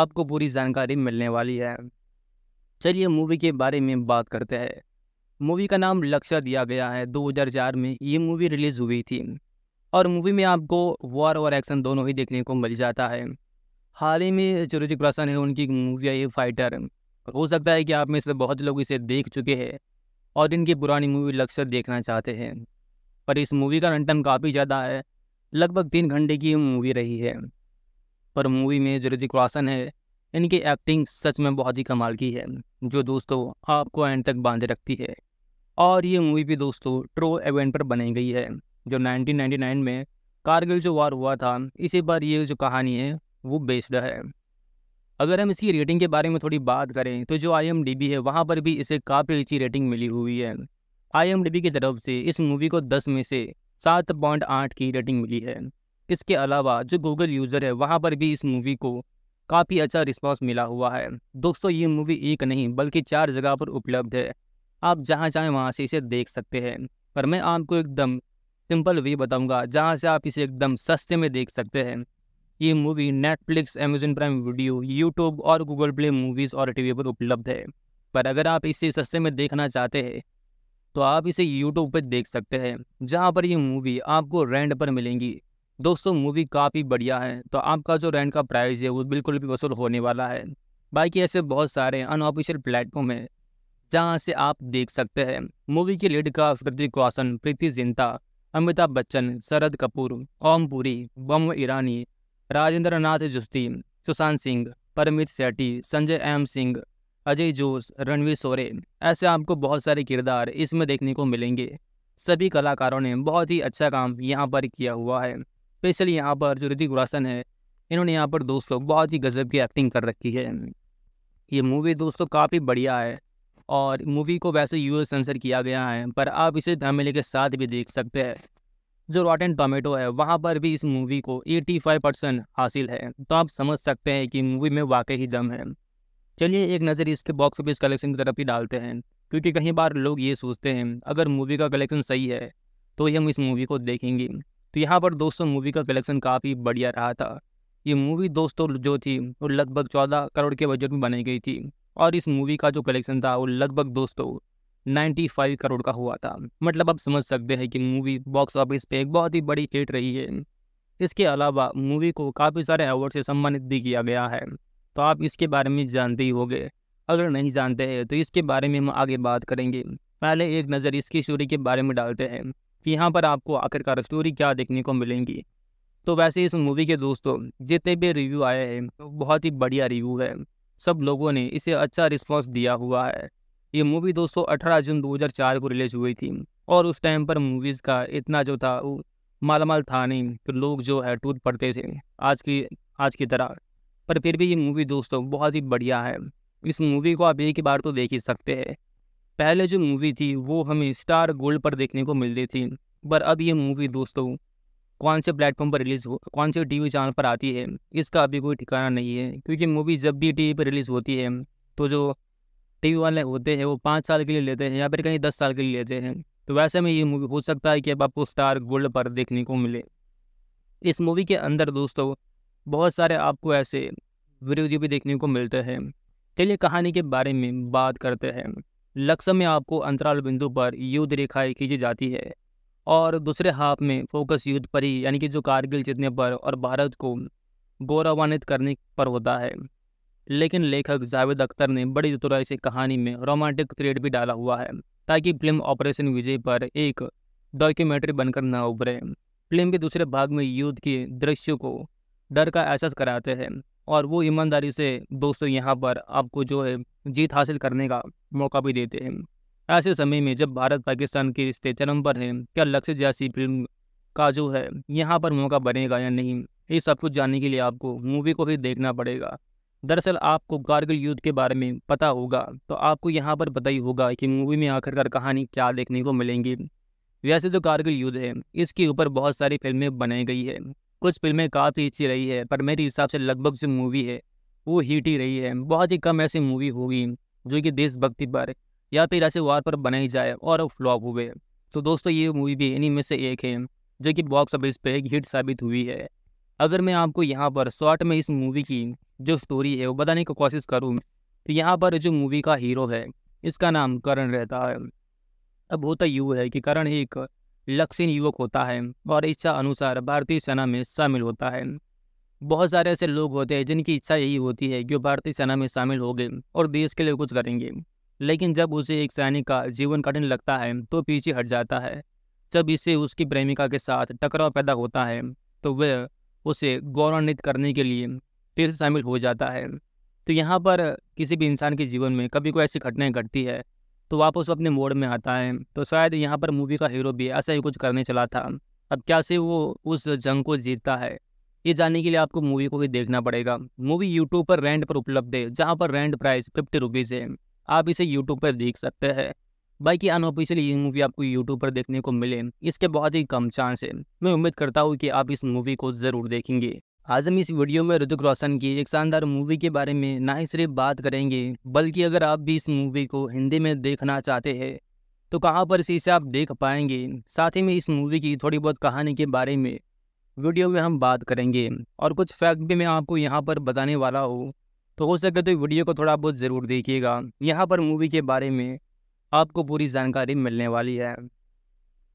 आपको पूरी जानकारी मिलने वाली है चलिए मूवी के बारे में बात करते हैं मूवी का नाम लक्ष्य दिया गया है 2004 में ये मूवी रिलीज़ हुई थी और मूवी में आपको वॉर और एक्शन दोनों ही देखने को मिल जाता है हाल ही में जो ऋतिक रोशन है उनकी मूवी आई फाइटर हो सकता है कि आप में से बहुत लोग इसे देख चुके हैं और इनकी पुरानी मूवी लक्ष्य देखना चाहते हैं पर इस मूवी का रन काफ़ी ज़्यादा है लगभग तीन घंटे की मूवी रही है पर मूवी में जो ऋतिक रोशन है इनकी एक्टिंग सच में बहुत ही कमाल की है जो दोस्तों आपको एंड तक बांधे रखती है और ये मूवी भी दोस्तों ट्रो इवेंट पर बनाई गई है जो 1999 में कारगिल जो वार हुआ था इसी पर ये जो कहानी है वो बेस्ड है अगर हम इसकी रेटिंग के बारे में थोड़ी बात करें तो जो आई है वहाँ पर भी इसे काफ़ी अच्छी रेटिंग मिली हुई है आई की तरफ से इस मूवी को दस में से सात पॉइंट आठ की रेटिंग मिली है इसके अलावा जो गूगल यूज़र है वहाँ पर भी इस मूवी को काफ़ी अच्छा रिस्पॉन्स मिला हुआ है दोस्तों ये मूवी एक नहीं बल्कि चार जगह पर उपलब्ध है आप जहाँ चाहें वहाँ से इसे देख सकते हैं पर मैं आपको एकदम सिंपल वे बताऊंगा जहाँ से आप इसे एकदम सस्ते में देख सकते हैं ये movie Netflix Amazon prime video YouTube और गूगल प्ले मूवीज़ और टीवी पर उपलब्ध है पर अगर आप इसे सस्ते में देखना चाहते हैं तो आप इसे यूट्यूब पर देख सकते हैं जहाँ पर ये मूवी आपको रेंट पर मिलेंगी दोस्तों मूवी काफ़ी बढ़िया है तो आपका जो रेंट का प्राइस है वो बिल्कुल भी वसूल होने वाला है बाकी ऐसे बहुत सारे अनऑफिशियल प्लेटफॉर्म हैं जहाँ से आप देख सकते हैं मूवी की लीड का ऋतिक रोशन प्रीति जिंता अमिताभ बच्चन शरद कपूर ओम पुरी बम ईरानी राजेंद्र नाथ जुस्ती सुशांत सिंह परमित सेठी संजय एम सिंह अजय जोश रणवीर सोरे ऐसे आपको बहुत सारे किरदार इसमें देखने को मिलेंगे सभी कलाकारों ने बहुत ही अच्छा काम यहाँ पर किया हुआ है स्पेशली यहाँ पर जो ऋतिक रोशन है इन्होंने यहाँ पर दोस्तों बहुत ही गजब की एक्टिंग कर रखी है ये मूवी दोस्तों काफ़ी बढ़िया है और मूवी को वैसे यू सेंसर किया गया है पर आप इसे फैमिली के साथ भी देख सकते हैं जो रॉटन टोमेटो है वहाँ पर भी इस मूवी को 85 परसेंट हासिल है तो आप समझ सकते हैं कि मूवी में वाकई ही दम है चलिए एक नज़र इसके बॉक्स ऑफिस कलेक्शन की तरफ ही डालते हैं क्योंकि कहीं बार लोग ये सोचते हैं अगर मूवी का कलेक्शन सही है तो ही हम इस मूवी को देखेंगे तो यहाँ पर दोस्तों मूवी का कलेक्शन काफ़ी बढ़िया रहा था ये मूवी दोस्तों जो थी वो लगभग चौदह करोड़ के बजट में बनाई गई थी और इस मूवी का जो कलेक्शन था वो लगभग दोस्तों नाइन्टी फाइव करोड़ का हुआ था मतलब आप समझ सकते हैं कि मूवी बॉक्स ऑफिस पे एक बहुत ही बड़ी हिट रही है इसके अलावा मूवी को काफ़ी सारे अवार्ड से सम्मानित भी किया गया है तो आप इसके बारे में जानते ही होंगे अगर नहीं जानते हैं तो इसके बारे में हम आगे बात करेंगे पहले एक नज़र इसकी स्टोरी के बारे में डालते हैं कि यहाँ पर आपको आखिरकार स्टोरी क्या देखने को मिलेंगी तो वैसे इस मूवी के दोस्तों जितने भी रिव्यू आए हैं तो बहुत ही बढ़िया रिव्यू है सब लोगों ने इसे अच्छा रिस्पॉन्स दिया हुआ है ये मूवी दोस्तों अठारह जून दो को रिलीज हुई थी और उस टाइम पर मूवीज़ का इतना जो था मालामाल था नहीं तो लोग जो है टूट पड़ते थे आज की आज की तरह पर फिर भी ये मूवी दोस्तों बहुत ही बढ़िया है इस मूवी को आप एक ही बार तो देख ही सकते हैं पहले जो मूवी थी वो हमें स्टार गोल्ड पर देखने को मिलती थी पर अब ये मूवी दोस्तों कौन से प्लेटफॉर्म पर रिलीज़ हो कौन से टीवी चैनल पर आती है इसका अभी कोई ठिकाना नहीं है क्योंकि मूवी जब भी टीवी पर रिलीज़ होती है तो जो टीवी वाले होते हैं वो पाँच साल के लिए लेते हैं या फिर कहीं दस साल के लिए लेते हैं तो वैसे में ये मूवी हो सकता है कि अब आपको स्टार गोल्ड पर देखने को मिले इस मूवी के अंदर दोस्तों बहुत सारे आपको ऐसे वीडियो भी देखने को मिलते हैं चलिए कहानी के बारे में बात करते हैं लक्ष्य में आपको अंतराल बिंदु पर युद्ध रेखाएं खींची जाती है और दूसरे हाफ में फोकस युद्ध पर ही यानी कि जो कारगिल जीतने पर और भारत को गौरवान्वित करने पर होता है लेकिन लेखक जावेद अख्तर ने बड़ी चतुराई से कहानी में रोमांटिक थ्रेड भी डाला हुआ है ताकि फिल्म ऑपरेशन विजय पर एक डॉक्यूमेंट्री बनकर ना उभरे फिल्म के दूसरे भाग में युद्ध के दृश्यों को डर का एहसास कराते हैं और वो ईमानदारी से दोस्तों यहाँ पर आपको जो है जीत हासिल करने का मौका भी देते हैं ऐसे समय में जब भारत पाकिस्तान के रिश्ते चरम पर हैं क्या लक्ष्य जैसी फिल्म का जो है यहाँ पर मौका बनेगा या नहीं ये सब कुछ जानने के लिए आपको मूवी को भी देखना पड़ेगा दरअसल आपको कारगिल युद्ध के बारे में पता होगा तो आपको यहाँ पर पता ही होगा कि मूवी में आखिरकार कहानी क्या देखने को मिलेंगी वैसे जो तो कारगिल युद्ध है इसके ऊपर बहुत सारी फिल्में बनाई गई है कुछ फिल्में काफ़ी अच्छी रही है पर मेरे हिसाब से लगभग जो मूवी है वो हिट ही रही है बहुत ही कम ऐसी मूवी होगी जो कि देशभक्ति पर या फिर ऐसे वार पर बनाई जाए और फ्लॉप हुए तो दोस्तों ये मूवी भी इन्हीं में से एक है जो कि बॉक्स ऑफिस पर एक हिट साबित हुई है अगर मैं आपको यहाँ पर शॉर्ट में इस मूवी की जो स्टोरी है वो बताने की को कोशिश करूँ तो यहाँ पर जो मूवी का हीरो है इसका नाम करण रहता है अब होता यूँ है कि करण एक लक्षण युवक होता है और इच्छा अनुसार भारतीय सेना में शामिल होता है बहुत सारे ऐसे लोग होते हैं जिनकी इच्छा यही होती है कि वो भारतीय सेना में शामिल हो गए और देश के लिए कुछ करेंगे लेकिन जब उसे एक सैनिक का जीवन कठिन लगता है तो पीछे हट जाता है जब इसे उसकी प्रेमिका के साथ टकराव पैदा होता है तो वह उसे गौरवान्वित करने के लिए फिर शामिल हो जाता है तो यहाँ पर किसी भी इंसान के जीवन में कभी कोई ऐसी घटनाएं घटती है तो वापस अपने मोड में आता है तो शायद यहाँ पर मूवी का हीरो भी ऐसा ही कुछ करने चला था अब क्या से वो उस जंग को जीतता है ये जानने के लिए आपको मूवी को भी देखना पड़ेगा मूवी यूट्यूब पर रेंट पर उपलब्ध है जहाँ पर रेंट प्राइस फिफ्टी रुपीज़ है आप इसे यूट्यूब पर देख सकते हैं बाकी अनऑफिशियली ये मूवी आपको यूट्यूब पर देखने को मिले इसके बहुत ही कम चांस है मैं उम्मीद करता हूँ कि आप इस मूवी को ज़रूर देखेंगे आज हम इस वीडियो में ऋतिक रोशन की एक शानदार मूवी के बारे में ना ही सिर्फ बात करेंगे बल्कि अगर आप भी इस मूवी को हिंदी में देखना चाहते हैं तो कहाँ पर इसे आप देख पाएंगे साथ ही में इस मूवी की थोड़ी बहुत कहानी के बारे में वीडियो में हम बात करेंगे और कुछ फैक्ट भी मैं आपको यहाँ पर बताने वाला हूँ तो हो सके तो वीडियो को थोड़ा बहुत ज़रूर देखिएगा यहाँ पर मूवी के बारे में आपको पूरी जानकारी मिलने वाली है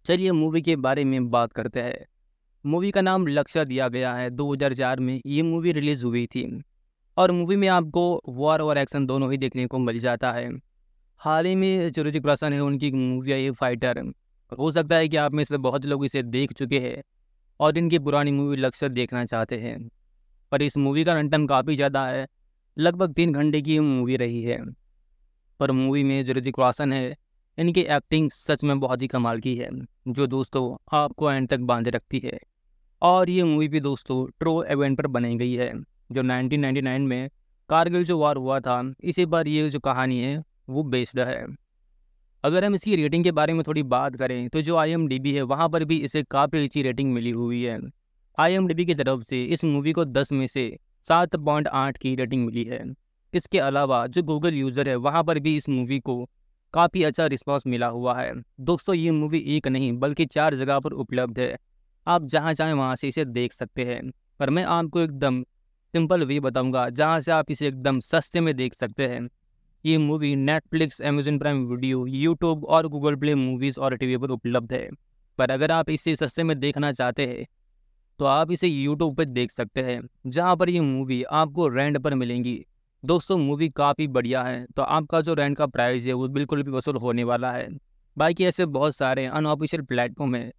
चलिए मूवी के बारे में बात करते हैं मूवी का नाम लक्ष्य दिया गया है 2004 में ये मूवी रिलीज़ हुई थी और मूवी में आपको वॉर और एक्शन दोनों ही देखने को मिल जाता है हाल ही में जो ऋतिक रोशन है उनकी मूवी आई फाइटर हो सकता है कि आप में से बहुत लोग इसे देख चुके हैं और इनकी पुरानी मूवी लक्ष्य देखना चाहते हैं पर इस मूवी का रन काफ़ी ज़्यादा है लगभग तीन घंटे की मूवी रही है पर मूवी में जो ऋतिक रोशन है इनकी एक्टिंग सच में बहुत ही कमाल की है जो दोस्तों आपको एंड तक बांधे रखती है और ये मूवी भी दोस्तों ट्रो इवेंट पर बनाई गई है जो 1999 में कारगिल जो वार हुआ था इसी पर ये जो कहानी है वो बेस्ड है अगर हम इसकी रेटिंग के बारे में थोड़ी बात करें तो जो आई है वहाँ पर भी इसे काफ़ी अच्छी रेटिंग मिली हुई है आई की तरफ से इस मूवी को दस में से सात पॉइंट आठ की रेटिंग मिली है इसके अलावा जो गूगल यूज़र है वहाँ पर भी इस मूवी को काफ़ी अच्छा रिस्पांस मिला हुआ है दोस्तों ये मूवी एक नहीं बल्कि चार जगह पर उपलब्ध है आप जहाँ चाहें वहाँ से इसे देख सकते हैं पर मैं आपको एकदम सिंपल वे बताऊंगा जहाँ से आप इसे एकदम सस्ते में देख सकते हैं ये movie Netflix Amazon prime video YouTube और गूगल प्ले मूवीज़ और टीवी पर उपलब्ध है पर अगर आप इसे सस्ते में देखना चाहते हैं तो आप इसे यूट्यूब पर देख सकते हैं जहाँ पर ये मूवी आपको रेंट पर मिलेंगी दोस्तों मूवी काफ़ी बढ़िया है तो आपका जो रेंट का प्राइस है वो बिल्कुल भी वसूल होने वाला है बाकी ऐसे बहुत सारे अनऑफिशियल प्लेटफॉर्म हैं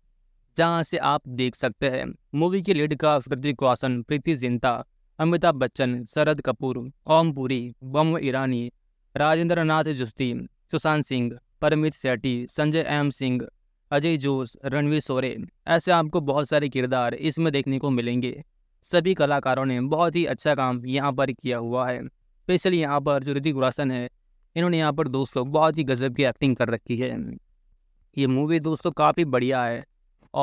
जहाँ से आप देख सकते हैं मूवी की लीड का स्मृति रोशन प्रीति जिंता अमिताभ बच्चन शरद कपूर ओम पुरी बम ईरानी राजेंद्र नाथ जुस्ती सुशांत सिंह परमित सेठी संजय एम सिंह अजय जोश रणवीर सोरे ऐसे आपको बहुत सारे किरदार इसमें देखने को मिलेंगे सभी कलाकारों ने बहुत ही अच्छा काम यहाँ पर किया हुआ है स्पेशली यहाँ पर जो ऋतिक रोशन है इन्होंने यहाँ पर दोस्तों बहुत ही गजब की एक्टिंग कर रखी है ये मूवी दोस्तों काफ़ी बढ़िया है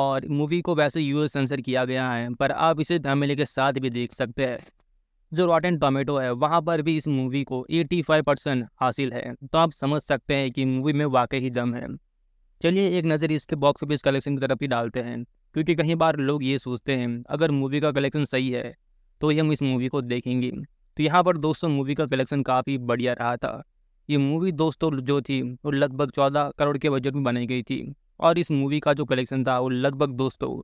और मूवी को वैसे यू सेंसर किया गया है पर आप इसे फैमिली के साथ भी देख सकते हैं जो रॉटन टोमेटो है वहाँ पर भी इस मूवी को 85 परसेंट हासिल है तो आप समझ सकते हैं कि मूवी में वाकई ही दम है चलिए एक नज़र इसके बॉक्स ऑफिस कलेक्शन की तरफ ही डालते हैं क्योंकि कई बार लोग ये सोचते हैं अगर मूवी का कलेक्शन सही है तो ही हम इस मूवी को देखेंगे तो यहाँ पर दोस्तों मूवी का कलेक्शन काफ़ी बढ़िया रहा था ये मूवी दोस्तों जो थी वो लगभग चौदह करोड़ के बजट में बनाई गई थी और इस मूवी का जो कलेक्शन था वो लगभग दोस्तों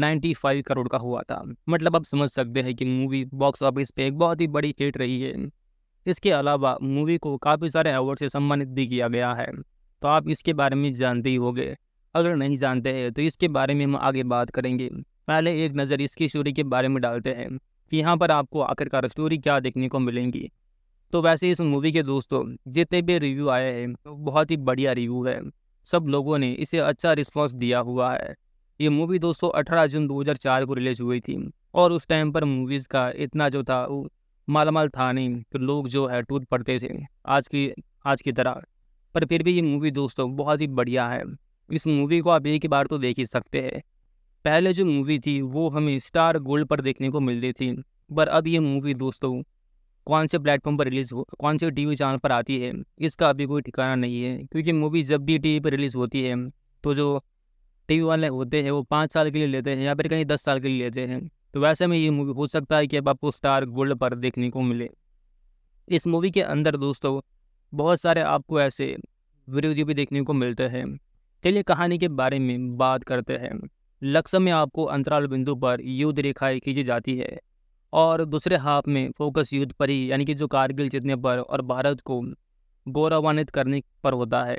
नाइन्टी फाइव करोड़ का हुआ था मतलब आप समझ सकते हैं कि मूवी बॉक्स ऑफिस पे एक बहुत ही बड़ी हिट रही है इसके अलावा मूवी को काफ़ी सारे अवार्ड से सम्मानित भी किया गया है तो आप इसके बारे में जानते ही होंगे अगर नहीं जानते हैं तो इसके बारे में हम आगे बात करेंगे पहले एक नज़र इसकी स्टोरी के बारे में डालते हैं कि यहाँ पर आपको आखिरकार स्टोरी क्या देखने को मिलेंगी तो वैसे इस मूवी के दोस्तों जितने भी रिव्यू आए हैं तो बहुत ही बढ़िया रिव्यू है सब लोगों ने इसे अच्छा रिस्पॉन्स दिया हुआ है ये मूवी दोस्तों अठारह जून दो को रिलीज हुई थी और उस टाइम पर मूवीज़ का इतना जो था वो मालामाल था नहीं तो लोग जो है टूट पड़ते थे आज की आज की तरह पर फिर भी ये मूवी दोस्तों बहुत ही बढ़िया है इस मूवी को आप एक ही बार तो देख ही सकते हैं पहले जो मूवी थी वो हमें स्टार गोल्ड पर देखने को मिलती थी पर अब ये मूवी दोस्तों कौन से प्लेटफॉर्म पर रिलीज़ हो कौन से टीवी चैनल पर आती है इसका अभी कोई ठिकाना नहीं है क्योंकि मूवी जब भी टीवी पर रिलीज़ होती है तो जो टीवी वाले होते हैं वो पाँच साल के लिए लेते हैं या फिर कहीं दस साल के लिए लेते हैं तो वैसे में ये मूवी हो सकता है कि अब आपको स्टार गोल्ड पर देखने को मिले इस मूवी के अंदर दोस्तों बहुत सारे आपको ऐसे वीडियो भी देखने को मिलते हैं चलिए कहानी के बारे में बात करते हैं लक्ष्य में आपको अंतराल बिंदु पर युद्ध रेखाएं खींची जाती है और दूसरे हाफ में फोकस युद्ध पर ही यानी कि जो कारगिल जीतने पर और भारत को गौरवान्वित करने पर होता है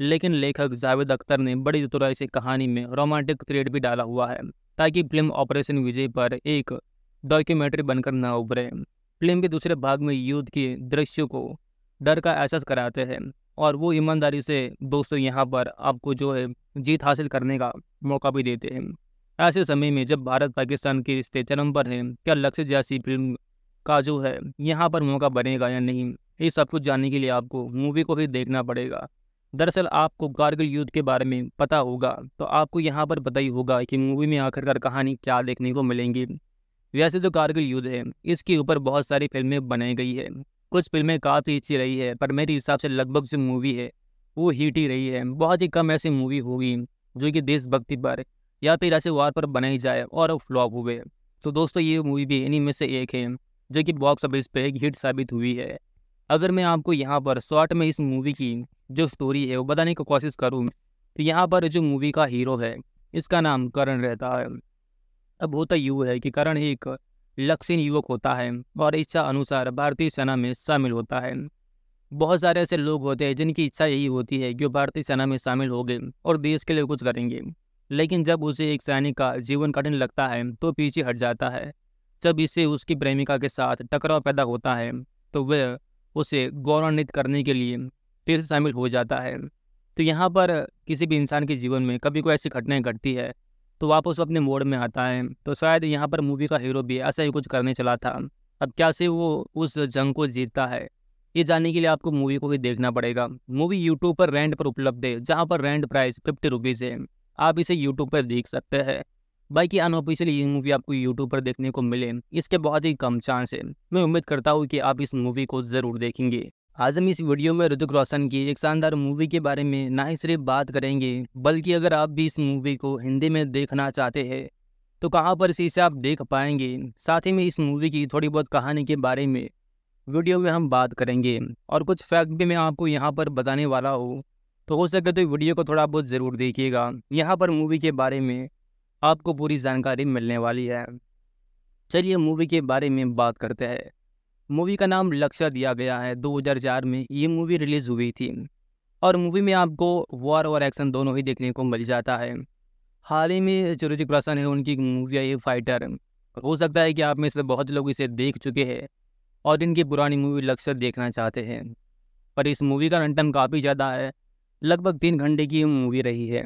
लेकिन लेखक जावेद अख्तर ने बड़ी चतुराई से कहानी में रोमांटिक थ्रेड भी डाला हुआ है ताकि फिल्म ऑपरेशन विजय पर एक डॉक्यूमेंट्री बनकर न उभरे फिल्म के दूसरे भाग में युद्ध के दृश्यों को डर का एहसास कराते हैं और वो ईमानदारी से दोस्तों यहाँ पर आपको जो है जीत हासिल करने का मौका भी देते हैं ऐसे समय में जब भारत पाकिस्तान के रिश्ते चरम पर हैं क्या लक्ष्य जैसी फिल्म का जो है यहाँ पर मौका बनेगा या नहीं ये सब कुछ जानने के लिए आपको मूवी को भी देखना पड़ेगा दरअसल आपको कारगिल युद्ध के बारे में पता होगा तो आपको यहाँ पर पता ही होगा कि मूवी में आखिरकार कहानी क्या देखने को मिलेंगी वैसे तो कारगिल युद्ध है इसके ऊपर बहुत सारी फिल्में बनाई गई है कुछ फिल्में काफ़ी अच्छी रही है पर मेरे हिसाब से लगभग जो मूवी है वो हिट ही रही है बहुत ही कम ऐसी मूवी होगी जो कि देशभक्ति पर या फिर ऐसे वार पर बनाई जाए और फ्लॉप हुए तो दोस्तों ये मूवी भी इन्हीं में से एक है जो कि बॉक्स ऑफिस पे एक हिट साबित हुई है अगर मैं आपको यहाँ पर शॉर्ट में इस मूवी की जो स्टोरी है वो बताने की कोशिश करूँ तो यहाँ पर जो मूवी का हीरो है इसका नाम करण रहता है अब होता यूँ है कि करण एक लक्षण युवक होता है और इच्छा अनुसार भारतीय सेना में शामिल होता है बहुत सारे ऐसे लोग होते हैं जिनकी इच्छा यही होती है कि वो भारतीय सेना में शामिल हो गए और देश के लिए कुछ करेंगे लेकिन जब उसे एक सैनिक का जीवन कठिन लगता है तो पीछे हट जाता है जब इसे उसकी प्रेमिका के साथ टकराव पैदा होता है तो वह उसे गौरवान्वित करने के लिए फिर शामिल हो जाता है तो यहाँ पर किसी भी इंसान के जीवन में कभी कोई ऐसी घटनाएं घटती है तो वापस अपने मोड में आता है तो शायद यहाँ पर मूवी का हीरो भी ऐसा ही कुछ करने चला था अब क्या से वो उस जंग को जीतता है ये जानने के लिए आपको मूवी को भी देखना पड़ेगा मूवी यूट्यूब पर रेंट पर उपलब्ध है जहाँ पर रेंट प्राइस फिफ्टी रुपीज़ है आप इसे यूट्यूब पर देख सकते हैं बाकी अनऑफिशियली ये मूवी आपको यूट्यूब पर देखने को मिले इसके बहुत ही कम चांस है मैं उम्मीद करता हूँ कि आप इस मूवी को ज़रूर देखेंगे आज हम इस वीडियो में ऋतिक रोशन की एक शानदार मूवी के बारे में ना ही सिर्फ बात करेंगे बल्कि अगर आप भी इस मूवी को हिंदी में देखना चाहते हैं तो कहाँ पर इसे आप देख पाएंगे साथ ही में इस मूवी की थोड़ी बहुत कहानी के बारे में वीडियो में हम बात करेंगे और कुछ फैक्ट भी मैं आपको यहाँ पर बताने वाला हूँ तो हो सके तो वीडियो को थोड़ा बहुत ज़रूर देखिएगा यहाँ पर मूवी के बारे में आपको पूरी जानकारी मिलने वाली है चलिए मूवी के बारे में बात करते हैं मूवी का नाम लक्ष्य दिया गया है 2004 में ये मूवी रिलीज़ हुई थी और मूवी में आपको वॉर और एक्शन दोनों ही देखने को मिल जाता है हाल ही में जो ऋतिक रोशन है उनकी मूवी आई फाइटर हो सकता है कि आप में से बहुत लोग इसे देख चुके हैं और इनकी पुरानी मूवी लक्ष्य देखना चाहते हैं पर इस मूवी का रन काफ़ी ज़्यादा है लगभग तीन घंटे की मूवी रही है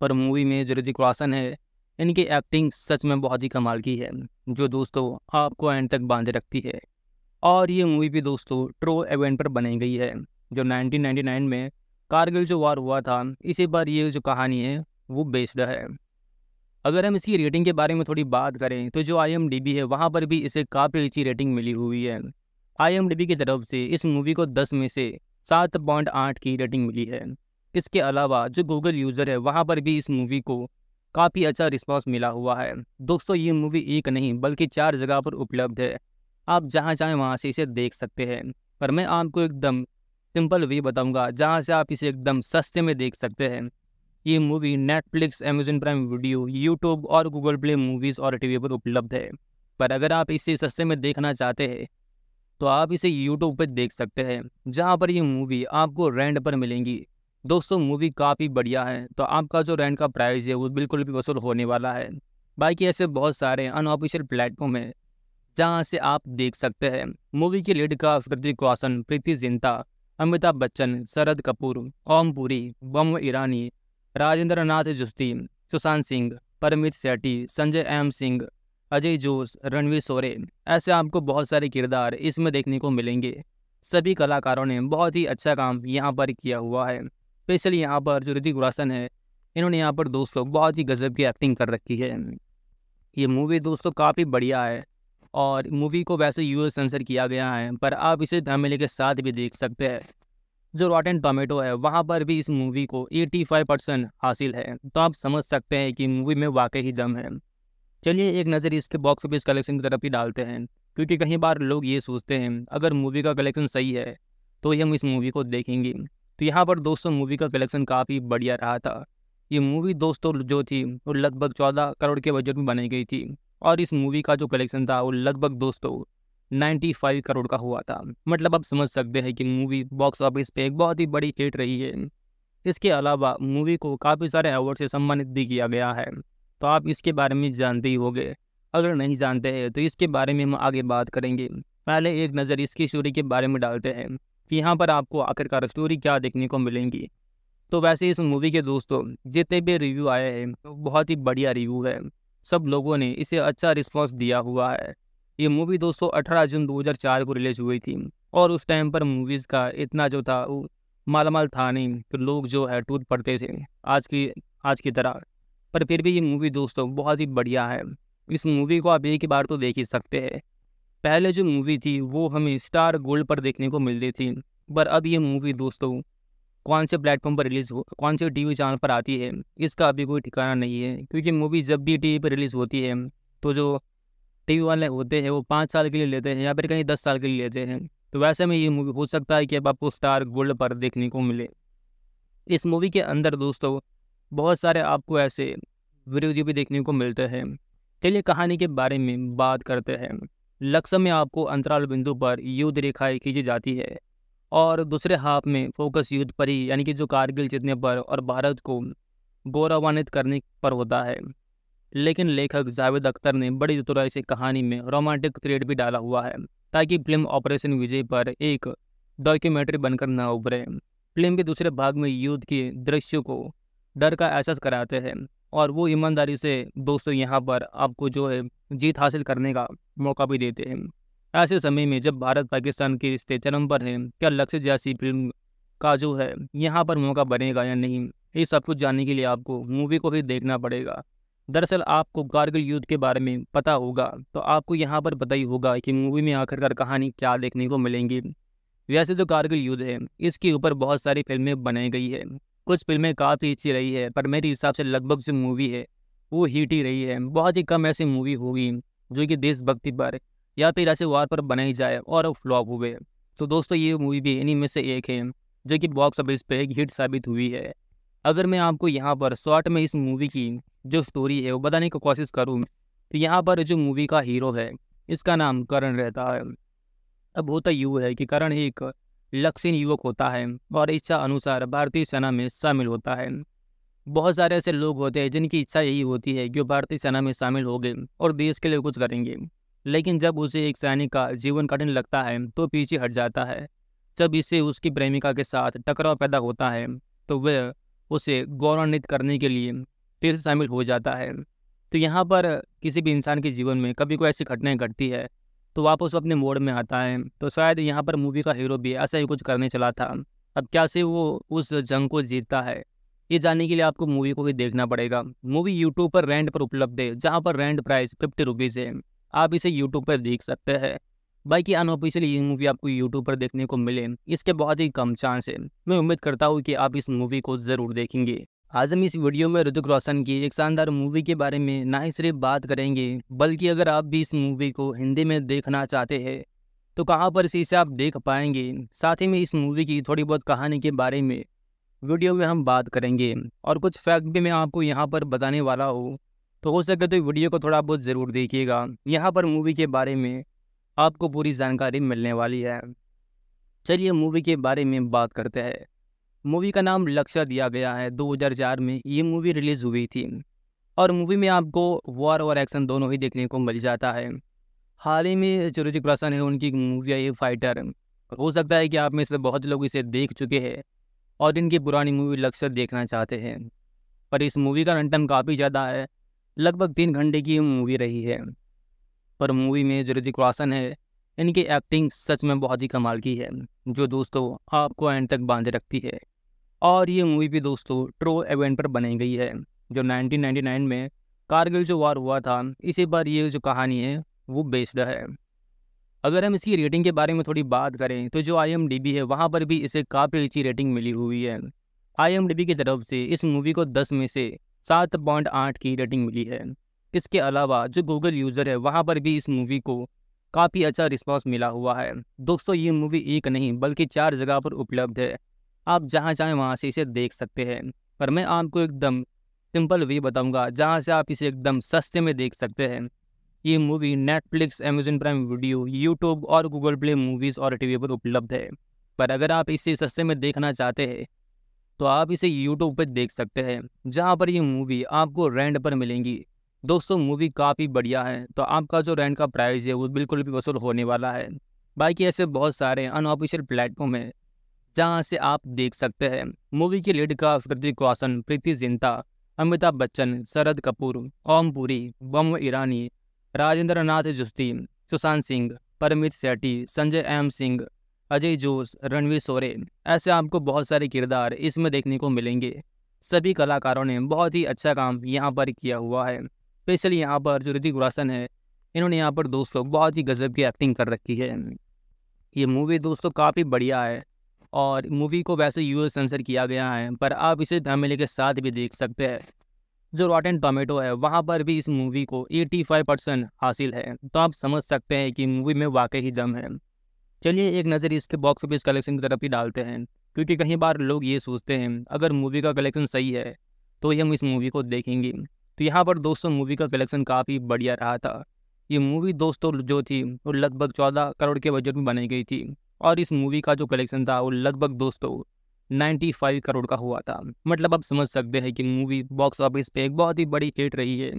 पर मूवी में जो ऋतिक रोशन है इनकी एक्टिंग सच में बहुत ही कमाल की है जो दोस्तों आपको एंड तक बांधे रखती है और ये मूवी भी दोस्तों ट्रो एवेंट पर बनाई गई है जो 1999 में कारगिल जो वार हुआ था इसी पर ये जो कहानी है वो बेस्ड है अगर हम इसकी रेटिंग के बारे में थोड़ी बात करें तो जो आई है वहाँ पर भी इसे काफ़ी अच्छी रेटिंग मिली हुई है आई की तरफ से इस मूवी को दस में से सात पॉइंट आठ की रेटिंग मिली है इसके अलावा जो गूगल यूज़र है वहाँ पर भी इस मूवी को काफ़ी अच्छा रिस्पांस मिला हुआ है दोस्तों ये मूवी एक नहीं बल्कि चार जगह पर उपलब्ध है आप जहाँ चाहें वहाँ से इसे देख सकते हैं पर मैं आपको एकदम सिंपल वे बताऊंगा जहाँ से आप इसे एकदम सस्ते में देख सकते हैं ये movie Netflix Amazon prime video YouTube और गूगल प्ले मूवीज़ और टीवी पर उपलब्ध है पर अगर आप इसे सस्ते में देखना चाहते हैं तो आप इसे यूट्यूब पर देख सकते हैं जहाँ पर ये मूवी आपको रेंट पर मिलेंगी दोस्तों मूवी काफ़ी बढ़िया है तो आपका जो रेंट का प्राइस है वो बिल्कुल भी वसूल होने वाला है बाकी ऐसे बहुत सारे अनऑफिशियल प्लेटफॉर्म है जहां से आप देख सकते हैं मूवी की लीड का ऋतिक रोशन प्रीति जिंता अमिताभ बच्चन शरद कपूर ओम पुरी बम ईरानी राजेंद्र नाथ जुस्ती सुशांत सिंह परमित सेठी संजय एम सिंह अजय जोश रणवीर सोरे ऐसे आपको बहुत सारे किरदार इसमें देखने को मिलेंगे सभी कलाकारों ने बहुत ही अच्छा काम यहाँ पर किया हुआ है स्पेशली यहाँ पर जो ऋतिक रोशन है इन्होंने यहाँ पर दोस्तों बहुत ही गजब की एक्टिंग कर रखी है ये मूवी दोस्तों काफ़ी बढ़िया है और मूवी को वैसे यू सेंसर किया गया है पर आप इसे फैमिली के साथ भी देख सकते हैं जो रॉटन टोमेटो है वहाँ पर भी इस मूवी को 85 परसेंट हासिल है तो आप समझ सकते हैं कि मूवी में वाकई ही दम है चलिए एक नज़र इसके बॉक्स ऑफिस कलेक्शन की तरफ ही डालते हैं क्योंकि कई बार लोग ये सोचते हैं अगर मूवी का कलेक्शन सही है तो ही हम इस मूवी को देखेंगे तो यहाँ पर दोस्तों मूवी का कलेक्शन काफ़ी बढ़िया रहा था ये मूवी दोस्तों जो थी वो लगभग चौदह करोड़ के बजट में बनाई गई थी और इस मूवी का जो कलेक्शन था वो लगभग दोस्तों 95 करोड़ का हुआ था मतलब आप समझ सकते हैं कि मूवी बॉक्स ऑफिस पे एक बहुत ही बड़ी हिट रही है इसके अलावा मूवी को काफ़ी सारे अवार्ड से सम्मानित भी किया गया है तो आप इसके बारे में जानते ही होंगे अगर नहीं जानते हैं तो इसके बारे में हम आगे बात करेंगे पहले एक नज़र इसकी स्टोरी के बारे में डालते हैं कि यहाँ पर आपको आखिरकार स्टोरी क्या देखने को मिलेंगी तो वैसे इस मूवी के दोस्तों जितने भी रिव्यू आए हैं तो बहुत ही बढ़िया रिव्यू है सब लोगों ने इसे अच्छा रिस्पॉन्स दिया हुआ है ये मूवी दोस्तों 18 जून 2004 को रिलीज हुई थी और उस टाइम पर मूवीज़ का इतना जो था वो मालामाल था नहीं तो लोग जो है टूट पड़ते थे आज की आज की तरह पर फिर भी ये मूवी दोस्तों बहुत ही बढ़िया है इस मूवी को आप एक बार तो देख ही सकते हैं पहले जो मूवी थी वो हमें स्टार गोल्ड पर देखने को मिलती थी पर अब ये मूवी दोस्तों कौन से प्लेटफॉर्म पर रिलीज़ हो कौन से टीवी चैनल पर आती है इसका अभी कोई ठिकाना नहीं है क्योंकि मूवी जब भी टीवी पर रिलीज़ होती है तो जो टीवी वाले होते हैं वो पाँच साल के लिए लेते हैं या फिर कहीं दस साल के लिए लेते हैं तो वैसे में ये मूवी हो सकता है कि अब आपको स्टार गोल्ड पर देखने को मिले इस मूवी के अंदर दोस्तों बहुत सारे आपको ऐसे वीडियो भी देखने को मिलते हैं चलिए कहानी के बारे में बात करते हैं लक्ष्य में आपको अंतराल बिंदु पर युद्ध रेखाएं खींची जाती है और दूसरे हाफ में फोकस युद्ध पर ही यानी कि जो कारगिल जीतने पर और भारत को गौरवान्वित करने पर होता है लेकिन लेखक जावेद अख्तर ने बड़ी चतुराई से कहानी में रोमांटिक थ्रेड भी डाला हुआ है ताकि फिल्म ऑपरेशन विजय पर एक डॉक्यूमेंट्री बनकर न उभरे फिल्म के दूसरे भाग में युद्ध के दृश्य को डर का एहसास कराते हैं और वो ईमानदारी से दोस्तों यहाँ पर आपको जो है जीत हासिल करने का मौका भी देते हैं ऐसे समय में जब भारत पाकिस्तान के रिश्ते चरम पर हैं क्या लक्ष्य जैसी फिल्म का जो है यहाँ पर मौका बनेगा या नहीं ये सब कुछ जानने के लिए आपको मूवी को भी देखना पड़ेगा दरअसल आपको कारगिल युद्ध के बारे में पता होगा तो आपको यहाँ पर पता ही होगा कि मूवी में आखिरकार कहानी क्या देखने को मिलेंगी वैसे जो तो कारगिल युद्ध है इसके ऊपर बहुत सारी फिल्में बनाई गई है कुछ फिल्में काफ़ी अच्छी रही है पर मेरे हिसाब से लगभग जो मूवी है वो हीट ही रही है बहुत ही कम ऐसी मूवी होगी जो कि देशभक्ति पर या फिर तो ऐसे वार पर बनाई जाए और फ्लॉप हुए तो दोस्तों ये मूवी भी इन्हीं में से एक है जो कि बॉक्स ऑफिस पे एक हिट साबित हुई है अगर मैं आपको यहाँ पर शॉर्ट में इस मूवी की जो स्टोरी है वो बताने की को कोशिश करूँ तो यहाँ पर जो मूवी का हीरो है इसका नाम करण रहता है अब होता यू है कि करण एक लक्षण युवक होता है और इच्छा अनुसार भारतीय सेना में शामिल होता है बहुत सारे ऐसे लोग होते हैं जिनकी इच्छा यही होती है कि वो भारतीय सेना में शामिल हो गए और देश के लिए कुछ करेंगे लेकिन जब उसे एक सैनिक का जीवन कठिन लगता है तो पीछे हट जाता है जब इसे उसकी प्रेमिका के साथ टकराव पैदा होता है तो वह उसे गौरवान्वित करने के लिए फिर से शामिल हो जाता है तो यहाँ पर किसी भी इंसान के जीवन में कभी कोई ऐसी घटनाएं घटती है तो वापस अपने मोड़ में आता है तो शायद यहाँ पर मूवी का हीरो भी ऐसा ही कुछ करने चला था अब क्या से वो उस जंग को जीतता है ये जानने के लिए आपको मूवी को भी देखना पड़ेगा मूवी यूट्यूब पर रेंट पर उपलब्ध है जहाँ पर रेंट प्राइस फिफ्टी रुपीज़ है आप इसे यूट्यूब पर देख सकते हैं बाकी अनऑफिशियल ये मूवी आपको यूट्यूब पर देखने को मिले इसके बहुत ही कम चांस है मैं उम्मीद करता हूँ कि आप इस मूवी को ज़रूर देखेंगे आज हम इस वीडियो में ऋतिक रोशन की एक शानदार मूवी के बारे में ना ही सिर्फ बात करेंगे बल्कि अगर आप भी इस मूवी को हिंदी में देखना चाहते हैं तो कहाँ पर इसे आप देख पाएंगे साथ ही में इस मूवी की थोड़ी बहुत कहानी के बारे में वीडियो में हम बात करेंगे और कुछ फैक्ट भी मैं आपको यहाँ पर बताने वाला हूँ तो हो सके तो वीडियो को थोड़ा बहुत ज़रूर देखिएगा यहाँ पर मूवी के बारे में आपको पूरी जानकारी मिलने वाली है चलिए मूवी के बारे में बात करते हैं मूवी का नाम लक्ष्य दिया गया है 2004 में ये मूवी रिलीज़ हुई थी और मूवी में आपको वॉर और एक्शन दोनों ही देखने को मिल जाता है हाल ही में जो ऋतिक रोशन है उनकी मूवी आई फाइटर हो सकता है कि आप में से बहुत लोग इसे देख चुके हैं और इनकी पुरानी मूवी लक्ष्य देखना चाहते हैं पर इस मूवी का रंटन काफ़ी ज़्यादा है लगभग तीन घंटे की मूवी रही है पर मूवी में जो ऋतिक रोशन है इनकी एक्टिंग सच में बहुत ही कमाल की है जो दोस्तों आपको एंड तक बांधे रखती है और ये मूवी भी दोस्तों ट्रो एवेंट पर बनाई गई है जो 1999 में कारगिल जो वार हुआ था इसी पर ये जो कहानी है वो बेस्ड है अगर हम इसकी रेटिंग के बारे में थोड़ी बात करें तो जो आई है वहाँ पर भी इसे काफ़ी अच्छी रेटिंग मिली हुई है आई की तरफ से इस मूवी को दस में से सात पॉइंट आठ की रेटिंग मिली है इसके अलावा जो गूगल यूज़र है वहाँ पर भी इस मूवी को काफ़ी अच्छा रिस्पांस मिला हुआ है दोस्तों ये मूवी एक नहीं बल्कि चार जगह पर उपलब्ध है आप जहाँ चाहें वहाँ से इसे देख सकते हैं पर मैं आपको एकदम सिंपल वे बताऊंगा जहाँ से आप इसे एकदम सस्ते में देख सकते हैं ये movie Netflix Amazon prime video YouTube और गूगल प्ले मूवीज़ और टीवी पर उपलब्ध है पर अगर आप इसे सस्ते में देखना चाहते हैं तो आप इसे यूट्यूब पर देख सकते हैं जहाँ पर ये मूवी आपको रेंट पर मिलेंगी दोस्तों मूवी काफ़ी बढ़िया है तो आपका जो रेंट का प्राइस है वो बिल्कुल भी वसूल होने वाला है बाकी ऐसे बहुत सारे अनऑफिशियल प्लेटफॉर्म हैं जहाँ से आप देख सकते हैं मूवी की लीड का स्कृति रोशन प्रीति जिंता अमिताभ बच्चन शरद कपूर ओम पुरी बम ईरानी राजेंद्र नाथ जुस्ती सुशांत सिंह परमित सेठी संजय एम सिंह अजय जोश रणवीर सोरेन ऐसे आपको बहुत सारे किरदार इसमें देखने को मिलेंगे सभी कलाकारों ने बहुत ही अच्छा काम यहाँ पर किया हुआ है स्पेशली यहाँ पर जो ऋतिक रोशन है इन्होंने यहाँ पर दोस्तों बहुत ही गजब की एक्टिंग कर रखी है ये मूवी दोस्तों काफ़ी बढ़िया है और मूवी को वैसे यू सेंसर किया गया है पर आप इसे फैमिली के साथ भी देख सकते हैं जो एंड टोमेटो है वहाँ पर भी इस मूवी को 85 परसेंट हासिल है तो आप समझ सकते हैं कि मूवी में वाकई ही दम है चलिए एक नज़र इसके बॉक्स ऑफिस कलेक्शन की तरफ ही डालते हैं क्योंकि कई बार लोग ये सोचते हैं अगर मूवी का कलेक्शन सही है तो ही हम इस मूवी को देखेंगे तो यहाँ पर दोस्तों मूवी का कलेक्शन काफ़ी बढ़िया रहा था ये मूवी दोस्तों जो थी वो लगभग चौदह करोड़ के बजट में बनाई गई थी और इस मूवी का जो कलेक्शन था वो लगभग दोस्तों नाइन्टी फाइव करोड़ का हुआ था मतलब आप समझ सकते हैं कि मूवी बॉक्स ऑफिस पे एक बहुत ही बड़ी हिट रही है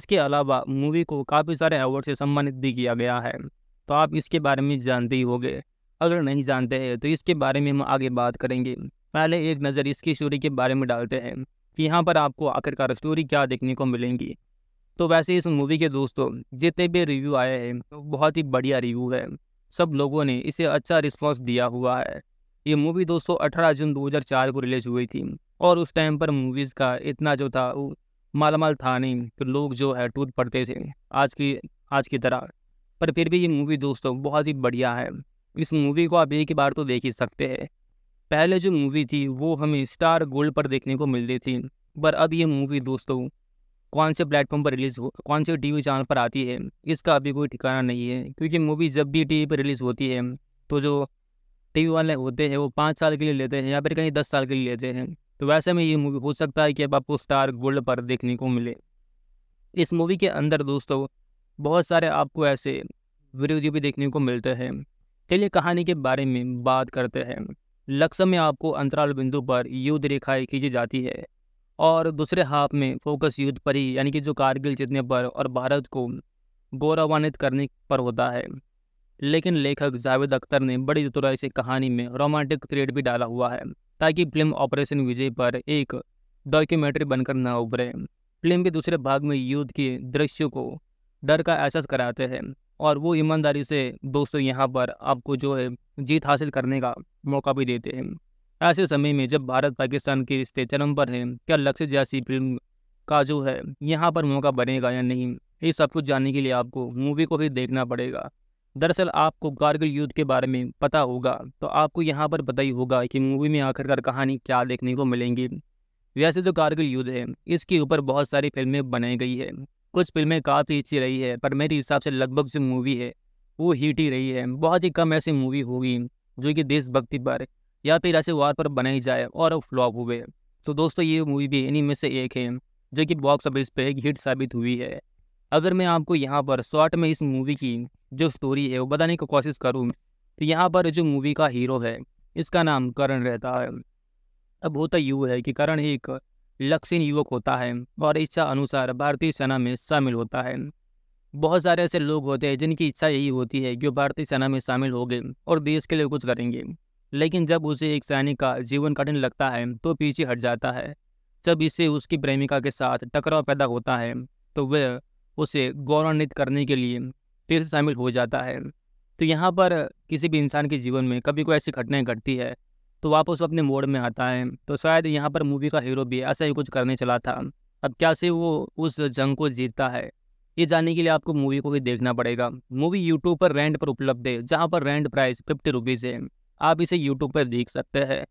इसके अलावा मूवी को काफ़ी सारे अवार्ड से सम्मानित भी किया गया है तो आप इसके बारे में जानते ही होंगे अगर नहीं जानते हैं तो इसके बारे में हम आगे बात करेंगे पहले एक नज़र इसकी स्टोरी के बारे में डालते हैं कि यहाँ पर आपको आखिरकार स्टोरी क्या देखने को मिलेंगी तो वैसे इस मूवी के दोस्तों जितने भी रिव्यू आए हैं तो बहुत ही बढ़िया रिव्यू है सब लोगों ने इसे अच्छा रिस्पॉन्स दिया हुआ है ये मूवी दोस्तों अठारह जून 2004 को रिलीज हुई थी और उस टाइम पर मूवीज़ का इतना जो था वो मालामाल था नहीं तो लोग जो है टूट पड़ते थे आज की आज की तरह पर फिर भी ये मूवी दोस्तों बहुत ही बढ़िया है इस मूवी को आप एक बार तो देख ही सकते हैं पहले जो मूवी थी वो हमें स्टार गोल्ड पर देखने को मिलती थी पर अब ये मूवी दोस्तों कौन से प्लेटफॉर्म पर रिलीज़ हो कौन से टीवी चैनल पर आती है इसका अभी कोई ठिकाना नहीं है क्योंकि मूवी जब भी टीवी पर रिलीज़ होती है तो जो टीवी वाले होते हैं वो पाँच साल के लिए लेते हैं या फिर कहीं दस साल के लिए लेते हैं तो वैसे में ये मूवी हो सकता है कि अब आपको स्टार गोल्ड पर देखने को मिले इस मूवी के अंदर दोस्तों बहुत सारे आपको ऐसे वीडियो भी देखने को मिलते हैं चलिए कहानी के बारे में बात करते हैं लक्ष्य में आपको अंतराल बिंदु पर युद्ध रेखाएं खींची जाती है और दूसरे हाफ में फोकस युद्ध पर ही यानी कि जो कारगिल जीतने पर और भारत को गौरवान्वित करने पर होता है लेकिन लेखक जावेद अख्तर ने बड़ी चतुराई से कहानी में रोमांटिक थ्रेड भी डाला हुआ है ताकि फिल्म ऑपरेशन विजय पर एक डॉक्यूमेंट्री बनकर न उभरे फिल्म के दूसरे भाग में युद्ध के दृश्य को डर का एहसास कराते हैं और वो ईमानदारी से दोस्तों यहाँ पर आपको जो है जीत हासिल करने का मौका भी देते हैं ऐसे समय में जब भारत पाकिस्तान के रिश्ते चरम पर हैं क्या लक्ष्य जैसी फिल्म का जो है यहाँ पर मौका बनेगा या नहीं ये सब कुछ जानने के लिए आपको मूवी को भी देखना पड़ेगा दरअसल आपको कारगिल युद्ध के बारे में पता होगा तो आपको यहाँ पर पता ही होगा कि मूवी में आखिरकार कहानी क्या देखने को मिलेंगी वैसे जो तो कारगिल युद्ध है इसके ऊपर बहुत सारी फिल्में बनाई गई है कुछ फिल्में काफ़ी अच्छी रही है पर मेरे हिसाब से लगभग जो मूवी है वो हिट ही रही है बहुत ही कम ऐसी मूवी होगी जो कि देशभक्ति पर या फिर ऐसे वार पर बनाई जाए और फ्लॉप हुए तो दोस्तों ये मूवी भी इन्हीं में से एक है जो कि बॉक्स ऑफिस पर एक हिट साबित हुई है अगर मैं आपको यहाँ पर शॉर्ट में इस मूवी की जो स्टोरी है वो बताने की को कोशिश करूँ तो यहाँ पर जो मूवी का हीरो है इसका नाम करण रहता है अब होता यूँ है कि करण एक लक्षण युवक होता है और इच्छा अनुसार भारतीय सेना में शामिल होता है बहुत सारे ऐसे लोग होते हैं जिनकी इच्छा यही होती है कि वो भारतीय सेना में शामिल हो गए और देश के लिए कुछ करेंगे लेकिन जब उसे एक सैनिक का जीवन कठिन लगता है तो पीछे हट जाता है जब इसे उसकी प्रेमिका के साथ टकराव पैदा होता है तो वह उसे गौरवान्वित करने के लिए फिर शामिल हो जाता है तो यहाँ पर किसी भी इंसान के जीवन में कभी कोई ऐसी घटनाएं घटती है तो वापस अपने मोड में आता है तो शायद यहाँ पर मूवी का हीरो भी ऐसा ही कुछ करने चला था अब क्या से वो उस जंग को जीतता है ये जानने के लिए आपको मूवी को भी देखना पड़ेगा मूवी यूट्यूब पर रेंट पर उपलब्ध है जहाँ पर रेंट प्राइस फिफ्टी रुपीज़ है आप इसे यूट्यूब पर देख सकते हैं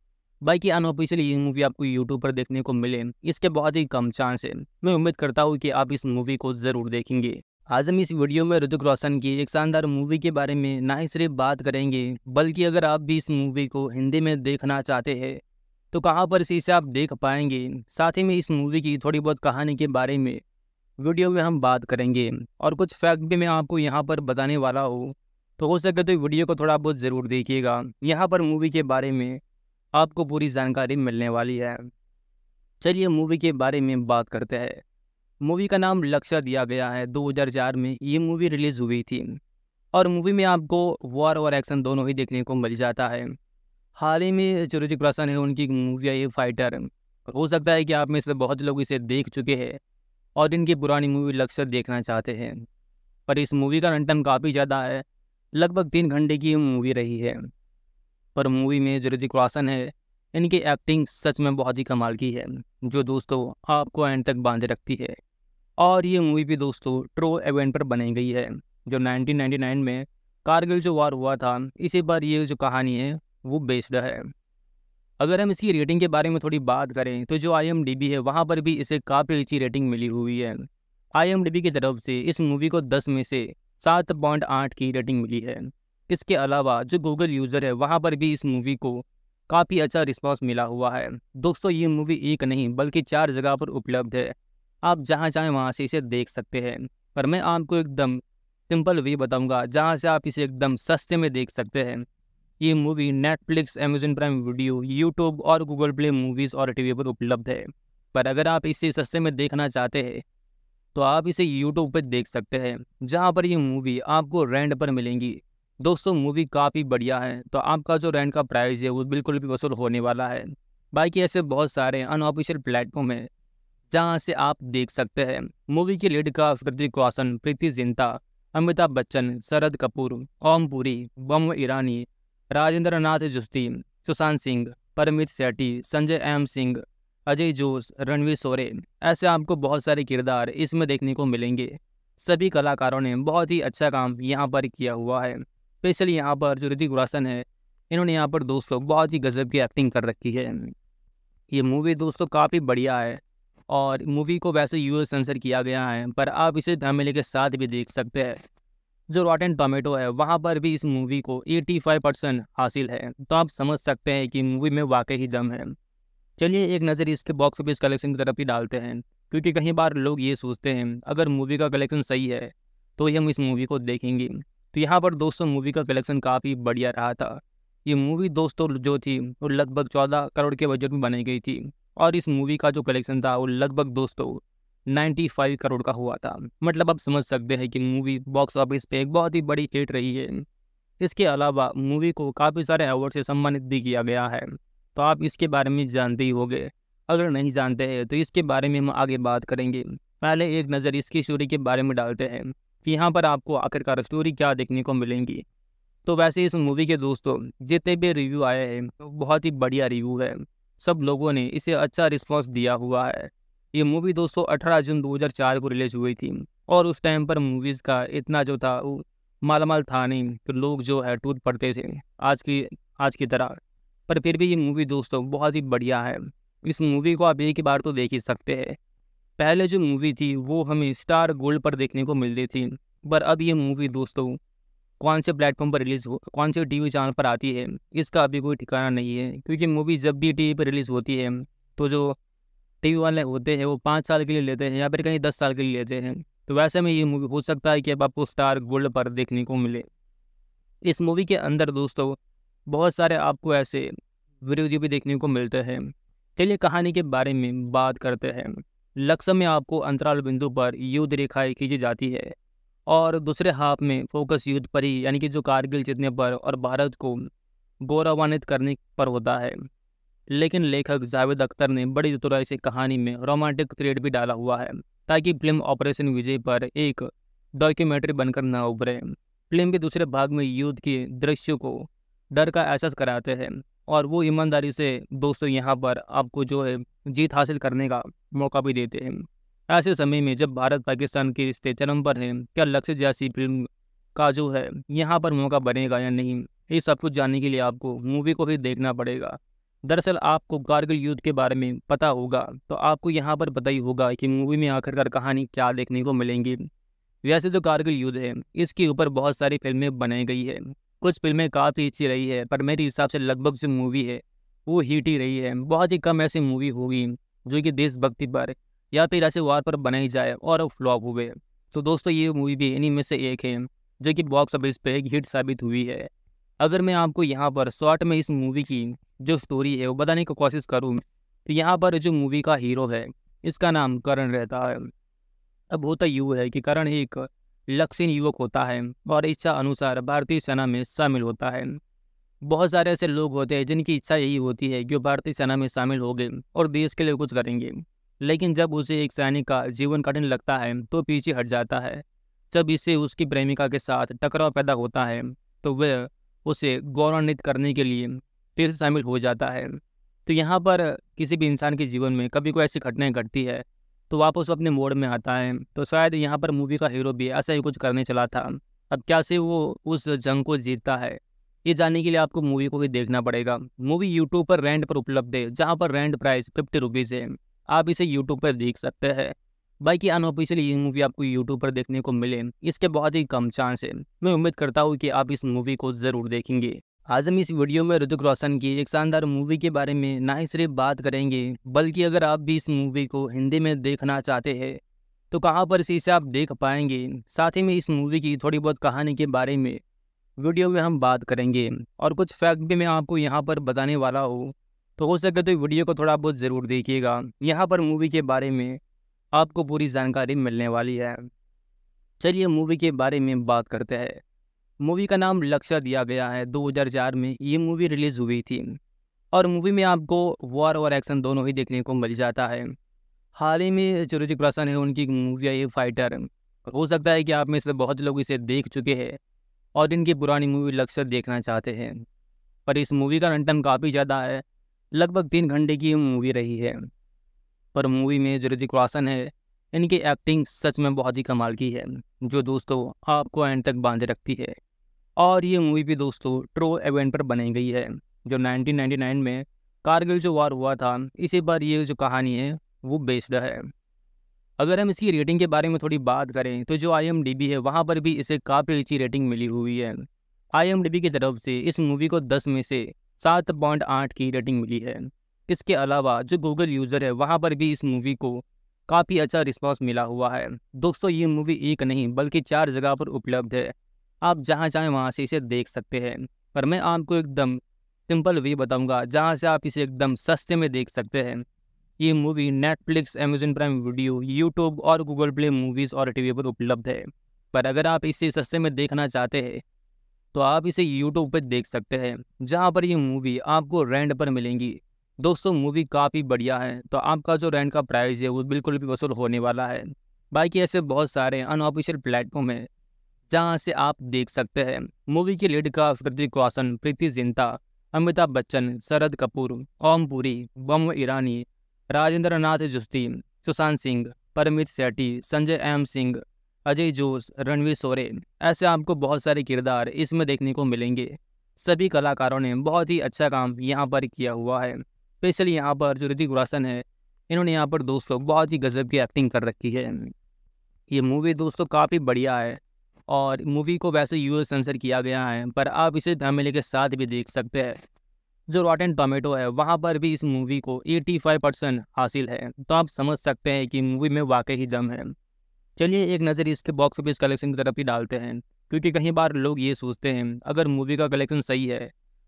बाकी अनऑफिशियली ये मूवी आपको यूट्यूब पर देखने को मिले इसके बहुत ही कम चांस है मैं उम्मीद करता हूँ कि आप इस मूवी को ज़रूर देखेंगे आज हम इस वीडियो में ऋतिक रोशन की एक शानदार मूवी के बारे में ना ही सिर्फ बात करेंगे बल्कि अगर आप भी इस मूवी को हिंदी में देखना चाहते हैं तो कहाँ पर से इसे आप देख पाएंगे साथ ही में इस मूवी की थोड़ी बहुत कहानी के बारे में वीडियो में हम बात करेंगे और कुछ फैक्ट भी मैं आपको यहाँ पर बताने वाला हूँ तो हो सके तो वीडियो को थोड़ा बहुत ज़रूर देखिएगा यहाँ पर मूवी के बारे में आपको पूरी जानकारी मिलने वाली है चलिए मूवी के बारे में बात करते हैं मूवी का नाम लक्ष्य दिया गया है 2004 में ये मूवी रिलीज़ हुई थी और मूवी में आपको वॉर और एक्शन दोनों ही देखने को मिल जाता है हाल ही में जो ऋतिक रोशन है उनकी मूवी आई फाइटर हो सकता है कि आप में से बहुत लोग इसे देख चुके हैं और इनकी पुरानी मूवी लक्ष्य देखना चाहते हैं पर इस मूवी का रन काफ़ी ज़्यादा है लगभग तीन घंटे की मूवी रही है पर मूवी में जो ऋतिक रोशन है इनकी एक्टिंग सच में बहुत ही कमाल की है जो दोस्तों आपको एंड तक बांधे रखती है और ये मूवी भी दोस्तों ट्रो एवेंट पर बनाई गई है जो 1999 में कारगिल जो वार हुआ था इसी पर ये जो कहानी है वो बेस्ड है अगर हम इसकी रेटिंग के बारे में थोड़ी बात करें तो जो आई है वहाँ पर भी इसे काफ़ी अच्छी रेटिंग मिली हुई है आई की तरफ से इस मूवी को दस में से सात पॉइंट आठ की रेटिंग मिली है इसके अलावा जो गूगल यूज़र है वहाँ पर भी इस मूवी को काफ़ी अच्छा रिस्पांस मिला हुआ है दोस्तों ये मूवी एक नहीं बल्कि चार जगह पर उपलब्ध है आप जहाँ चाहें वहाँ से इसे देख सकते हैं पर मैं आपको एकदम सिंपल वे बताऊंगा जहाँ से आप इसे एकदम सस्ते में देख सकते हैं ये movie Netflix Amazon prime video YouTube और गूगल प्ले मूवीज़ और टीवी पर उपलब्ध है पर अगर आप इसे सस्ते में देखना चाहते हैं तो आप इसे यूट्यूब पर देख सकते हैं जहाँ पर ये मूवी आपको रेंट पर मिलेंगी दोस्तों मूवी काफ़ी बढ़िया है तो आपका जो रेंट का प्राइस है वो बिल्कुल भी वसूल होने वाला है बाकी ऐसे बहुत सारे अनऑफिशियल प्लेटफॉर्म है जहां से आप देख सकते हैं मूवी की लीड का ऋतिक रोशन प्रीति जिंता अमिताभ बच्चन शरद कपूर ओम पुरी बम ईरानी राजेंद्र नाथ जुस्ती सुशांत सिंह परमित सेठी संजय एम सिंह अजय जोश रणवीर सोरे ऐसे आपको बहुत सारे किरदार इसमें देखने को मिलेंगे सभी कलाकारों ने बहुत ही अच्छा काम यहाँ पर किया हुआ है स्पेशली यहाँ पर जो ऋतिक रोशन है इन्होंने यहाँ पर दोस्तों बहुत ही गजब की एक्टिंग कर रखी है ये मूवी दोस्तों काफ़ी बढ़िया है और मूवी को वैसे यूएस सेंसर किया गया है पर आप इसे फैमिली के साथ भी देख सकते हैं जो एंड टोमेटो है वहाँ पर भी इस मूवी को 85 परसेंट हासिल है तो आप समझ सकते हैं कि मूवी में वाकई ही दम है चलिए एक नज़र इसके बॉक्स ऑफिस कलेक्शन की तरफ ही डालते हैं क्योंकि कई बार लोग ये सोचते हैं अगर मूवी का कलेक्शन सही है तो ही हम इस मूवी को देखेंगे तो यहाँ पर दोस्तों मूवी का कलेक्शन काफ़ी बढ़िया रहा था ये मूवी दोस्तों जो थी वो लगभग चौदह करोड़ के बजट में बनाई गई थी और इस मूवी का जो कलेक्शन था वो लगभग दोस्तों 95 करोड़ का हुआ था मतलब आप समझ सकते हैं कि मूवी बॉक्स ऑफिस पे एक बहुत ही बड़ी हिट रही है इसके अलावा मूवी को काफ़ी सारे अवार्ड से सम्मानित भी किया गया है तो आप इसके बारे में जानते ही होंगे अगर नहीं जानते हैं तो इसके बारे में हम आगे बात करेंगे पहले एक नज़र इसकी स्टोरी के बारे में डालते हैं कि यहाँ पर आपको आखिरकार स्टोरी क्या देखने को मिलेंगी तो वैसे इस मूवी के दोस्तों जितने भी रिव्यू आए हैं तो बहुत ही बढ़िया रिव्यू है सब लोगों ने इसे अच्छा रिस्पॉन्स दिया हुआ है ये मूवी दोस्तों अठारह जून 2004 को रिलीज हुई थी और उस टाइम पर मूवीज़ का इतना जो था वो मालामाल था नहीं तो लोग जो है टूट पड़ते थे आज की आज की तरह पर फिर भी ये मूवी दोस्तों बहुत ही बढ़िया है इस मूवी को आप एक बार तो देख ही सकते हैं पहले जो मूवी थी वो हमें स्टार गोल्ड पर देखने को मिलती थी पर अब ये मूवी दोस्तों कौन से प्लेटफॉर्म पर रिलीज़ हो कौन से टीवी चैनल पर आती है इसका अभी कोई ठिकाना नहीं है क्योंकि मूवी जब भी टीवी पर रिलीज़ होती है तो जो टीवी वाले होते हैं वो पाँच साल के लिए लेते हैं या फिर कहीं दस साल के लिए लेते हैं तो वैसे में ये मूवी हो सकता है कि अब आपको स्टार गोल्ड पर देखने को मिले इस मूवी के अंदर दोस्तों बहुत सारे आपको ऐसे विरोधी भी देखने को मिलते हैं चलिए कहानी के बारे में बात करते हैं लक्ष्य में आपको अंतराल बिंदु पर युद्ध रेखाएं खींची जाती है और दूसरे हाफ में फोकस युद्ध पर ही यानी कि जो कारगिल जीतने पर और भारत को गौरवान्वित करने पर होता है लेकिन लेखक जावेद अख्तर ने बड़ी चतुराई से कहानी में रोमांटिक थ्रेड भी डाला हुआ है ताकि फिल्म ऑपरेशन विजय पर एक डॉक्यूमेंट्री बनकर न उभरे फिल्म के दूसरे भाग में युद्ध के दृश्य को डर का एहसास कराते हैं और वो ईमानदारी से दोस्तों यहाँ पर आपको जो है जीत हासिल करने का मौका भी देते हैं ऐसे समय में जब भारत पाकिस्तान के रिश्ते चरम पर हैं क्या लक्ष्य जैसी फिल्म का जो है यहाँ पर मौका बनेगा या नहीं ये सब कुछ जानने के लिए आपको मूवी को भी देखना पड़ेगा दरअसल आपको कारगिल युद्ध के बारे में पता होगा तो आपको यहाँ पर पता ही होगा कि मूवी में आखिरकार कहानी क्या देखने को मिलेंगी वैसे जो तो कारगिल युद्ध है इसके ऊपर बहुत सारी फिल्में बनाई गई है कुछ फिल्में काफ़ी अच्छी रही है पर मेरे हिसाब से लगभग जो मूवी है वो हीट ही रही है बहुत ही कम ऐसी मूवी होगी जो कि देशभक्ति पर या फिर तो ऐसे वार पर बनाई जाए और फ्लॉप हुए तो दोस्तों ये मूवी भी इन्हीं में से एक है जो कि बॉक्स ऑफिस पे एक हिट साबित हुई है अगर मैं आपको यहाँ पर शॉर्ट में इस मूवी की जो स्टोरी है वो बताने की को कोशिश करूँ तो यहाँ पर जो मूवी का हीरो है इसका नाम करण रहता है अब होता यू है कि करण एक लक्षण युवक होता है और इच्छा अनुसार भारतीय सेना में शामिल होता है बहुत सारे ऐसे लोग होते हैं जिनकी इच्छा यही होती है कि वो भारतीय सेना में शामिल हो गए और देश के लिए कुछ करेंगे लेकिन जब उसे एक सैनिक का जीवन कठिन लगता है तो पीछे हट जाता है जब इसे उसकी प्रेमिका के साथ टकराव पैदा होता है तो वह उसे गौरवान्वित करने के लिए फिर शामिल हो जाता है तो यहाँ पर किसी भी इंसान के जीवन में कभी कोई ऐसी घटनाएं घटती है तो वापस अपने मोड में आता है तो शायद यहाँ पर मूवी का हीरो भी ऐसा ही कुछ करने चला था अब क्या से वो उस जंग को जीतता है ये जानने के लिए आपको मूवी को भी देखना पड़ेगा मूवी यूट्यूब पर रेंट पर उपलब्ध है जहाँ पर रेंट प्राइस फिफ्टी रुपीज़ है आप इसे यूट्यूब पर देख सकते हैं बाकी अनऑफिशियल ये मूवी आपको यूट्यूब पर देखने को मिले इसके बहुत ही कम चांस है मैं उम्मीद करता हूँ कि आप इस मूवी को ज़रूर देखेंगे आज हम इस वीडियो में ऋतिक रोशन की एक शानदार मूवी के बारे में ना ही सिर्फ बात करेंगे बल्कि अगर आप भी इस मूवी को हिंदी में देखना चाहते हैं तो कहाँ पर से इसे आप देख पाएंगे साथ ही में इस मूवी की थोड़ी बहुत कहानी के बारे में वीडियो में हम बात करेंगे और कुछ फैक्ट भी मैं आपको यहाँ पर बताने वाला हूँ तो हो सके तो वीडियो को थोड़ा बहुत ज़रूर देखिएगा यहाँ पर मूवी के बारे में आपको पूरी जानकारी मिलने वाली है चलिए मूवी के बारे में बात करते हैं मूवी का नाम लक्ष्य दिया गया है 2004 में ये मूवी रिलीज़ हुई थी और मूवी में आपको वॉर और एक्शन दोनों ही देखने को मिल जाता है हाल ही में जो ऋतिक रोशन है उनकी मूवी है फाइटर हो सकता है कि आप में से बहुत लोग इसे देख चुके हैं और इनकी पुरानी मूवी लक्ष्य देखना चाहते हैं पर इस मूवी का रन काफ़ी ज़्यादा है लगभग तीन घंटे की मूवी रही है पर मूवी में जो ऋतिक रोशन है इनकी एक्टिंग सच में बहुत ही कमाल की है जो दोस्तों आपको एंड तक बांधे रखती है और ये मूवी भी दोस्तों ट्रो इवेंट पर बनाई गई है जो 1999 में कारगिल जो वार हुआ था इसी पर ये जो कहानी है वो बेस्ड है अगर हम इसकी रेटिंग के बारे में थोड़ी बात करें तो जो आई है वहाँ पर भी इसे काफ़ी अच्छी रेटिंग मिली हुई है आई की तरफ से इस मूवी को दस में से सात पॉइंट आठ की रेटिंग मिली है इसके अलावा जो गूगल यूज़र है वहाँ पर भी इस मूवी को काफ़ी अच्छा रिस्पॉन्स मिला हुआ है दोस्तों ये मूवी एक नहीं बल्कि चार जगह पर उपलब्ध है आप जहाँ चाहें वहाँ से इसे देख सकते हैं पर मैं आपको एकदम सिंपल वे बताऊँगा जहाँ से आप इसे एकदम सस्ते में देख सकते हैं ये movie Netflix Amazon prime video YouTube और गूगल प्ले मूवीज़ और टीवी पर उपलब्ध है पर अगर आप इसे सस्ते में देखना चाहते हैं तो आप इसे YouTube पर देख सकते हैं जहाँ पर ये मूवी आपको रेंट पर मिलेंगी दोस्तों मूवी काफ़ी बढ़िया है तो आपका जो रेंट का प्राइस है वो बिल्कुल भी वसूल होने वाला है बाकी ऐसे बहुत सारे अनऑफिशियल प्लेटफॉर्म हैं जहाँ से आप देख सकते हैं मूवी की लीड का ऋतिक रोशन प्रीति जिंता अमिताभ बच्चन शरद कपूर ओम पुरी बम ईरानी राजेंद्र नाथ जुस्ती सुशांत सिंह परमित सेठी संजय एम सिंह अजय जोश रणवीर सोरे ऐसे आपको बहुत सारे किरदार इसमें देखने को मिलेंगे सभी कलाकारों ने बहुत ही अच्छा काम यहाँ पर किया हुआ है स्पेशली यहाँ पर जो ऋतिक रोशन है इन्होंने यहाँ पर दोस्तों बहुत ही गजब की एक्टिंग कर रखी है ये मूवी दोस्तों काफ़ी बढ़िया है और मूवी को वैसे यूएस सेंसर किया गया है पर आप इसे फैमिली के साथ भी देख सकते हैं जो एंड टोमेटो है वहाँ पर भी इस मूवी को 85 परसेंट हासिल है तो आप समझ सकते हैं कि मूवी में वाकई ही दम है चलिए एक नज़र इसके बॉक्स ऑफिस कलेक्शन की तरफ ही डालते हैं क्योंकि कहीं बार लोग ये सोचते हैं अगर मूवी का कलेक्शन सही है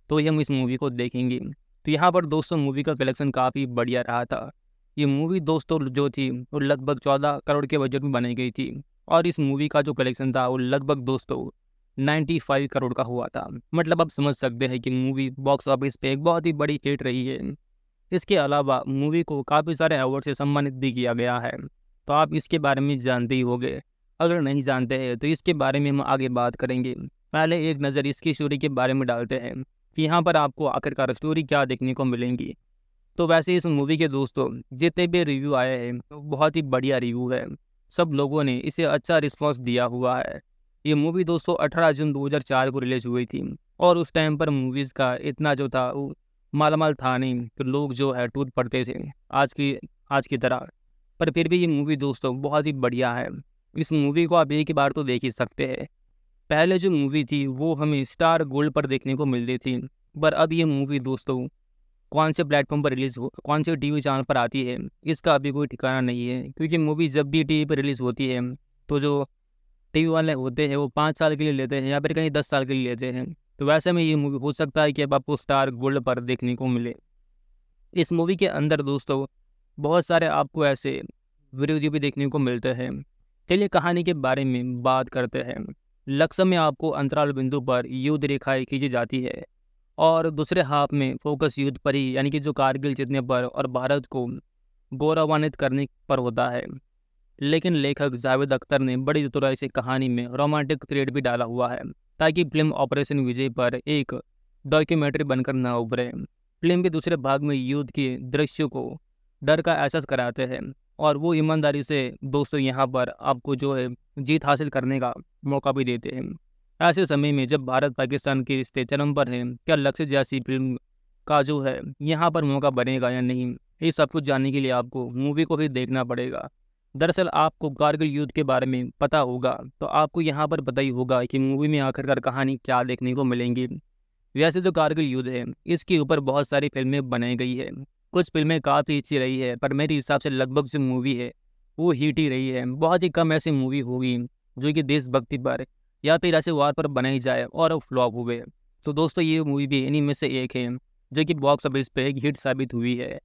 तो ही हम इस मूवी को देखेंगे तो यहाँ पर दोस्तों मूवी का कलेक्शन काफ़ी बढ़िया रहा था ये मूवी दोस्तों जो थी वो लगभग चौदह करोड़ के बजट में बनाई गई थी और इस मूवी का जो कलेक्शन था वो लगभग दोस्तों नाइन्टी फाइव करोड़ का हुआ था मतलब आप समझ सकते हैं कि मूवी बॉक्स ऑफिस पे एक बहुत ही बड़ी हिट रही है इसके अलावा मूवी को काफ़ी सारे अवार्ड से सम्मानित भी किया गया है तो आप इसके बारे में जानते ही होंगे अगर नहीं जानते हैं तो इसके बारे में हम आगे बात करेंगे पहले एक नज़र इसकी स्टोरी के बारे में डालते हैं कि यहाँ पर आपको आखिरकार स्टोरी क्या देखने को मिलेंगी तो वैसे इस मूवी के दोस्तों जितने भी रिव्यू आए हैं तो बहुत ही बढ़िया रिव्यू है सब लोगों ने इसे अच्छा रिस्पॉन्स दिया हुआ है ये मूवी दोस्तों अठारह जून 2004 को रिलीज हुई थी और उस टाइम पर मूवीज़ का इतना जो था वो मालामाल था नहीं तो लोग जो है टूट पड़ते थे आज की आज की तरह पर फिर भी ये मूवी दोस्तों बहुत ही बढ़िया है इस मूवी को आप एक बार तो देख ही सकते हैं पहले जो मूवी थी वो हमें स्टार गोल्ड पर देखने को मिलती थी पर अब ये मूवी दोस्तों कौन से प्लेटफॉर्म पर रिलीज़ हो कौन से टीवी चैनल पर आती है इसका अभी कोई ठिकाना नहीं है क्योंकि मूवी जब भी टीवी पर रिलीज़ होती है तो जो टीवी वाले होते हैं वो पाँच साल के लिए लेते हैं या फिर कहीं दस साल के लिए लेते हैं तो वैसे में ये मूवी हो सकता है कि अब आपको स्टार गोल्ड पर देखने को मिले इस मूवी के अंदर दोस्तों बहुत सारे आपको ऐसे वीडियो भी देखने को मिलते हैं चलिए कहानी के बारे में बात करते हैं लक्ष्य में आपको अंतराल बिंदु पर युद्ध रेखाएं खींची जाती है और दूसरे हाफ में फोकस युद्ध पर ही यानी कि जो कारगिल जीतने पर और भारत को गौरवान्वित करने पर होता है लेकिन लेखक जावेद अख्तर ने बड़ी चतुराई से कहानी में रोमांटिक थ्रेड भी डाला हुआ है ताकि फिल्म ऑपरेशन विजय पर एक डॉक्यूमेंट्री बनकर न उभरे फिल्म के दूसरे भाग में युद्ध के दृश्य को डर का एहसास कराते हैं और वो ईमानदारी से दोस्तों यहाँ पर आपको जो है जीत हासिल करने का मौका भी देते हैं ऐसे समय में जब भारत पाकिस्तान के रिश्ते चरम पर हैं क्या लक्ष्य जैसी फिल्म का जो है यहाँ पर मौका बनेगा या नहीं ये सब कुछ जानने के लिए आपको मूवी को भी देखना पड़ेगा दरअसल आपको कारगिल युद्ध के बारे में पता होगा तो आपको यहाँ पर पता ही होगा कि मूवी में आखिरकार कहानी क्या देखने को मिलेंगी वैसे जो तो कारगिल युद्ध है इसके ऊपर बहुत सारी फिल्में बनाई गई है कुछ फिल्में काफ़ी अच्छी रही है पर मेरे हिसाब से लगभग जो मूवी है वो हिट ही रही है बहुत ही कम ऐसी मूवी होगी जो कि देशभक्ति पर या फिर ऐसे वार पर बनाई जाए और फ्लॉप हुए तो दोस्तों ये मूवी भी इन्हीं में से एक है जो कि बॉक्स ऑफिस पे एक हिट साबित हुई है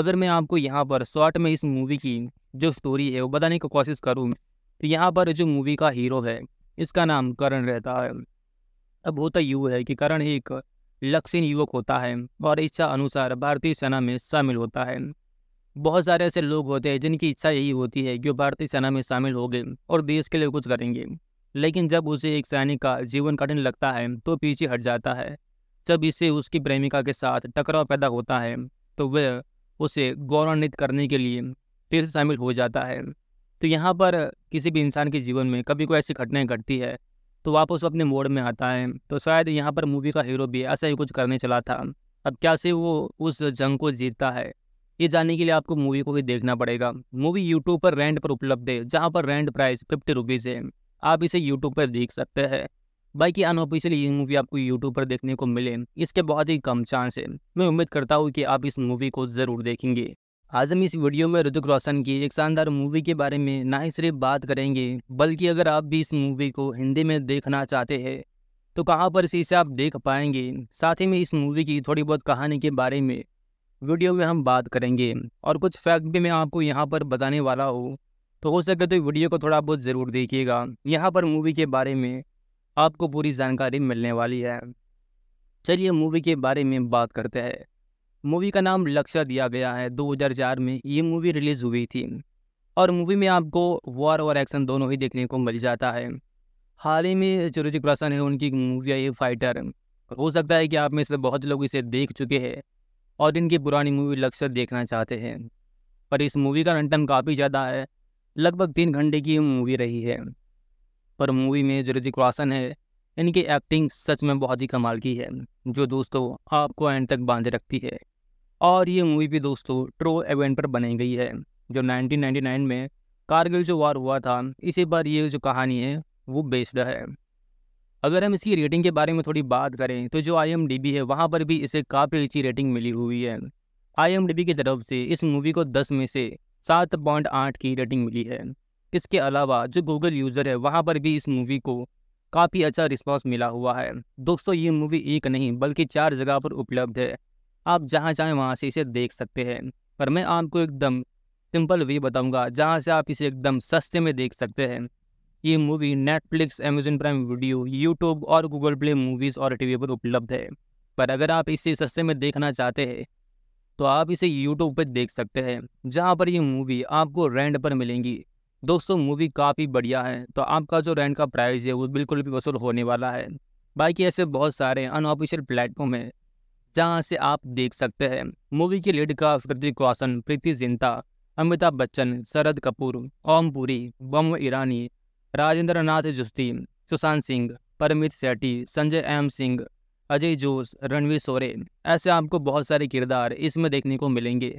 अगर मैं आपको यहाँ पर शॉर्ट में इस मूवी की जो स्टोरी है वो बताने की को कोशिश करूँ तो यहाँ पर जो मूवी का हीरो है इसका नाम करण रहता है अब होता यूँ है कि करण एक लक्षण युवक होता है और इच्छा अनुसार भारतीय सेना में शामिल होता है बहुत सारे ऐसे लोग होते हैं जिनकी इच्छा यही होती है कि वो भारतीय सेना में शामिल हो गए और देश के लिए कुछ करेंगे लेकिन जब उसे एक सैनिक का जीवन कठिन लगता है तो पीछे हट जाता है जब इसे उसकी प्रेमिका के साथ टकराव पैदा होता है तो वह उसे गौरवान्वित करने के लिए फिर शामिल हो जाता है तो यहाँ पर किसी भी इंसान के जीवन में कभी कोई ऐसी घटनाएं घटती है तो वापस अपने मोड में आता है तो शायद यहाँ पर मूवी का हीरो भी ऐसा ही कुछ करने चला था अब क्या से वो उस जंग को जीतता है ये जानने के लिए आपको मूवी को भी देखना पड़ेगा मूवी यूट्यूब पर रेंट पर उपलब्ध है जहाँ पर रेंट प्राइस फिफ्टी रुपीज़ है आप इसे यूट्यूब पर देख सकते हैं बाकी अनऑफिशियल ये मूवी आपको यूट्यूब पर देखने को मिले इसके बहुत ही कम चांस है मैं उम्मीद करता हूँ कि आप इस मूवी को ज़रूर देखेंगे आज हम इस वीडियो में ऋतिक रोशन की एक शानदार मूवी के बारे में ना ही सिर्फ बात करेंगे बल्कि अगर आप भी इस मूवी को हिंदी में देखना चाहते हैं तो कहाँ पर से इसे आप देख पाएंगे साथ ही में इस मूवी की थोड़ी बहुत कहानी के बारे में वीडियो में हम बात करेंगे और कुछ फैक्ट भी मैं आपको यहाँ पर बताने वाला हूँ तो हो सके तो वीडियो को थोड़ा बहुत ज़रूर देखिएगा यहाँ पर मूवी के बारे में आपको पूरी जानकारी मिलने वाली है चलिए मूवी के बारे में बात करते हैं मूवी का नाम लक्ष्य दिया गया है 2004 में ये मूवी रिलीज़ हुई थी और मूवी में आपको वॉर और एक्शन दोनों ही देखने को मिल जाता है हाल ही में जो ऋतिक रोशन है उनकी मूवी आई फाइटर हो सकता है कि आप में से बहुत लोग इसे देख चुके हैं और इनकी पुरानी मूवी लक्ष्य देखना चाहते हैं पर इस मूवी का रन काफ़ी ज़्यादा है लगभग तीन घंटे की मूवी रही है पर मूवी में जो ऋतिक रोशन है इनकी एक्टिंग सच में बहुत ही कमाल की है जो दोस्तों आपको एंड तक बांधे रखती है और ये मूवी भी दोस्तों ट्रो एवेंट पर बनाई गई है जो 1999 में कारगिल जो वार हुआ था इसी पर ये जो कहानी है वो बेस्ड है अगर हम इसकी रेटिंग के बारे में थोड़ी बात करें तो जो आई है वहाँ पर भी इसे काफ़ी अच्छी रेटिंग मिली हुई है आई की तरफ से इस मूवी को दस में से सात पॉइंट आठ की रेटिंग मिली है इसके अलावा जो गूगल यूज़र है वहाँ पर भी इस मूवी को काफ़ी अच्छा रिस्पांस मिला हुआ है दोस्तों ये मूवी एक नहीं बल्कि चार जगह पर उपलब्ध है आप जहाँ चाहें वहाँ से इसे देख सकते हैं पर मैं आपको एकदम सिंपल वे बताऊंगा जहाँ से आप इसे एकदम सस्ते में देख सकते हैं ये movie Netflix Amazon prime video YouTube और गूगल प्ले मूवीज़ और टीवी पर उपलब्ध है पर अगर आप इसे सस्ते में देखना चाहते हैं तो आप इसे यूट्यूब पर देख सकते हैं जहाँ पर ये मूवी आपको रेंट पर मिलेंगी दोस्तों मूवी काफ़ी बढ़िया है तो आपका जो रेंट का प्राइस है वो बिल्कुल भी वसूल होने वाला है बाकी ऐसे बहुत सारे अनऑफिशियल प्लेटफॉर्म है जहां से आप देख सकते हैं मूवी की लीड का कृतिक रोशन प्रीति जिंता अमिताभ बच्चन शरद कपूर ओम पुरी बम ईरानी राजेंद्र नाथ जुस्ती सुशांत सिंह परमित सेठी संजय एम सिंह अजय जोश रणवीर सोरे ऐसे आपको बहुत सारे किरदार इसमें देखने को मिलेंगे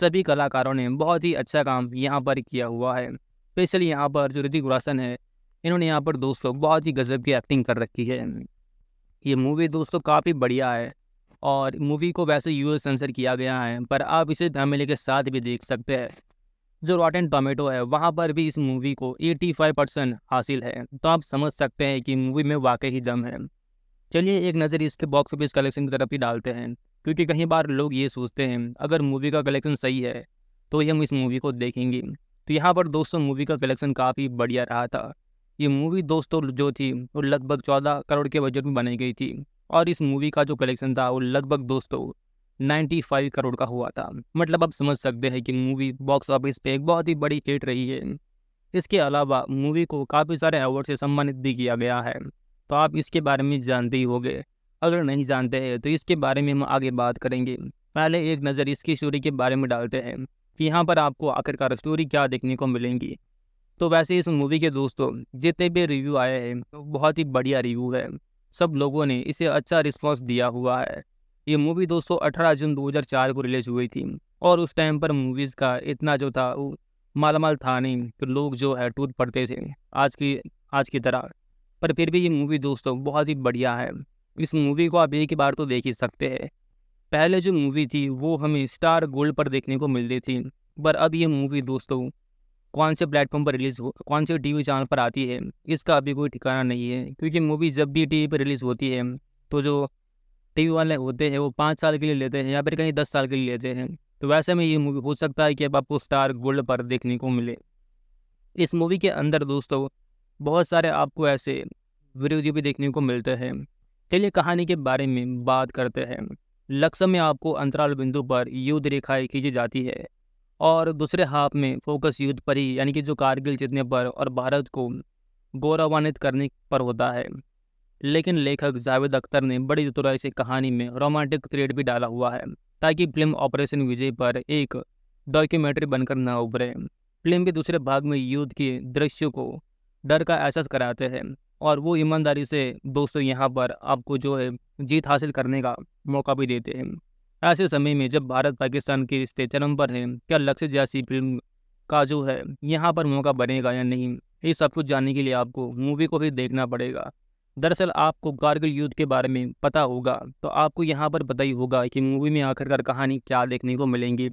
सभी कलाकारों ने बहुत ही अच्छा काम यहाँ पर किया हुआ है स्पेशली यहाँ पर जो ऋतिक रोशन है इन्होंने यहाँ पर दोस्तों बहुत ही गजब की एक्टिंग कर रखी है ये मूवी दोस्तों काफ़ी बढ़िया है और मूवी को वैसे यूएस सेंसर किया गया है पर आप इसे फैमिली के साथ भी देख सकते हैं जो एंड टोमेटो है वहाँ पर भी इस मूवी को 85 परसेंट हासिल है तो आप समझ सकते हैं कि मूवी में वाकई ही दम है चलिए एक नज़र इसके बॉक्स ऑफिस कलेक्शन की तरफ ही डालते हैं क्योंकि कहीं बार लोग ये सोचते हैं अगर मूवी का कलेक्शन सही है तो ही हम इस मूवी को देखेंगे तो यहाँ पर दोस्तों मूवी का कलेक्शन काफ़ी बढ़िया रहा था ये मूवी दोस्तों जो थी वो लगभग चौदह करोड़ के बजट में बनाई गई थी और इस मूवी का जो कलेक्शन था वो लगभग दोस्तों 95 करोड़ का हुआ था मतलब आप समझ सकते हैं कि मूवी बॉक्स ऑफिस पे एक बहुत ही बड़ी हिट रही है इसके अलावा मूवी को काफ़ी सारे अवार्ड से सम्मानित भी किया गया है तो आप इसके बारे में जानते ही होंगे अगर नहीं जानते हैं तो इसके बारे में हम आगे बात करेंगे पहले एक नज़र इसकी स्टोरी के बारे में डालते हैं कि यहाँ पर आपको आखिरकार स्टोरी क्या देखने को मिलेंगी तो वैसे इस मूवी के दोस्तों जितने भी रिव्यू आए हैं तो बहुत ही बढ़िया रिव्यू है सब लोगों ने इसे अच्छा रिस्पॉन्स दिया हुआ है ये मूवी दोस्तों अठारह जून 2004 को रिलीज हुई थी और उस टाइम पर मूवीज़ का इतना जो था वो मालामाल था नहीं कि तो लोग जो है टूट पड़ते थे आज की आज की तरह पर फिर भी ये मूवी दोस्तों बहुत ही बढ़िया है इस मूवी को आप एक बार तो देख ही सकते हैं पहले जो मूवी थी वो हमें स्टार गोल्ड पर देखने को मिलती थी पर अब ये मूवी दोस्तों कौन से प्लेटफॉर्म पर रिलीज़ हो कौन से टीवी चैनल पर आती है इसका अभी कोई ठिकाना नहीं है क्योंकि मूवी जब भी टीवी पर रिलीज़ होती है तो जो टीवी वाले होते हैं वो पाँच साल के लिए लेते हैं या फिर कहीं दस साल के लिए लेते हैं तो वैसे में ये मूवी हो सकता है कि अब आपको स्टार गोल्ड पर देखने को मिले इस मूवी के अंदर दोस्तों बहुत सारे आपको ऐसे वीडियो भी देखने को मिलते हैं चलिए कहानी के बारे में बात करते हैं लक्ष्य में आपको अंतराल बिंदु पर युद्ध रेखाएं खींची जाती है और दूसरे हाफ में फोकस युद्ध पर ही यानी कि जो कारगिल जीतने पर और भारत को गौरवान्वित करने पर होता है लेकिन लेखक जावेद अख्तर ने बड़ी चतुराई से कहानी में रोमांटिक थ्रेड भी डाला हुआ है ताकि फिल्म ऑपरेशन विजय पर एक डॉक्यूमेंट्री बनकर न उभरे फिल्म के दूसरे भाग में युद्ध के दृश्य को डर का एहसास कराते हैं और वो ईमानदारी से दोस्तों यहाँ पर आपको जो है जीत हासिल करने का मौका भी देते हैं ऐसे समय में जब भारत पाकिस्तान के रिश्ते चरम पर हैं क्या लक्ष्य जैसी फिल्म का जो है यहाँ पर मौका बनेगा या नहीं ये सब कुछ जानने के लिए आपको मूवी को भी देखना पड़ेगा दरअसल आपको कारगिल युद्ध के बारे में पता होगा तो आपको यहाँ पर पता ही होगा कि मूवी में आखिरकार कहानी क्या देखने को मिलेंगी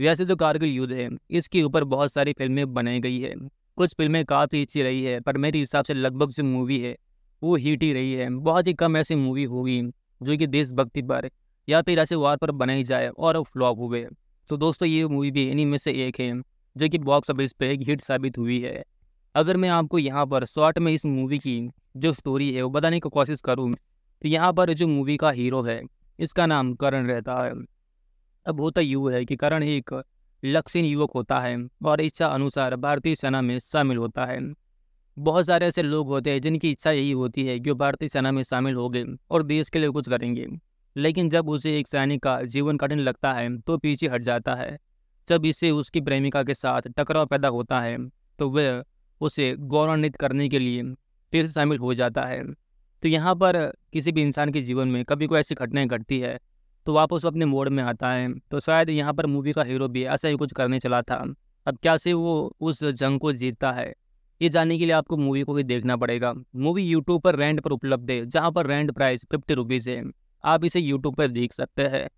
वैसे जो तो कारगिल युद्ध है इसके ऊपर बहुत सारी फिल्में बनाई गई है कुछ फिल्में काफ़ी अच्छी रही है पर मेरे हिसाब से लगभग जो मूवी है वो हिट ही रही है बहुत ही कम ऐसी मूवी होगी जो कि देशभक्ति पर या फिर तो ऐसे वार पर बनाई जाए और फ्लॉप हुए तो दोस्तों ये मूवी भी इन्हीं में से एक है जो कि बॉक्स ऑफिस पे एक हिट साबित हुई है अगर मैं आपको यहाँ पर शॉर्ट में इस मूवी की जो स्टोरी है वो बताने की को कोशिश करूँ तो यहाँ पर जो मूवी का हीरो है इसका नाम करण रहता है अब होता यूँ है कि करण एक लक्षण युवक होता है और इच्छा अनुसार भारतीय सेना में शामिल होता है बहुत सारे ऐसे लोग होते हैं जिनकी इच्छा यही होती है कि वो भारतीय सेना में शामिल हो गए और देश के लिए कुछ करेंगे लेकिन जब उसे एक सैनिक का जीवन कठिन लगता है तो पीछे हट जाता है जब इसे उसकी प्रेमिका के साथ टकराव पैदा होता है तो वह उसे गौरवान्वित करने के लिए फिर शामिल हो जाता है तो यहाँ पर किसी भी इंसान के जीवन में कभी कोई ऐसी घटनाएं घटती है तो वापस अपने मोड में आता है तो शायद यहाँ पर मूवी का हीरो भी ऐसा ही कुछ करने चला था अब क्या से वो उस जंग को जीतता है ये जानने के लिए आपको मूवी को भी देखना पड़ेगा मूवी यूट्यूब पर रेंट पर उपलब्ध है जहाँ पर रेंट प्राइस फिफ्टी रुपीज़ है आप इसे यूट्यूब पर देख सकते हैं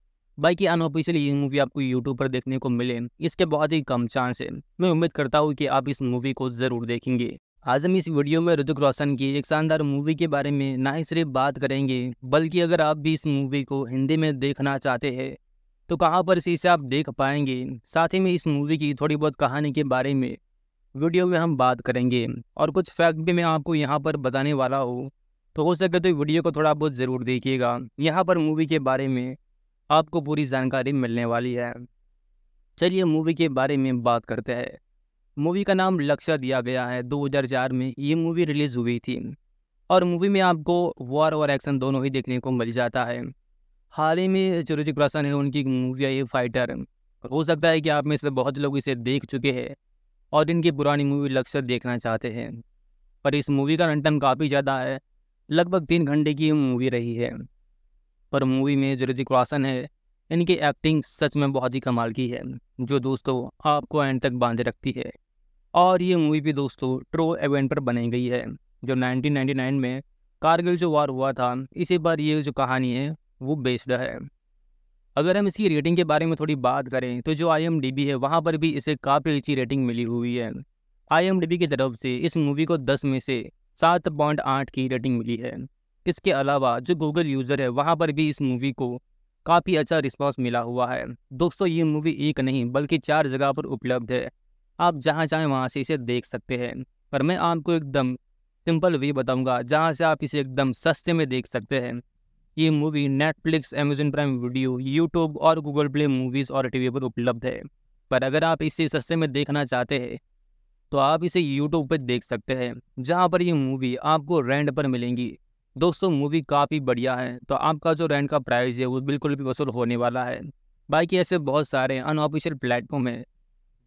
बाकी अनऑफिशियल ये मूवी आपको यूट्यूब पर देखने को मिले इसके बहुत ही कम चांस है मैं उम्मीद करता हूँ कि आप इस मूवी को ज़रूर देखेंगे आज हम इस वीडियो में ऋतिक रोशन की एक शानदार मूवी के बारे में ना ही सिर्फ बात करेंगे बल्कि अगर आप भी इस मूवी को हिंदी में देखना चाहते हैं तो कहाँ पर से इसे आप देख पाएंगे साथ ही में इस मूवी की थोड़ी बहुत कहानी के बारे में वीडियो में हम बात करेंगे और कुछ फैक्ट भी मैं आपको यहाँ पर बताने वाला हूँ तो हो सके तो वीडियो को थोड़ा बहुत ज़रूर देखिएगा यहाँ पर मूवी के बारे में आपको पूरी जानकारी मिलने वाली है चलिए मूवी के बारे में बात करते हैं मूवी का नाम लक्ष्य दिया गया है 2004 में ये मूवी रिलीज़ हुई थी और मूवी में आपको वॉर और एक्शन दोनों ही देखने को मिल जाता है हाल ही में जो ऋतिक रोशन है उनकी मूवी आई फाइटर हो सकता है कि आप में से बहुत लोग इसे देख चुके हैं और इनकी पुरानी मूवी लक्ष्य देखना चाहते हैं पर इस मूवी का रन काफ़ी ज़्यादा है लगभग तीन घंटे की मूवी रही है पर मूवी में जो ऋतिक रोशन है इनकी एक्टिंग सच में बहुत ही कमाल की है जो दोस्तों आपको एंड तक बांधे रखती है और ये मूवी भी दोस्तों ट्रो इवेंट पर बनाई गई है जो 1999 में कारगिल जो वार हुआ था इसी पर ये जो कहानी है वो बेस्ड है अगर हम इसकी रेटिंग के बारे में थोड़ी बात करें तो जो आई है वहाँ पर भी इसे काफ़ी अच्छी रेटिंग मिली हुई है आई की तरफ से इस मूवी को दस में से सात पॉइंट आठ की रेटिंग मिली है इसके अलावा जो गूगल यूज़र है वहाँ पर भी इस मूवी को काफ़ी अच्छा रिस्पॉन्स मिला हुआ है दोस्तों ये मूवी एक नहीं बल्कि चार जगह पर उपलब्ध है आप जहाँ चाहें वहाँ से इसे देख सकते हैं पर मैं आपको एकदम सिंपल वे बताऊंगा जहाँ से आप इसे एकदम सस्ते में देख सकते हैं ये movie Netflix Amazon prime video YouTube और गूगल प्ले मूवीज़ और टी पर उपलब्ध है पर अगर आप इसे सस्ते में देखना चाहते हैं तो आप इसे यूट्यूब पर देख सकते हैं जहाँ पर ये मूवी आपको रेंट पर मिलेंगी दोस्तों मूवी काफ़ी बढ़िया है तो आपका जो रेंट का प्राइस है वो बिल्कुल भी वसूल होने वाला है बाकी ऐसे बहुत सारे अनऑफिशियल प्लेटफॉर्म हैं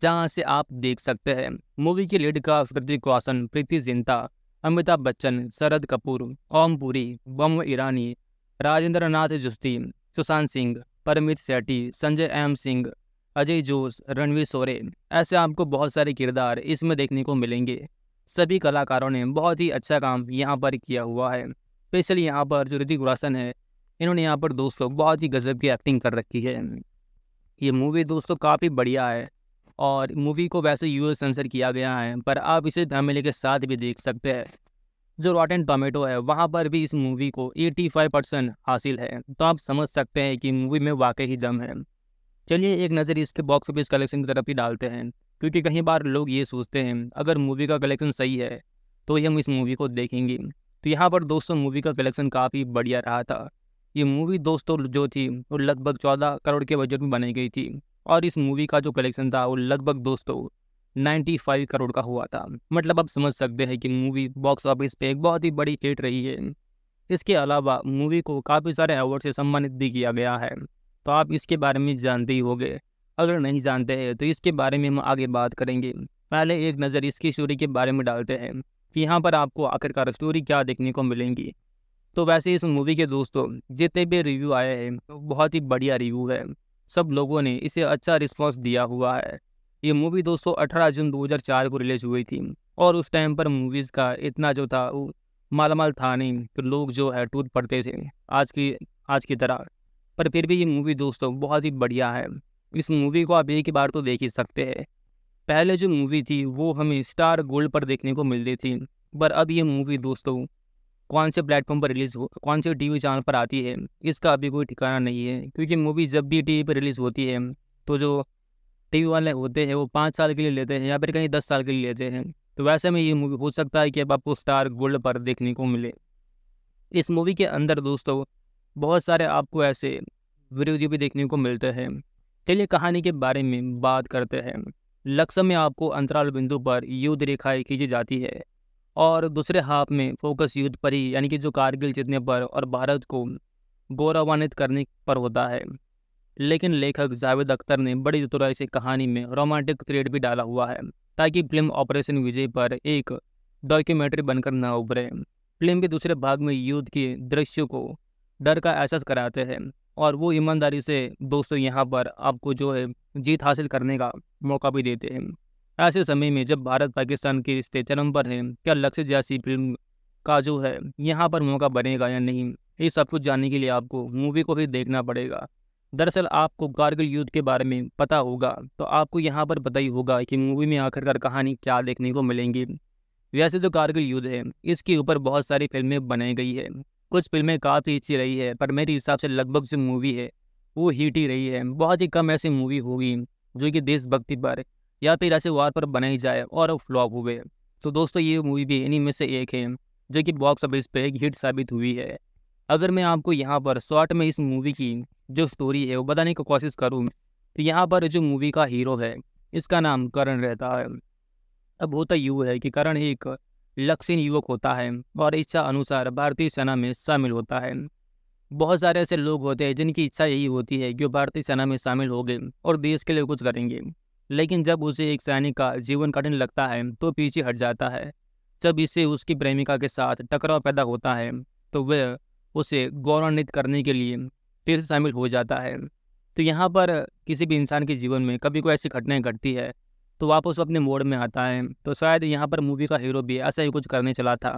जहाँ से आप देख सकते हैं मूवी की लीड का ऋतिक रोशन प्रीति जिंता अमिताभ बच्चन शरद कपूर ओम पुरी बम ईरानी राजेंद्र नाथ जुस्ती सुशांत सिंह परमित सेठी संजय एम सिंह अजय जोश रणवीर सोरे ऐसे आपको बहुत सारे किरदार इसमें देखने को मिलेंगे सभी कलाकारों ने बहुत ही अच्छा काम यहाँ पर किया हुआ है स्पेशली यहाँ पर जो ऋतिक रोशन है इन्होंने यहाँ पर दोस्तों बहुत ही गजब की एक्टिंग कर रखी है ये मूवी दोस्तों काफ़ी बढ़िया है और मूवी को वैसे यू सेंसर किया गया है पर आप इसे फैमिली के साथ भी देख सकते हैं जो एंड टोमेटो है वहाँ पर भी इस मूवी को 85 परसेंट हासिल है तो आप समझ सकते हैं कि मूवी में वाकई ही दम है चलिए एक नज़र इसके बॉक्स ऑफिस कलेक्शन की तरफ ही डालते हैं क्योंकि कई बार लोग ये सोचते हैं अगर मूवी का कलेक्शन सही है तो ही हम इस मूवी को देखेंगे तो यहाँ पर दोस्तों मूवी का कलेक्शन काफ़ी बढ़िया रहा था ये मूवी दोस्तों जो थी वो लगभग चौदह करोड़ के बजट में बनाई गई थी और इस मूवी का जो कलेक्शन था वो लगभग दोस्तों 95 करोड़ का हुआ था मतलब आप समझ सकते हैं कि मूवी बॉक्स ऑफिस पे एक बहुत ही बड़ी हिट रही है इसके अलावा मूवी को काफ़ी सारे अवार्ड से सम्मानित भी किया गया है तो आप इसके बारे में जानते ही होंगे अगर नहीं जानते हैं तो इसके बारे में हम आगे बात करेंगे पहले एक नज़र इसकी स्टोरी के बारे में डालते हैं कि यहाँ पर आपको आखिरकार स्टोरी क्या देखने को मिलेंगी तो वैसे इस मूवी के दोस्तों जितने भी रिव्यू आए हैं तो बहुत ही बढ़िया रिव्यू है सब लोगों ने इसे अच्छा रिस्पॉन्स दिया हुआ है ये मूवी दोस्तों अठारह जून 2004 को रिलीज हुई थी और उस टाइम पर मूवीज़ का इतना जो था वो मालामाल था नहीं तो लोग जो है टूट पड़ते थे आज की आज की तरह पर फिर भी ये मूवी दोस्तों बहुत ही बढ़िया है इस मूवी को आप एक ही बार तो देख ही सकते हैं पहले जो मूवी थी वो हमें स्टार गोल्ड पर देखने को मिलती थी पर अब ये मूवी दोस्तों कौन से प्लेटफॉर्म पर रिलीज़ हो कौन से टीवी चैनल पर आती है इसका अभी कोई ठिकाना नहीं है क्योंकि मूवी जब भी टीवी पर रिलीज़ होती है तो जो टीवी वाले होते हैं वो पाँच साल के लिए लेते हैं या फिर कहीं दस साल के लिए लेते हैं तो वैसे में ये मूवी हो सकता है कि अब आपको स्टार गोल्ड पर देखने को मिले इस मूवी के अंदर दोस्तों बहुत सारे आपको ऐसे वीडियो भी देखने को मिलते हैं चलिए कहानी के बारे में बात करते हैं लक्ष्य में आपको अंतराल बिंदु पर युद्ध रेखाएँ खींची जाती है और दूसरे हाफ में फोकस युद्ध पर ही यानी कि जो कारगिल जीतने पर और भारत को गौरवान्वित करने पर होता है लेकिन लेखक जावेद अख्तर ने बड़ी चतुराई से कहानी में रोमांटिक थ्रेड भी डाला हुआ है ताकि फिल्म ऑपरेशन विजय पर एक डॉक्यूमेंट्री बनकर ना उभरे फिल्म के दूसरे भाग में युद्ध के दृश्यों को डर का एहसास कराते हैं और वो ईमानदारी से दोस्तों यहाँ पर आपको जो है जीत हासिल करने का मौका भी देते हैं ऐसे समय में जब भारत पाकिस्तान के रिश्ते चरम पर हैं क्या लक्ष्य जैसी फिल्म का जो है यहाँ पर मौका बनेगा या नहीं ये सब कुछ जानने के लिए आपको मूवी को भी देखना पड़ेगा दरअसल आपको कारगिल युद्ध के बारे में पता होगा तो आपको यहाँ पर पता ही होगा कि मूवी में आखिरकार कहानी क्या देखने को मिलेंगी वैसे जो तो कारगिल युद्ध है इसके ऊपर बहुत सारी फिल्में बनाई गई है कुछ फिल्में काफ़ी अच्छी रही है पर मेरे हिसाब से लगभग जो मूवी है वो हिट ही रही है बहुत ही कम ऐसी मूवी होगी जो कि देशभक्ति पर या फिर ऐसे वार पर बनाई जाए और फ्लॉप हुए तो दोस्तों ये मूवी भी इन्हीं में से एक है जो कि बॉक्स ऑफिस पर एक हिट साबित हुई है अगर मैं आपको यहाँ पर शॉर्ट में इस मूवी की जो स्टोरी है वो बताने की कोशिश करूँ तो यहाँ पर जो मूवी का हीरो है इसका नाम करण रहता है अब होता यूँ है कि करण एक लक्षण युवक होता है और इच्छा अनुसार भारतीय सेना में शामिल होता है बहुत सारे ऐसे लोग होते हैं जिनकी इच्छा यही होती है कि वो भारतीय सेना में शामिल हो गए और देश के लिए कुछ करेंगे लेकिन जब उसे एक सैनिक का जीवन कठिन लगता है तो पीछे हट जाता है जब इसे उसकी प्रेमिका के साथ टकराव पैदा होता है तो वह उसे गौरवान्वित करने के लिए फिर शामिल हो जाता है तो यहाँ पर किसी भी इंसान के जीवन में कभी कोई ऐसी घटनाएं घटती है तो वापस अपने मोड में आता है तो शायद यहाँ पर मूवी का हीरो भी ऐसा ही कुछ करने चला था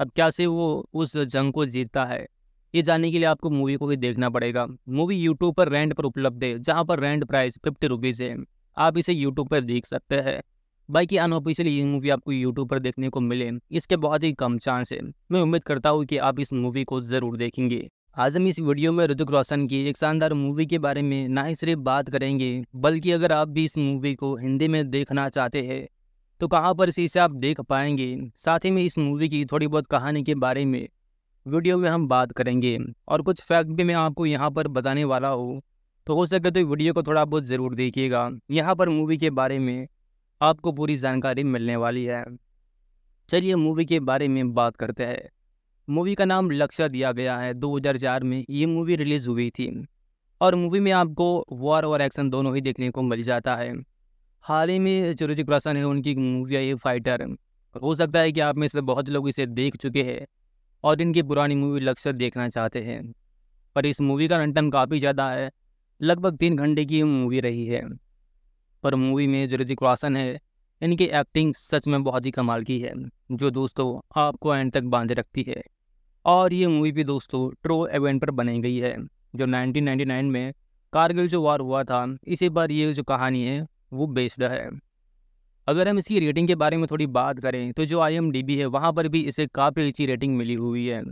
अब क्या से वो उस जंग को जीतता है ये जानने के लिए आपको मूवी को भी देखना पड़ेगा मूवी यूट्यूब पर रेंट पर उपलब्ध है जहाँ पर रेंट प्राइस फिफ्टी रुपीज़ है आप इसे यूट्यूब पर देख सकते हैं बाकी अनऑफिशियली ये मूवी आपको यूट्यूब पर देखने को मिले इसके बहुत ही कम चांस है मैं उम्मीद करता हूँ कि आप इस मूवी को ज़रूर देखेंगे आज हम इस वीडियो में ऋतिक रोशन की एक शानदार मूवी के बारे में ना ही सिर्फ बात करेंगे बल्कि अगर आप भी इस मूवी को हिंदी में देखना चाहते हैं तो कहाँ पर इसे आप देख पाएंगे साथ ही में इस मूवी की थोड़ी बहुत कहानी के बारे में वीडियो में हम बात करेंगे और कुछ फैक्ट भी मैं आपको यहाँ पर बताने वाला हूँ तो हो सके तो वीडियो को थोड़ा बहुत ज़रूर देखिएगा यहाँ पर मूवी के बारे में आपको पूरी जानकारी मिलने वाली है चलिए मूवी के बारे में बात करते हैं मूवी का नाम लक्ष्य दिया गया है 2004 में ये मूवी रिलीज़ हुई थी और मूवी में आपको वॉर और एक्शन दोनों ही देखने को मिल जाता है हाल ही में जो ऋतिक रोशन है उनकी मूवी आई फाइटर हो सकता है कि आप में से बहुत लोग इसे देख चुके हैं और इनकी पुरानी मूवी लक्ष्य देखना चाहते हैं पर इस मूवी का रन काफ़ी ज़्यादा है लगभग तीन घंटे की मूवी रही है पर मूवी में जो ऋतिक रोशन है इनकी एक्टिंग सच में बहुत ही कमाल की है जो दोस्तों आपको एंड तक बांधे रखती है और ये मूवी भी दोस्तों ट्रो एवेंट पर बनाई गई है जो 1999 में कारगिल जो वार हुआ था इसी पर ये जो कहानी है वो बेस्ड है अगर हम इसकी रेटिंग के बारे में थोड़ी बात करें तो जो आई है वहाँ पर भी इसे काफ़ी अच्छी रेटिंग मिली हुई है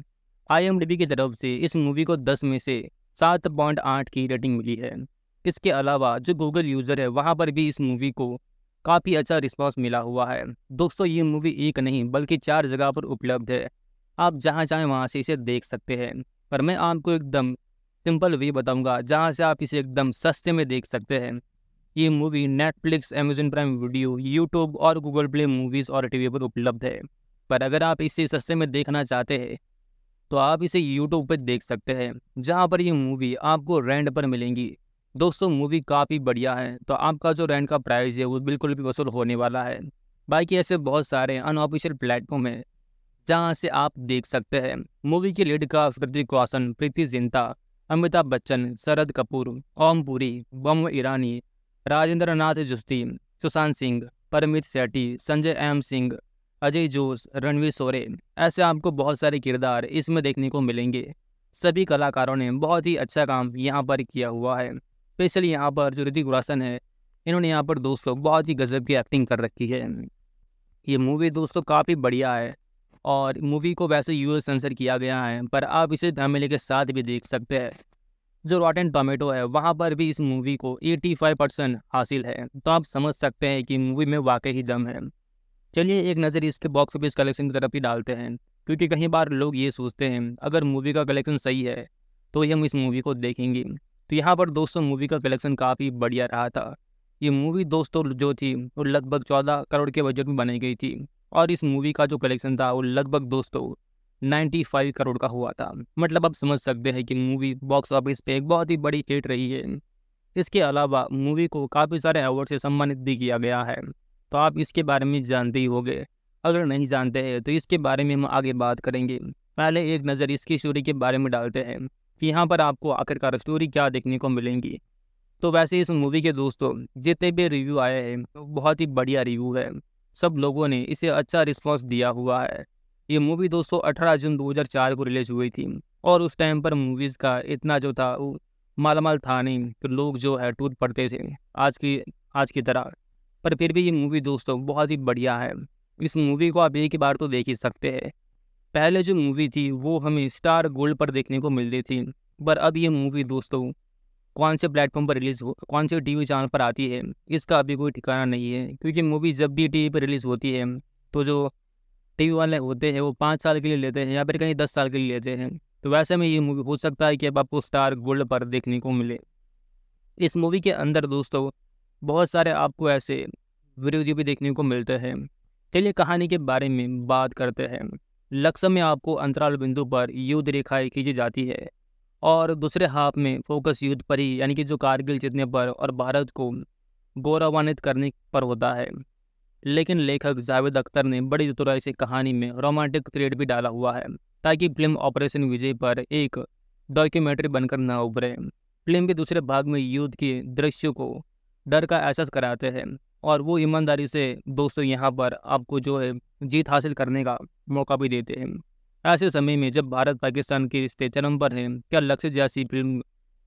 आई की तरफ से इस मूवी को दस में से सात पॉइंट आठ की रेटिंग मिली है इसके अलावा जो गूगल यूज़र है वहाँ पर भी इस मूवी को काफ़ी अच्छा रिस्पांस मिला हुआ है दोस्तों ये मूवी एक नहीं बल्कि चार जगह पर उपलब्ध है आप जहाँ चाहें वहाँ से इसे देख सकते हैं पर मैं आपको एकदम सिंपल वे बताऊँगा जहाँ से आप इसे एकदम सस्ते में देख सकते हैं ये movie Netflix Amazon prime video YouTube और गूगल प्ले मूवीज़ और टी पर उपलब्ध है पर अगर आप इसे सस्ते में देखना चाहते हैं तो आप इसे यूट्यूब पर देख सकते हैं जहाँ पर ये मूवी आपको रेंट पर मिलेंगी दोस्तों मूवी काफ़ी बढ़िया है तो आपका जो रेंट का प्राइस है वो बिल्कुल भी वसूल होने वाला है बाकी ऐसे बहुत सारे अनऑफिशियल प्लेटफॉर्म है जहां से आप देख सकते हैं मूवी की लीड का ऋतिक रोशन प्रीति जिंता अमिताभ बच्चन शरद कपूर ओम पुरी बम ईरानी राजेंद्र नाथ जुस्ती सुशांत सिंह परमित सेठी संजय एम सिंह अजय जोश रणवीर सोरे ऐसे आपको बहुत सारे किरदार इसमें देखने को मिलेंगे सभी कलाकारों ने बहुत ही अच्छा काम यहाँ पर किया हुआ है स्पेशली यहाँ पर जो ऋतिक रोशन है इन्होंने यहाँ पर दोस्तों बहुत ही गजब की एक्टिंग कर रखी है ये मूवी दोस्तों काफ़ी बढ़िया है और मूवी को वैसे यू सेंसर किया गया है पर आप इसे फैमिली के साथ भी देख सकते हैं जो एंड टोमेटो है वहाँ पर भी इस मूवी को 85 परसेंट हासिल है तो आप समझ सकते हैं कि मूवी में वाकई ही दम है चलिए एक नज़र इसके बॉक्स ऑफिस कलेक्शन की तरफ ही डालते हैं क्योंकि कई बार लोग ये सोचते हैं अगर मूवी का कलेक्शन सही है तो ही हम इस मूवी को देखेंगे तो यहाँ पर दोस्तों मूवी का कलेक्शन काफ़ी बढ़िया रहा था ये मूवी दोस्तों जो थी वो लगभग चौदह करोड़ के बजट में बनाई गई थी और इस मूवी का जो कलेक्शन था वो लगभग दोस्तों 95 करोड़ का हुआ था मतलब आप समझ सकते हैं कि मूवी बॉक्स ऑफिस पे एक बहुत ही बड़ी हिट रही है इसके अलावा मूवी को काफ़ी सारे अवार्ड से सम्मानित भी किया गया है तो आप इसके बारे में जानते ही होंगे अगर नहीं जानते हैं तो इसके बारे में हम आगे बात करेंगे पहले एक नज़र इसकी स्टोरी के बारे में डालते हैं कि यहाँ पर आपको आखिरकार स्टोरी क्या देखने को मिलेंगी तो वैसे इस मूवी के दोस्तों जितने भी रिव्यू आए हैं तो बहुत ही बढ़िया रिव्यू है सब लोगों ने इसे अच्छा रिस्पॉन्स दिया हुआ है ये मूवी दोस्तों अठारह जून 2004 को रिलीज हुई थी और उस टाइम पर मूवीज़ का इतना जो था वो मालामाल था नहीं तो लोग जो है टूट पड़ते थे आज की आज की तरह पर फिर भी ये मूवी दोस्तों बहुत ही बढ़िया है इस मूवी को आप एक बार तो देख ही सकते हैं पहले जो मूवी थी वो हमें स्टार गोल्ड पर देखने को मिलती थी पर अब ये मूवी दोस्तों कौन से प्लेटफॉर्म पर रिलीज़ हो कौन से टीवी चैनल पर आती है इसका अभी कोई ठिकाना नहीं है क्योंकि मूवी जब भी टीवी पर रिलीज़ होती है तो जो टीवी वाले होते हैं वो पाँच साल के लिए लेते हैं या फिर कहीं दस साल के लिए लेते हैं तो वैसे में ये मूवी हो सकता है कि अब आपको स्टार गोल्ड पर देखने को मिले इस मूवी के अंदर दोस्तों बहुत सारे आपको ऐसे वीडियो भी देखने को मिलते हैं चलिए कहानी के बारे में बात करते हैं लक्ष्य में आपको अंतराल बिंदु पर युद्ध रेखाएं खींची जाती है और दूसरे हाफ में फोकस युद्ध पर ही यानी कि जो कारगिल जीतने पर और भारत को गौरवान्वित करने पर होता है लेकिन लेखक जावेद अख्तर ने बड़ी चतुराई से कहानी में रोमांटिक थ्रेड भी डाला हुआ है ताकि फिल्म ऑपरेशन विजय पर एक डॉक्यूमेंट्री बनकर न उभरे फिल्म के दूसरे भाग में युद्ध के दृश्य को डर का एहसास कराते हैं और वो ईमानदारी से दोस्तों यहाँ पर आपको जो है जीत हासिल करने का मौका भी देते हैं ऐसे समय में जब भारत पाकिस्तान के रिश्ते चरम पर हैं क्या लक्ष्य जैसी फिल्म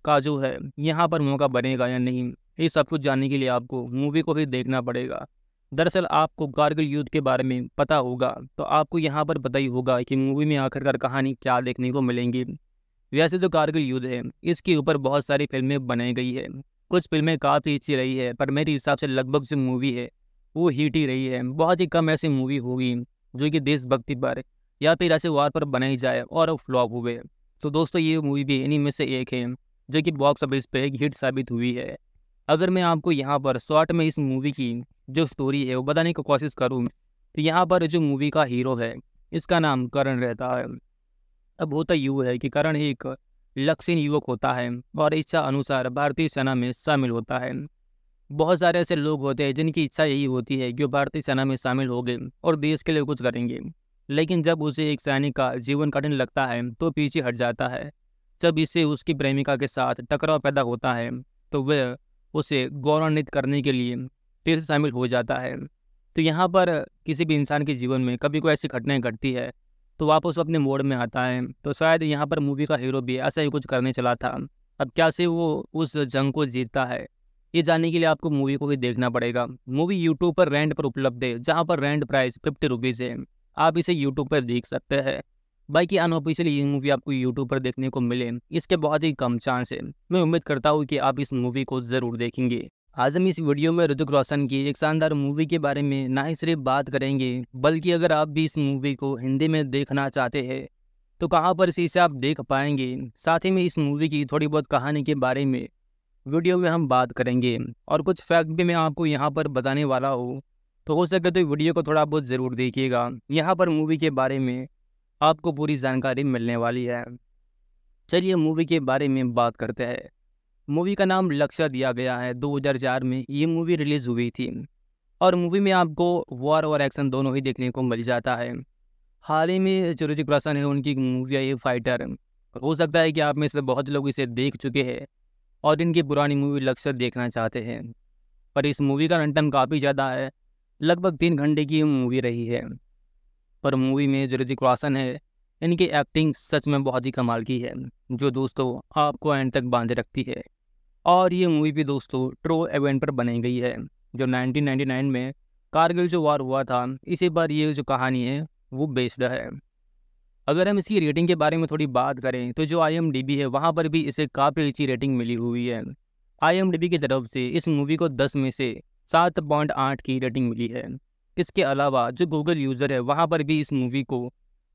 का जो है यहाँ पर मौका बनेगा या नहीं ये सब कुछ जानने के लिए आपको मूवी को ही देखना पड़ेगा दरअसल आपको कारगिल युद्ध के बारे में पता होगा तो आपको यहाँ पर पता ही होगा कि मूवी में आखिरकार कहानी क्या देखने को मिलेंगी वैसे जो तो कारगिल युद्ध है इसके ऊपर बहुत सारी फिल्में बनाई गई है कुछ फिल्में काफ़ी अच्छी रही है पर मेरे हिसाब से लगभग जो मूवी है वो हिट ही रही है बहुत ही कम ऐसी मूवी होगी जो कि देशभक्ति पर या फिर तो ऐसे वार पर बनाई जाए और फ्लॉप हुए तो दोस्तों ये मूवी भी इन्हीं में से एक है जो कि बॉक्स ऑफिस पर एक हिट साबित हुई है अगर मैं आपको यहाँ पर शॉर्ट में इस मूवी की जो स्टोरी है वो बताने की को कोशिश करूँ तो यहाँ पर जो मूवी का हीरो है इसका नाम करण रहता है अब होता यूँ है कि करण एक लक्षण युवक होता है और इच्छा अनुसार भारतीय सेना में शामिल होता है बहुत सारे ऐसे लोग होते हैं जिनकी इच्छा यही होती है कि वो भारतीय सेना में शामिल हो गए और देश के लिए कुछ करेंगे लेकिन जब उसे एक सैनिक का जीवन कठिन लगता है तो पीछे हट जाता है जब इसे उसकी प्रेमिका के साथ टकराव पैदा होता है तो वह उसे गौरवान्वित करने के लिए फिर शामिल हो जाता है तो यहाँ पर किसी भी इंसान के जीवन में कभी कोई ऐसी घटनाएं घटती है तो वापस अपने मोड में आता है तो शायद यहाँ पर मूवी का हीरो भी ऐसा ही कुछ करने चला था अब क्या से वो उस जंग को जीतता है ये जानने के लिए आपको मूवी को भी देखना पड़ेगा मूवी यूट्यूब पर रेंट पर उपलब्ध है जहाँ पर रेंट प्राइस फिफ्टी रुपीज़ है आप इसे यूट्यूब पर देख सकते हैं बाकी की अनऑफिशियली ये मूवी आपको यूट्यूब पर देखने को मिले इसके बहुत ही कम चांस है मैं उम्मीद करता हूँ कि आप इस मूवी को जरूर देखेंगे आज हम इस वीडियो में ऋतिक रोशन की एक शानदार मूवी के बारे में ना ही सिर्फ बात करेंगे बल्कि अगर आप भी इस मूवी को हिंदी में देखना चाहते हैं तो कहाँ पर से इसे आप देख पाएंगे साथ ही में इस मूवी की थोड़ी बहुत कहानी के बारे में वीडियो में हम बात करेंगे और कुछ फैक्ट भी मैं आपको यहाँ पर बताने वाला हूँ तो हो सके तो वीडियो को थोड़ा बहुत ज़रूर देखिएगा यहाँ पर मूवी के बारे में आपको पूरी जानकारी मिलने वाली है चलिए मूवी के बारे में बात करते हैं मूवी का नाम लक्ष्य दिया गया है 2004 में ये मूवी रिलीज़ हुई थी और मूवी में आपको वॉर और एक्शन दोनों ही देखने को मिल जाता है हाल ही में जो ऋतिक रोशन है उनकी मूवी आई फाइटर हो सकता है कि आप में से बहुत लोग इसे देख चुके हैं और इनकी पुरानी मूवी लक्ष्य देखना चाहते हैं पर इस मूवी का रन काफ़ी ज़्यादा है लगभग तीन घंटे की मूवी रही है पर मूवी में जो ऋतिक रोशन है इनकी एक्टिंग सच में बहुत ही कमाल की है जो दोस्तों आपको एंड तक बांधे रखती है और ये मूवी भी दोस्तों ट्रो एवेंट पर बनाई गई है जो 1999 में कारगिल जो वार हुआ था इसी पर ये जो कहानी है वो बेस्ड है अगर हम इसकी रेटिंग के बारे में थोड़ी बात करें तो जो आई है वहाँ पर भी इसे काफ़ी अच्छी रेटिंग मिली हुई है आई की तरफ से इस मूवी को दस में से सात पॉइंट आठ की रेटिंग मिली है इसके अलावा जो गूगल यूज़र है वहाँ पर भी इस मूवी को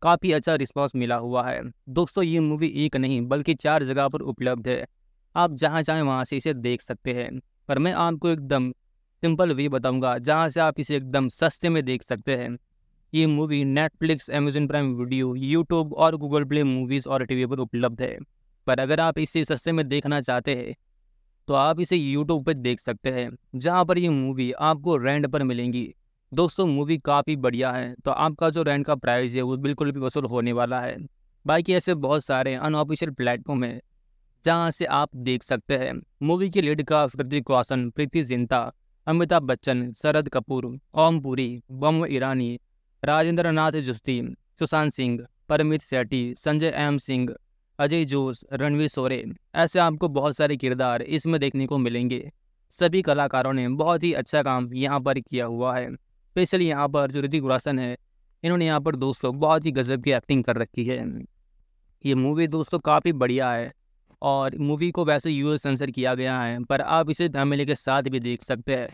काफ़ी अच्छा रिस्पॉन्स मिला हुआ है दोस्तों ये मूवी एक नहीं बल्कि चार जगह पर उपलब्ध है आप जहाँ चाहें वहाँ से इसे देख सकते हैं पर मैं आपको एकदम सिंपल वे बताऊंगा जहाँ से आप इसे एकदम सस्ते में देख सकते हैं ये movie Netflix Amazon prime video YouTube और गूगल प्ले मूवीज़ और टीवी पर उपलब्ध है पर अगर आप इसे सस्ते में देखना चाहते हैं तो आप इसे यूट्यूब पर देख सकते हैं जहाँ पर ये मूवी आपको रेंट पर मिलेंगी दोस्तों मूवी काफ़ी बढ़िया है तो आपका जो रेंट का प्राइस है वो बिल्कुल भी वसूल होने वाला है बाकी ऐसे बहुत सारे अनऑफिशियल प्लेटफॉर्म है जहाँ से आप देख सकते हैं मूवी की लीड का कृतिक रोशन प्रीति जिंता अमिताभ बच्चन शरद कपूर ओम पुरी बम ईरानी राजेंद्र नाथ जुस्ती सुशांत सिंह परमित सेठी संजय एम सिंह अजय जोश रणवीर सोरे ऐसे आपको बहुत सारे किरदार इसमें देखने को मिलेंगे सभी कलाकारों ने बहुत ही अच्छा काम यहाँ पर किया हुआ है स्पेशली यहाँ पर जो ऋतिक रोशन है इन्होंने यहाँ पर दोस्तों बहुत ही गजब की एक्टिंग कर रखी है ये मूवी दोस्तों काफ़ी बढ़िया है और मूवी को वैसे यू सेंसर किया गया है पर आप इसे फैमिली के साथ भी देख सकते हैं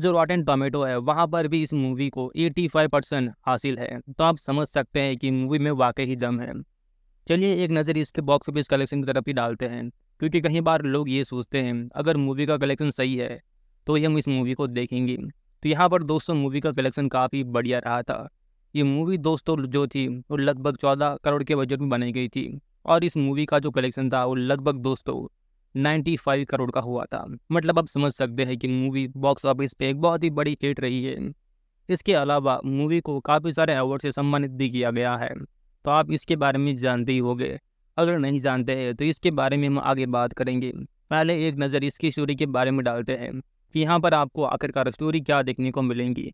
जो एंड टोमेटो है वहाँ पर भी इस मूवी को 85 परसेंट हासिल है तो आप समझ सकते हैं कि मूवी में वाकई ही दम है चलिए एक नज़र इसके बॉक्स ऑफिस कलेक्शन की तरफ ही डालते हैं क्योंकि कहीं बार लोग ये सोचते हैं अगर मूवी का कलेक्शन सही है तो ही हम इस मूवी को देखेंगे तो यहाँ पर दोस्तों मूवी का कलेक्शन काफ़ी बढ़िया रहा था ये मूवी दोस्तों जो थी वो लगभग चौदह करोड़ के बजट में बनाई गई थी और इस मूवी का जो कलेक्शन था वो लगभग दोस्तों 95 करोड़ का हुआ था मतलब आप समझ सकते हैं कि मूवी बॉक्स ऑफिस पे एक बहुत ही बड़ी हिट रही है इसके अलावा मूवी को काफ़ी सारे अवार्ड से सम्मानित भी किया गया है तो आप इसके बारे में जानते ही होंगे अगर नहीं जानते हैं तो इसके बारे में हम आगे बात करेंगे पहले एक नज़र इसकी स्टोरी के बारे में डालते हैं कि यहाँ पर आपको आखिरकार स्टोरी क्या देखने को मिलेंगी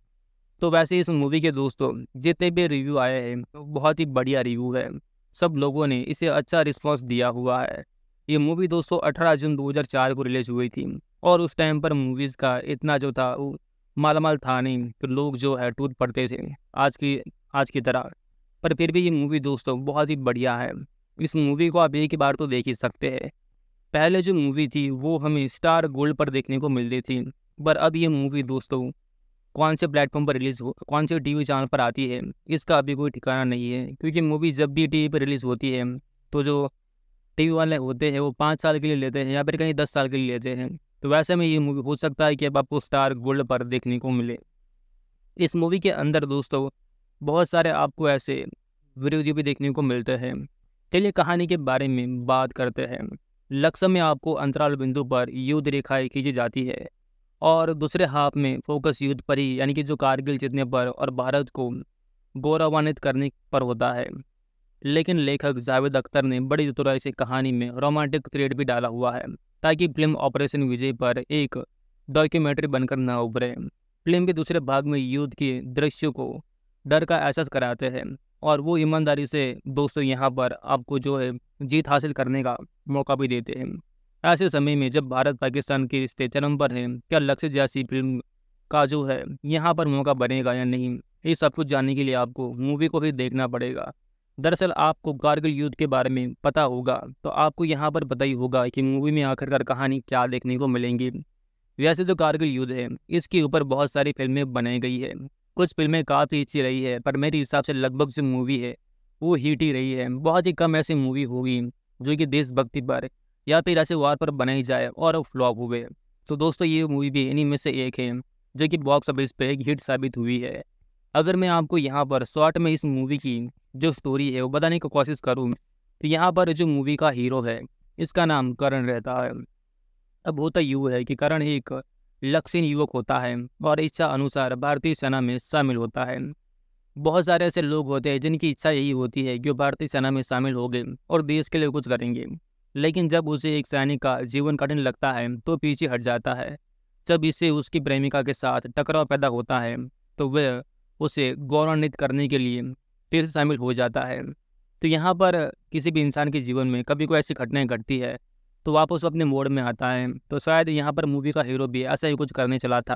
तो वैसे इस मूवी के दोस्तों जितने भी रिव्यू आए हैं तो बहुत ही बढ़िया रिव्यू है सब लोगों ने इसे अच्छा रिस्पॉन्स दिया हुआ है ये मूवी दोस्तों अठारह जून 2004 को रिलीज हुई थी और उस टाइम पर मूवीज़ का इतना जो था वो मालामाल था नहीं तो लोग जो है टूट पड़ते थे आज की आज की तरह पर फिर भी ये मूवी दोस्तों बहुत ही बढ़िया है इस मूवी को आप एक बार तो देख ही सकते हैं पहले जो मूवी थी वो हमें स्टार गोल्ड पर देखने को मिलती थी पर अब ये मूवी दोस्तों कौन से प्लेटफॉर्म पर रिलीज़ हो कौन से टीवी चैनल पर आती है इसका अभी कोई ठिकाना नहीं है क्योंकि मूवी जब भी टीवी पर रिलीज़ होती है तो जो टीवी वाले होते हैं वो पाँच साल के लिए लेते हैं या फिर कहीं दस साल के लिए लेते हैं तो वैसे में ये मूवी हो सकता है कि अब आपको स्टार गोल्ड पर देखने को मिले इस मूवी के अंदर दोस्तों बहुत सारे आपको ऐसे विरोधी भी देखने को मिलते हैं चलिए कहानी के बारे में बात करते हैं लक्ष्य में आपको अंतराल बिंदु पर युद्ध रेखाएँ खींची जाती है और दूसरे हाफ में फोकस युद्ध पर ही यानी कि जो कारगिल जीतने पर और भारत को गौरवान्वित करने पर होता है लेकिन लेखक जावेद अख्तर ने बड़ी चतुराई से कहानी में रोमांटिक थ्रेड भी डाला हुआ है ताकि फिल्म ऑपरेशन विजय पर एक डॉक्यूमेंट्री बनकर ना उभरे फिल्म के दूसरे भाग में युद्ध के दृश्यों को डर का एहसास कराते हैं और वो ईमानदारी से दोस्तों यहाँ पर आपको जो है जीत हासिल करने का मौका भी देते हैं ऐसे समय में जब भारत पाकिस्तान के रिश्ते चरम पर हैं क्या लक्ष्य जैसी फिल्म का जो है यहाँ पर मौका बनेगा या नहीं ये सब कुछ जानने के लिए आपको मूवी को ही देखना पड़ेगा दरअसल आपको कारगिल युद्ध के बारे में पता होगा तो आपको यहाँ पर पता ही होगा कि मूवी में आखिरकार कहानी क्या देखने को मिलेंगी वैसे तो कारगिल युद्ध है इसके ऊपर बहुत सारी फिल्में बनाई गई है कुछ फिल्में काफ़ी अच्छी रही है पर मेरे हिसाब से लगभग जो मूवी है वो हिट ही रही है बहुत ही कम ऐसी मूवी होगी जो कि देशभक्ति पर या फिर ऐसे वार पर बनाई जाए और फ्लॉप हुए तो दोस्तों ये मूवी भी इन्हीं में से एक है जो कि बॉक्स ऑफिस पर एक हिट साबित हुई है अगर मैं आपको यहाँ पर शॉर्ट में इस मूवी की जो स्टोरी है वो बताने की कोशिश करूँ तो यहाँ पर जो मूवी का हीरो है इसका नाम करण रहता है अब होता यूँ है कि करण एक लक्षण युवक होता है और इच्छा अनुसार भारतीय सेना में शामिल होता है बहुत सारे ऐसे लोग होते हैं जिनकी इच्छा यही होती है कि वो भारतीय सेना में शामिल हो गए और देश के लिए कुछ करेंगे लेकिन जब उसे एक सैनिक का जीवन कठिन लगता है तो पीछे हट जाता है जब इससे उसकी प्रेमिका के साथ टकराव पैदा होता है तो वह उसे गौरवान्वित करने के लिए फिर शामिल हो जाता है तो यहाँ पर किसी भी इंसान के जीवन में कभी कोई ऐसी घटनाएं घटती है तो वापस अपने मोड में आता है तो शायद यहाँ पर मूवी का हीरो भी ऐसा ही कुछ करने चला था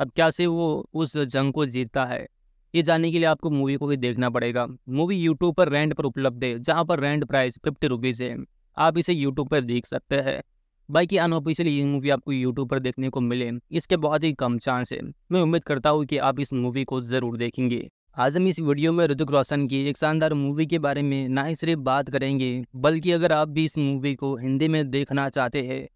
अब क्या से वो उस जंग को जीतता है ये जानने के लिए आपको मूवी को भी देखना पड़ेगा मूवी यूट्यूब पर रेंट पर उपलब्ध है जहाँ पर रेंट प्राइस फिफ्टी रुपीज़ है आप इसे यूट्यूब पर देख सकते हैं बाकी अनऑफिशियली ये मूवी आपको यूट्यूब पर देखने को मिले इसके बहुत ही कम चांस है मैं उम्मीद करता हूँ कि आप इस मूवी को ज़रूर देखेंगे आज हम इस वीडियो में ऋतिक रोशन की एक शानदार मूवी के बारे में ना ही सिर्फ बात करेंगे बल्कि अगर आप भी इस मूवी को हिंदी में देखना चाहते हैं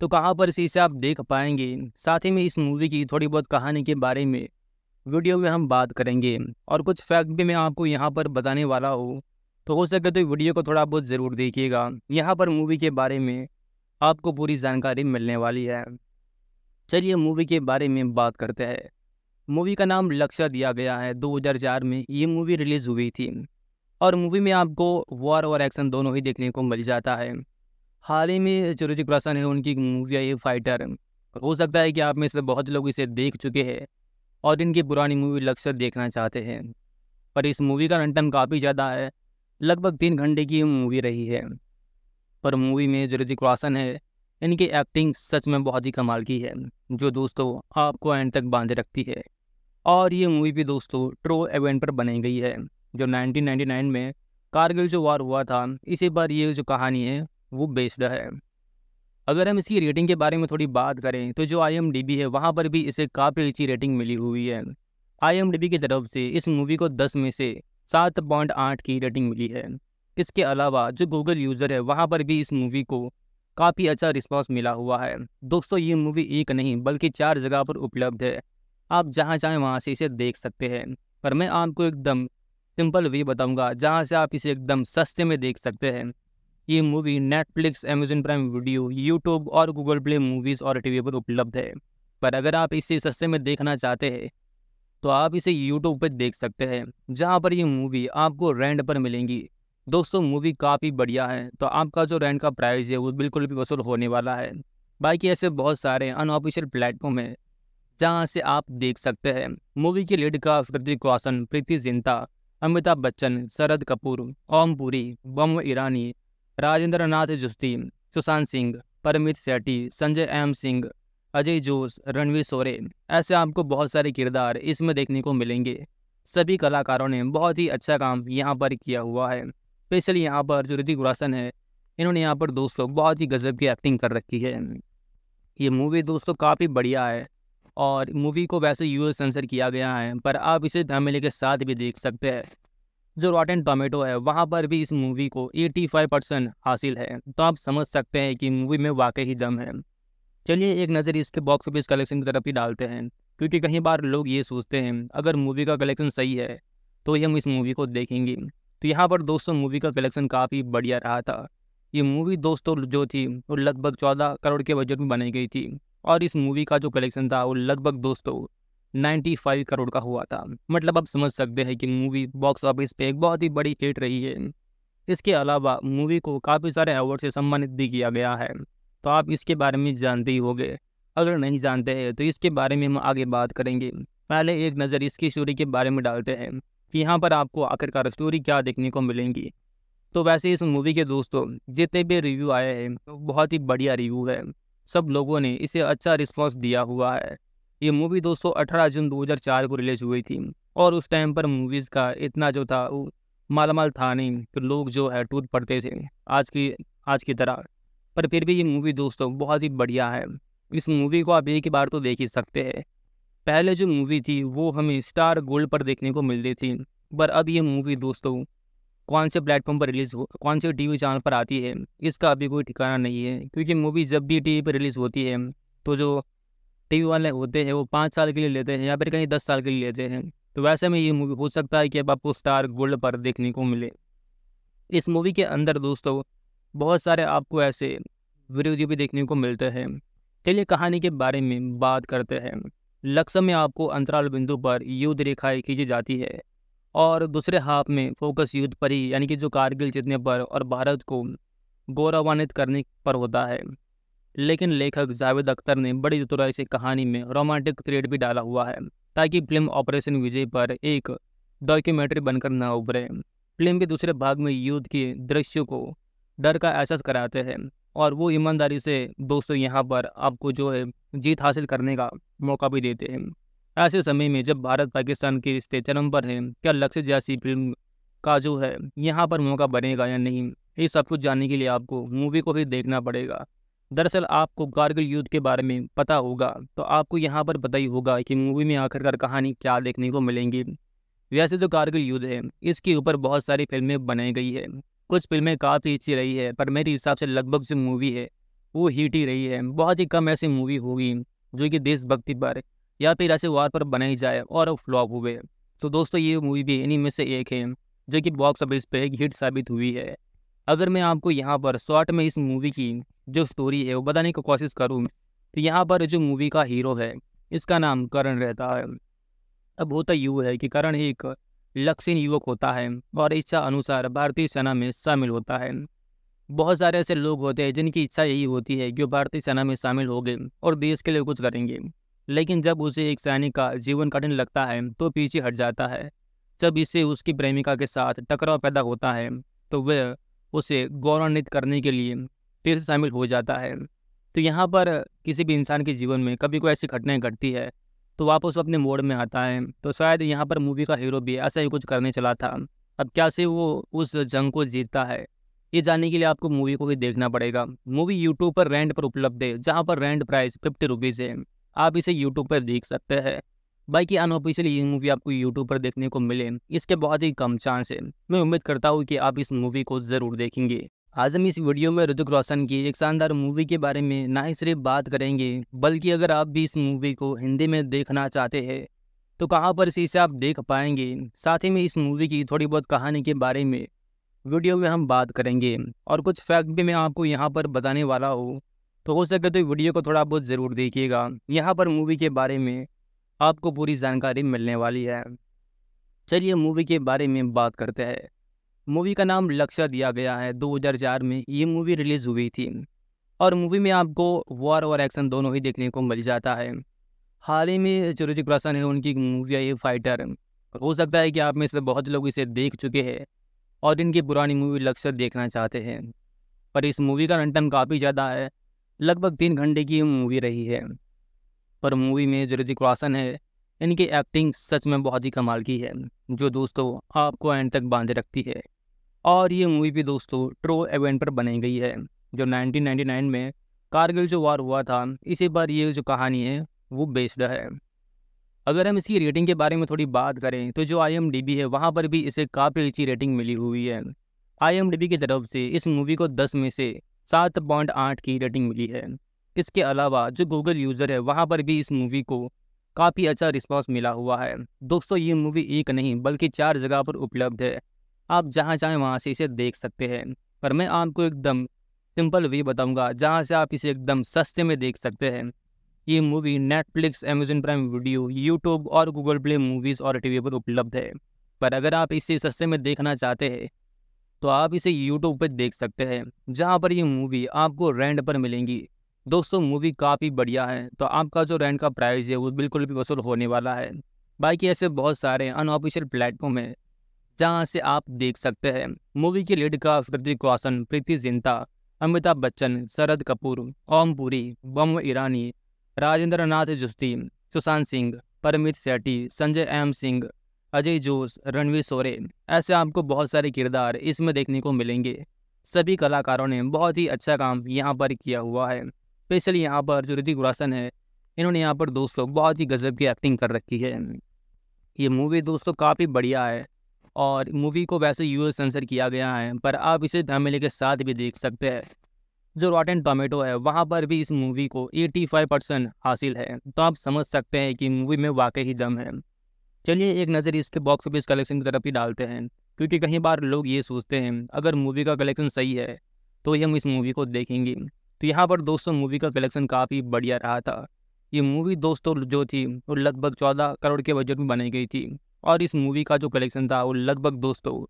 तो कहाँ पर इसे आप देख पाएंगे साथ ही में इस मूवी की थोड़ी बहुत कहानी के बारे में वीडियो में हम बात करेंगे और कुछ फैक्ट भी मैं आपको यहाँ पर बताने वाला हूँ तो हो सके तो वीडियो को थोड़ा बहुत ज़रूर देखिएगा यहाँ पर मूवी के बारे में आपको पूरी जानकारी मिलने वाली है चलिए मूवी के बारे में बात करते हैं मूवी का नाम लक्ष्य दिया गया है 2004 में ये मूवी रिलीज़ हुई थी और मूवी में आपको वॉर और एक्शन दोनों ही देखने को मिल जाता है हाल ही में जो ऋतिक रोशन है उनकी मूवी आई फाइटर हो सकता है कि आप में से बहुत लोग इसे देख चुके हैं और इनकी पुरानी मूवी लक्ष्य देखना चाहते हैं पर इस मूवी का रन काफ़ी ज़्यादा है लगभग तीन घंटे की मूवी रही है पर मूवी में जो ऋतिक रोशन है इनकी एक्टिंग सच में बहुत ही कमाल की है जो दोस्तों आपको एंड तक बांधे रखती है और ये मूवी भी दोस्तों ट्रो एवेंट पर बनाई गई है जो 1999 में कारगिल जो वार हुआ था इसी पर ये जो कहानी है वो बेस्ड है अगर हम इसकी रेटिंग के बारे में थोड़ी बात करें तो जो आई है वहाँ पर भी इसे काफ़ी अच्छी रेटिंग मिली हुई है आई की तरफ से इस मूवी को दस में से सात पॉइंट आठ की रेटिंग मिली है इसके अलावा जो गूगल यूज़र है वहाँ पर भी इस मूवी को काफ़ी अच्छा रिस्पांस मिला हुआ है दोस्तों ये मूवी एक नहीं बल्कि चार जगह पर उपलब्ध है आप जहाँ चाहें वहाँ से इसे देख सकते हैं पर मैं आपको एकदम सिंपल वे बताऊंगा जहाँ से आप इसे एकदम सस्ते में देख सकते हैं ये movie Netflix Amazon prime video YouTube और गूगल प्ले मूवीज़ और टीवी पर उपलब्ध है पर अगर आप इसे सस्ते में देखना चाहते हैं तो आप इसे यूट्यूब पर देख सकते हैं जहाँ पर ये मूवी आपको रेंट पर मिलेंगी दोस्तों मूवी काफ़ी बढ़िया है तो आपका जो रेंट का प्राइस है वो बिल्कुल भी वसूल होने वाला है बाकी ऐसे बहुत सारे अनऑफिशियल प्लेटफॉर्म है जहां से आप देख सकते हैं मूवी की लीड का ऋतिक रोशन प्रीति जिंता अमिताभ बच्चन शरद कपूर ओम पुरी बम ईरानी राजेंद्र नाथ जुस्ती सुशांत सिंह परमित सेठी संजय एम सिंह अजय जोश रणवीर सोरे ऐसे आपको बहुत सारे किरदार इसमें देखने को मिलेंगे सभी कलाकारों ने बहुत ही अच्छा काम यहाँ पर किया हुआ है स्पेशली यहाँ पर जो ऋतिक रोशन है इन्होंने यहाँ पर दोस्तों बहुत ही गजब की एक्टिंग कर रखी है ये मूवी दोस्तों काफ़ी बढ़िया है और मूवी को वैसे यू सेंसर किया गया है पर आप इसे फैमिली के साथ भी देख सकते हैं जो रॉटेन टोमेटो है वहाँ पर भी इस मूवी को 85 परसेंट हासिल है तो आप समझ सकते हैं कि मूवी में वाकई ही दम है चलिए एक नज़र इसके बॉक्स ऑफिस कलेक्शन की तरफ ही डालते हैं क्योंकि कई बार लोग ये सोचते हैं अगर मूवी का कलेक्शन सही है तो ही हम इस मूवी को देखेंगे तो यहाँ पर दोस्तों मूवी का कलेक्शन काफ़ी बढ़िया रहा था ये मूवी दोस्तों जो थी वो लगभग चौदह करोड़ के बजट में बनाई गई थी और इस मूवी का जो कलेक्शन था वो लगभग दोस्तों 95 करोड़ का हुआ था मतलब आप समझ सकते हैं कि मूवी बॉक्स ऑफिस पे एक बहुत ही बड़ी हिट रही है इसके अलावा मूवी को काफ़ी सारे अवार्ड से सम्मानित भी किया गया है तो आप इसके बारे में जानते ही होंगे अगर नहीं जानते हैं तो इसके बारे में हम आगे बात करेंगे पहले एक नज़र इसकी स्टोरी के बारे में डालते हैं कि यहाँ पर आपको आखिरकार स्टोरी क्या देखने को मिलेंगी तो वैसे इस मूवी के दोस्तों जितने भी रिव्यू आए हैं तो बहुत ही बढ़िया रिव्यू है सब लोगों ने इसे अच्छा रिस्पॉन्स दिया हुआ है ये मूवी दोस्तों अठारह जून 2004 को रिलीज हुई थी और उस टाइम पर मूवीज़ का इतना जो था वो मालामाल था नहीं तो लोग जो है टूट पड़ते थे आज की आज की तरह पर फिर भी ये मूवी दोस्तों बहुत ही बढ़िया है इस मूवी को आप एक ही बार तो देख ही सकते हैं पहले जो मूवी थी वो हमें स्टार गोल्ड पर देखने को मिलती थी पर अब ये मूवी दोस्तों कौन से प्लेटफॉर्म पर रिलीज़ हो कौन से टीवी चैनल पर आती है इसका अभी कोई ठिकाना नहीं है क्योंकि मूवी जब भी टीवी पर रिलीज़ होती है तो जो टीवी वाले होते हैं वो पाँच साल के लिए लेते हैं या फिर कहीं दस साल के लिए लेते हैं तो वैसे में ये मूवी हो सकता है कि अब आपको स्टार गोल्ड पर देखने को मिले इस मूवी के अंदर दोस्तों बहुत सारे आपको ऐसे वीडियो भी देखने को मिलते हैं चलिए कहानी के बारे में बात करते हैं लक्ष्य में आपको अंतराल बिंदु पर युद्ध रेखाएं खींची जाती है और दूसरे हाफ में फोकस युद्ध पर ही यानी कि जो कारगिल जीतने पर और भारत को गौरवान्वित करने पर होता है लेकिन लेखक जावेद अख्तर ने बड़ी चतुराई से कहानी में रोमांटिक थ्रेड भी डाला हुआ है ताकि फिल्म ऑपरेशन विजय पर एक डॉक्यूमेंट्री बनकर ना उभरे फिल्म के दूसरे भाग में युद्ध के दृश्य को डर का एहसास कराते हैं और वो ईमानदारी से दोस्तों यहाँ पर आपको जो है जीत हासिल करने का मौका भी देते हैं ऐसे समय में जब भारत पाकिस्तान के रिश्ते चरम पर हैं क्या लक्ष्य जैसी फिल्म का जो है यहाँ पर मौका बनेगा या नहीं ये सब कुछ जानने के लिए आपको मूवी को ही देखना पड़ेगा दरअसल आपको कारगिल युद्ध के बारे में पता होगा तो आपको यहाँ पर पता ही होगा कि मूवी में आखिरकार कहानी क्या देखने को मिलेंगी वैसे जो तो कारगिल युद्ध है इसके ऊपर बहुत सारी फिल्में बनाई गई है कुछ फिल्में काफ़ी अच्छी रही है पर मेरे हिसाब से लगभग जो मूवी है वो हिट ही रही है बहुत ही कम ऐसी मूवी होगी जो कि देशभक्ति पर या फिर तो ऐसे वार पर बनाई जाए और फ्लॉप हुए तो दोस्तों ये मूवी भी इन्हीं में से एक है जो कि बॉक्स ऑफिस पे एक हिट साबित हुई है अगर मैं आपको यहाँ पर शॉर्ट में इस मूवी की जो स्टोरी है वो बताने की कोशिश करूँ तो यहाँ पर जो मूवी का हीरो है इसका नाम करण रहता है अब होता यू है कि करण एक लक्षण युवक होता है और इच्छा अनुसार भारतीय सेना में शामिल होता है बहुत सारे ऐसे लोग होते हैं जिनकी इच्छा यही होती है कि वो भारतीय सेना में शामिल हो गए और देश के लिए कुछ करेंगे लेकिन जब उसे एक सैनिक का जीवन कठिन लगता है तो पीछे हट जाता है जब इसे उसकी प्रेमिका के साथ टकराव पैदा होता है तो वह उसे गौरवान्वित करने के लिए फिर से शामिल हो जाता है तो यहाँ पर किसी भी इंसान के जीवन में कभी कोई ऐसी घटनाएं घटती है तो वापस अपने मोड़ में आता है तो शायद यहाँ पर मूवी का हीरो भी ऐसा ही कुछ करने चला था अब क्या से वो उस जंग को जीतता है ये जानने के लिए आपको मूवी को भी देखना पड़ेगा मूवी यूट्यूब पर रेंट पर उपलब्ध है जहाँ पर रेंट प्राइस फिफ्टी रुपीज़ है आप इसे यूट्यूब पर देख सकते हैं बाकी अनऑफिशियल अनऑफिशियली ये मूवी आपको यूट्यूब पर देखने को मिले इसके बहुत ही कम चांस है मैं उम्मीद करता हूँ कि आप इस मूवी को ज़रूर देखेंगे आज हम इस वीडियो में ऋतिक रोशन की एक शानदार मूवी के बारे में ना ही सिर्फ बात करेंगे बल्कि अगर आप भी इस मूवी को हिंदी में देखना चाहते हैं तो कहाँ पर से इसे आप देख पाएंगे साथ ही में इस मूवी की थोड़ी बहुत कहानी के बारे में वीडियो में हम बात करेंगे और कुछ फैक्ट भी मैं आपको यहाँ पर बताने वाला हूँ तो हो सके तो वीडियो को थोड़ा बहुत ज़रूर देखिएगा यहाँ पर मूवी के बारे में आपको पूरी जानकारी मिलने वाली है चलिए मूवी के बारे में बात करते हैं मूवी का नाम लक्ष्य दिया गया है 2004 में ये मूवी रिलीज़ हुई थी और मूवी में आपको वॉर और एक्शन दोनों ही देखने को मिल जाता है हाल ही में जो ऋतिक रोशन है उनकी मूवी आई फाइटर हो सकता है कि आप में से बहुत लोग इसे देख चुके हैं और इनकी पुरानी मूवी लक्ष्य देखना चाहते हैं पर इस मूवी का रन काफ़ी ज़्यादा है लगभग तीन घंटे की मूवी रही है पर मूवी में जो ऋतिक रोशन है इनकी एक्टिंग सच में बहुत ही कमाल की है जो दोस्तों आपको एंड तक बांधे रखती है और ये मूवी भी दोस्तों ट्रो इवेंट पर बनाई गई है जो 1999 में कारगिल जो वार हुआ था इसी पर ये जो कहानी है वो बेस्ड है अगर हम इसकी रेटिंग के बारे में थोड़ी बात करें तो जो आई है वहाँ पर भी इसे काफ़ी अच्छी रेटिंग मिली हुई है आई की तरफ से इस मूवी को दस में से सात पॉइंट आठ की रेटिंग मिली है इसके अलावा जो गूगल यूज़र है वहाँ पर भी इस मूवी को काफ़ी अच्छा रिस्पांस मिला हुआ है दोस्तों ये मूवी एक नहीं बल्कि चार जगह पर उपलब्ध है आप जहाँ चाहें वहाँ से इसे देख सकते हैं पर मैं आपको एकदम सिंपल वे बताऊँगा जहाँ से आप इसे एकदम सस्ते में देख सकते हैं ये movie Netflix Amazon prime video YouTube और गूगल प्ले मूवीज़ और टी पर उपलब्ध है पर अगर आप इसे सस्ते में देखना चाहते हैं तो आप इसे यूट्यूब पर देख सकते हैं जहाँ पर ये मूवी आपको रेंट पर मिलेंगी दोस्तों मूवी काफ़ी बढ़िया है तो आपका जो रेंट का प्राइस है वो बिल्कुल भी वसूल होने वाला है बाकी ऐसे बहुत सारे अनऑफिशियल प्लेटफॉर्म है जहाँ से आप देख सकते हैं मूवी की लीड का कृतिक रोशन प्रीति जिंता अमिताभ बच्चन शरद कपूर ओम पुरी बम ईरानी राजेंद्र नाथ जुस्ती सुशांत सिंह परमित सेठी संजय एम सिंह अजय जोश रणवीर सोरेन ऐसे आपको बहुत सारे किरदार इसमें देखने को मिलेंगे सभी कलाकारों ने बहुत ही अच्छा काम यहाँ पर किया हुआ है स्पेशली यहाँ पर जो ऋतिक रोशन है इन्होंने यहाँ पर दोस्तों बहुत ही गजब की एक्टिंग कर रखी है ये मूवी दोस्तों काफ़ी बढ़िया है और मूवी को वैसे यू सेंसर किया गया है पर आप इसे फैमिली के साथ भी देख सकते हैं जो रॉटन टोमेटो है वहाँ पर भी इस मूवी को 85 परसेंट हासिल है तो आप समझ सकते हैं कि मूवी में वाकई ही दम है चलिए एक नज़र इसके बॉक्स ऑफिस कलेक्शन की तरफ ही डालते हैं क्योंकि कई बार लोग ये सोचते हैं अगर मूवी का कलेक्शन सही है तो ही हम इस मूवी को देखेंगे तो यहाँ पर दोस्तों मूवी का कलेक्शन काफ़ी बढ़िया रहा था ये मूवी दोस्तों जो थी वो लगभग चौदह करोड़ के बजट में बनाई गई थी और इस मूवी का जो कलेक्शन था वो लगभग दोस्तों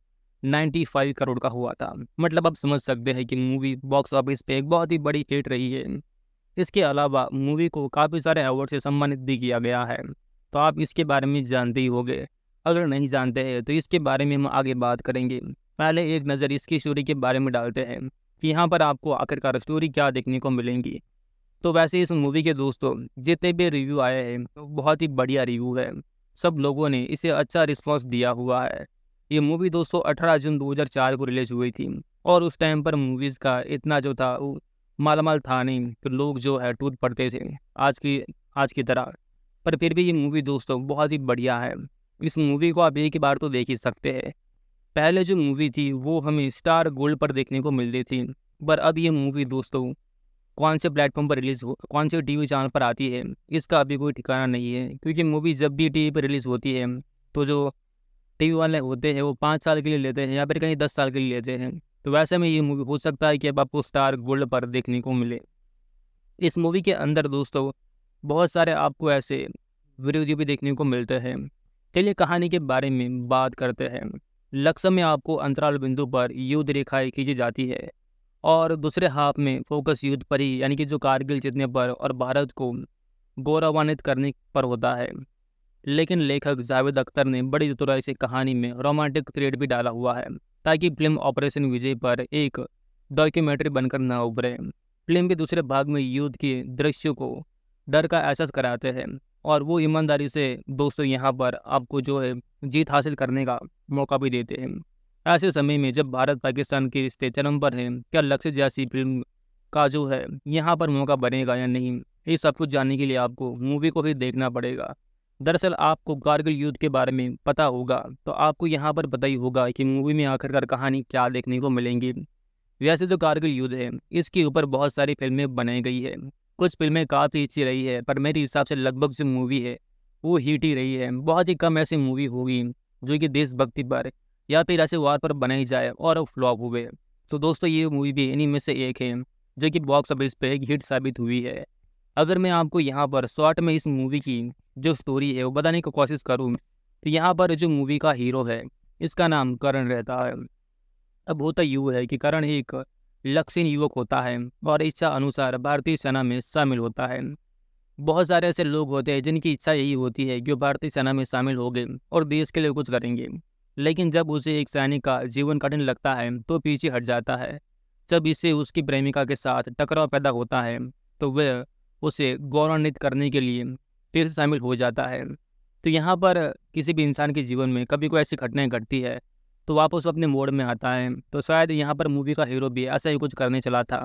नाइन्टी फाइव करोड़ का हुआ था मतलब आप समझ सकते हैं कि मूवी बॉक्स ऑफिस पे एक बहुत ही बड़ी हिट रही है इसके अलावा मूवी को काफ़ी सारे अवार्ड से सम्मानित भी किया गया है तो आप इसके बारे में जानते ही होंगे अगर नहीं जानते हैं तो इसके बारे में हम आगे बात करेंगे पहले एक नज़र इसकी स्टोरी के बारे में डालते हैं कि यहाँ पर आपको आखिरकार स्टोरी क्या देखने को मिलेंगी तो वैसे इस मूवी के दोस्तों जितने भी रिव्यू आए हैं तो बहुत ही बढ़िया रिव्यू है सब लोगों ने इसे अच्छा रिस्पॉन्स दिया हुआ है ये मूवी दोस्तों अठारह जून 2004 को रिलीज हुई थी और उस टाइम पर मूवीज़ का इतना जो था वो मालामाल था नहीं तो लोग जो है टूट पड़ते थे आज की आज की तरह पर फिर भी ये मूवी दोस्तों बहुत ही बढ़िया है इस मूवी को आप एक ही बार तो देख ही सकते हैं पहले जो मूवी थी वो हमें स्टार गोल्ड पर देखने को मिलती थी पर अब ये मूवी दोस्तों कौन से प्लेटफॉर्म पर रिलीज़ हो कौन से टीवी चैनल पर आती है इसका अभी कोई ठिकाना नहीं है क्योंकि मूवी जब भी टीवी पर रिलीज़ होती है तो जो टीवी वाले होते हैं वो पाँच साल के लिए लेते हैं या फिर कहीं दस साल के लिए लेते हैं तो वैसे में ये मूवी हो सकता है कि अब आपको स्टार गोल्ड पर देखने को मिले इस मूवी के अंदर दोस्तों बहुत सारे आपको ऐसे वीडियो भी देखने को मिलते हैं चलिए कहानी के बारे में बात करते हैं लक्ष्य में आपको अंतराल बिंदु पर युद्ध रेखाएं खींची जाती है और दूसरे हाफ में फोकस युद्ध पर ही यानी कि जो कारगिल जीतने पर और भारत को गौरवान्वित करने पर होता है लेकिन लेखक जावेद अख्तर ने बड़ी चतुराई से कहानी में रोमांटिक थ्रेड भी डाला हुआ है ताकि फिल्म ऑपरेशन विजय पर एक डॉक्यूमेंट्री बनकर ना उभरे फिल्म के दूसरे भाग में युद्ध के दृश्यों को डर का एहसास कराते हैं और वो ईमानदारी से दोस्तों यहाँ पर आपको जो है जीत हासिल करने का मौका भी देते हैं ऐसे समय में जब भारत पाकिस्तान के रिश्ते चरम पर हैं क्या लक्ष्य जैसी फिल्म का जो है यहाँ पर मौका बनेगा या नहीं ये सब कुछ जानने के लिए आपको मूवी को भी देखना पड़ेगा दरअसल आपको कारगिल युद्ध के बारे में पता होगा तो आपको यहाँ पर पता ही होगा कि मूवी में आखिरकार कहानी क्या देखने को मिलेंगी वैसे जो तो कारगिल युद्ध है इसके ऊपर बहुत सारी फिल्में बनाई गई है कुछ फिल्में काफ़ी अच्छी रही है पर मेरे हिसाब से लगभग जो मूवी है वो हिट ही रही है बहुत ही कम ऐसी मूवी होगी जो कि देशभक्ति पर या फिर ऐसे वार पर बनाई जाए और फ्लॉप हुए तो दोस्तों ये मूवी भी इन्हीं में से एक है जो कि बॉक्स ऑफिस पर एक हिट साबित हुई है अगर मैं आपको यहाँ पर शॉर्ट में इस मूवी की जो स्टोरी है वो बताने की को कोशिश करूँ तो यहाँ पर जो मूवी का हीरो है इसका नाम करण रहता है अब होता यूँ है कि करण एक लक्षण युवक होता है और इच्छा अनुसार भारतीय सेना में शामिल होता है बहुत सारे ऐसे लोग होते हैं जिनकी इच्छा यही होती है कि वो भारतीय सेना में शामिल हो गए और देश के लिए कुछ करेंगे लेकिन जब उसे एक सैनिक का जीवन कठिन लगता है तो पीछे हट जाता है जब इसे उसकी प्रेमिका के साथ टकराव पैदा होता है तो वह उसे गौरवान्वित करने के लिए फिर शामिल हो जाता है तो यहाँ पर किसी भी इंसान के जीवन में कभी कोई ऐसी घटनाएं घटती है तो वापस अपने मोड में आता है तो शायद यहाँ पर मूवी का हीरो भी ऐसा ही कुछ करने चला था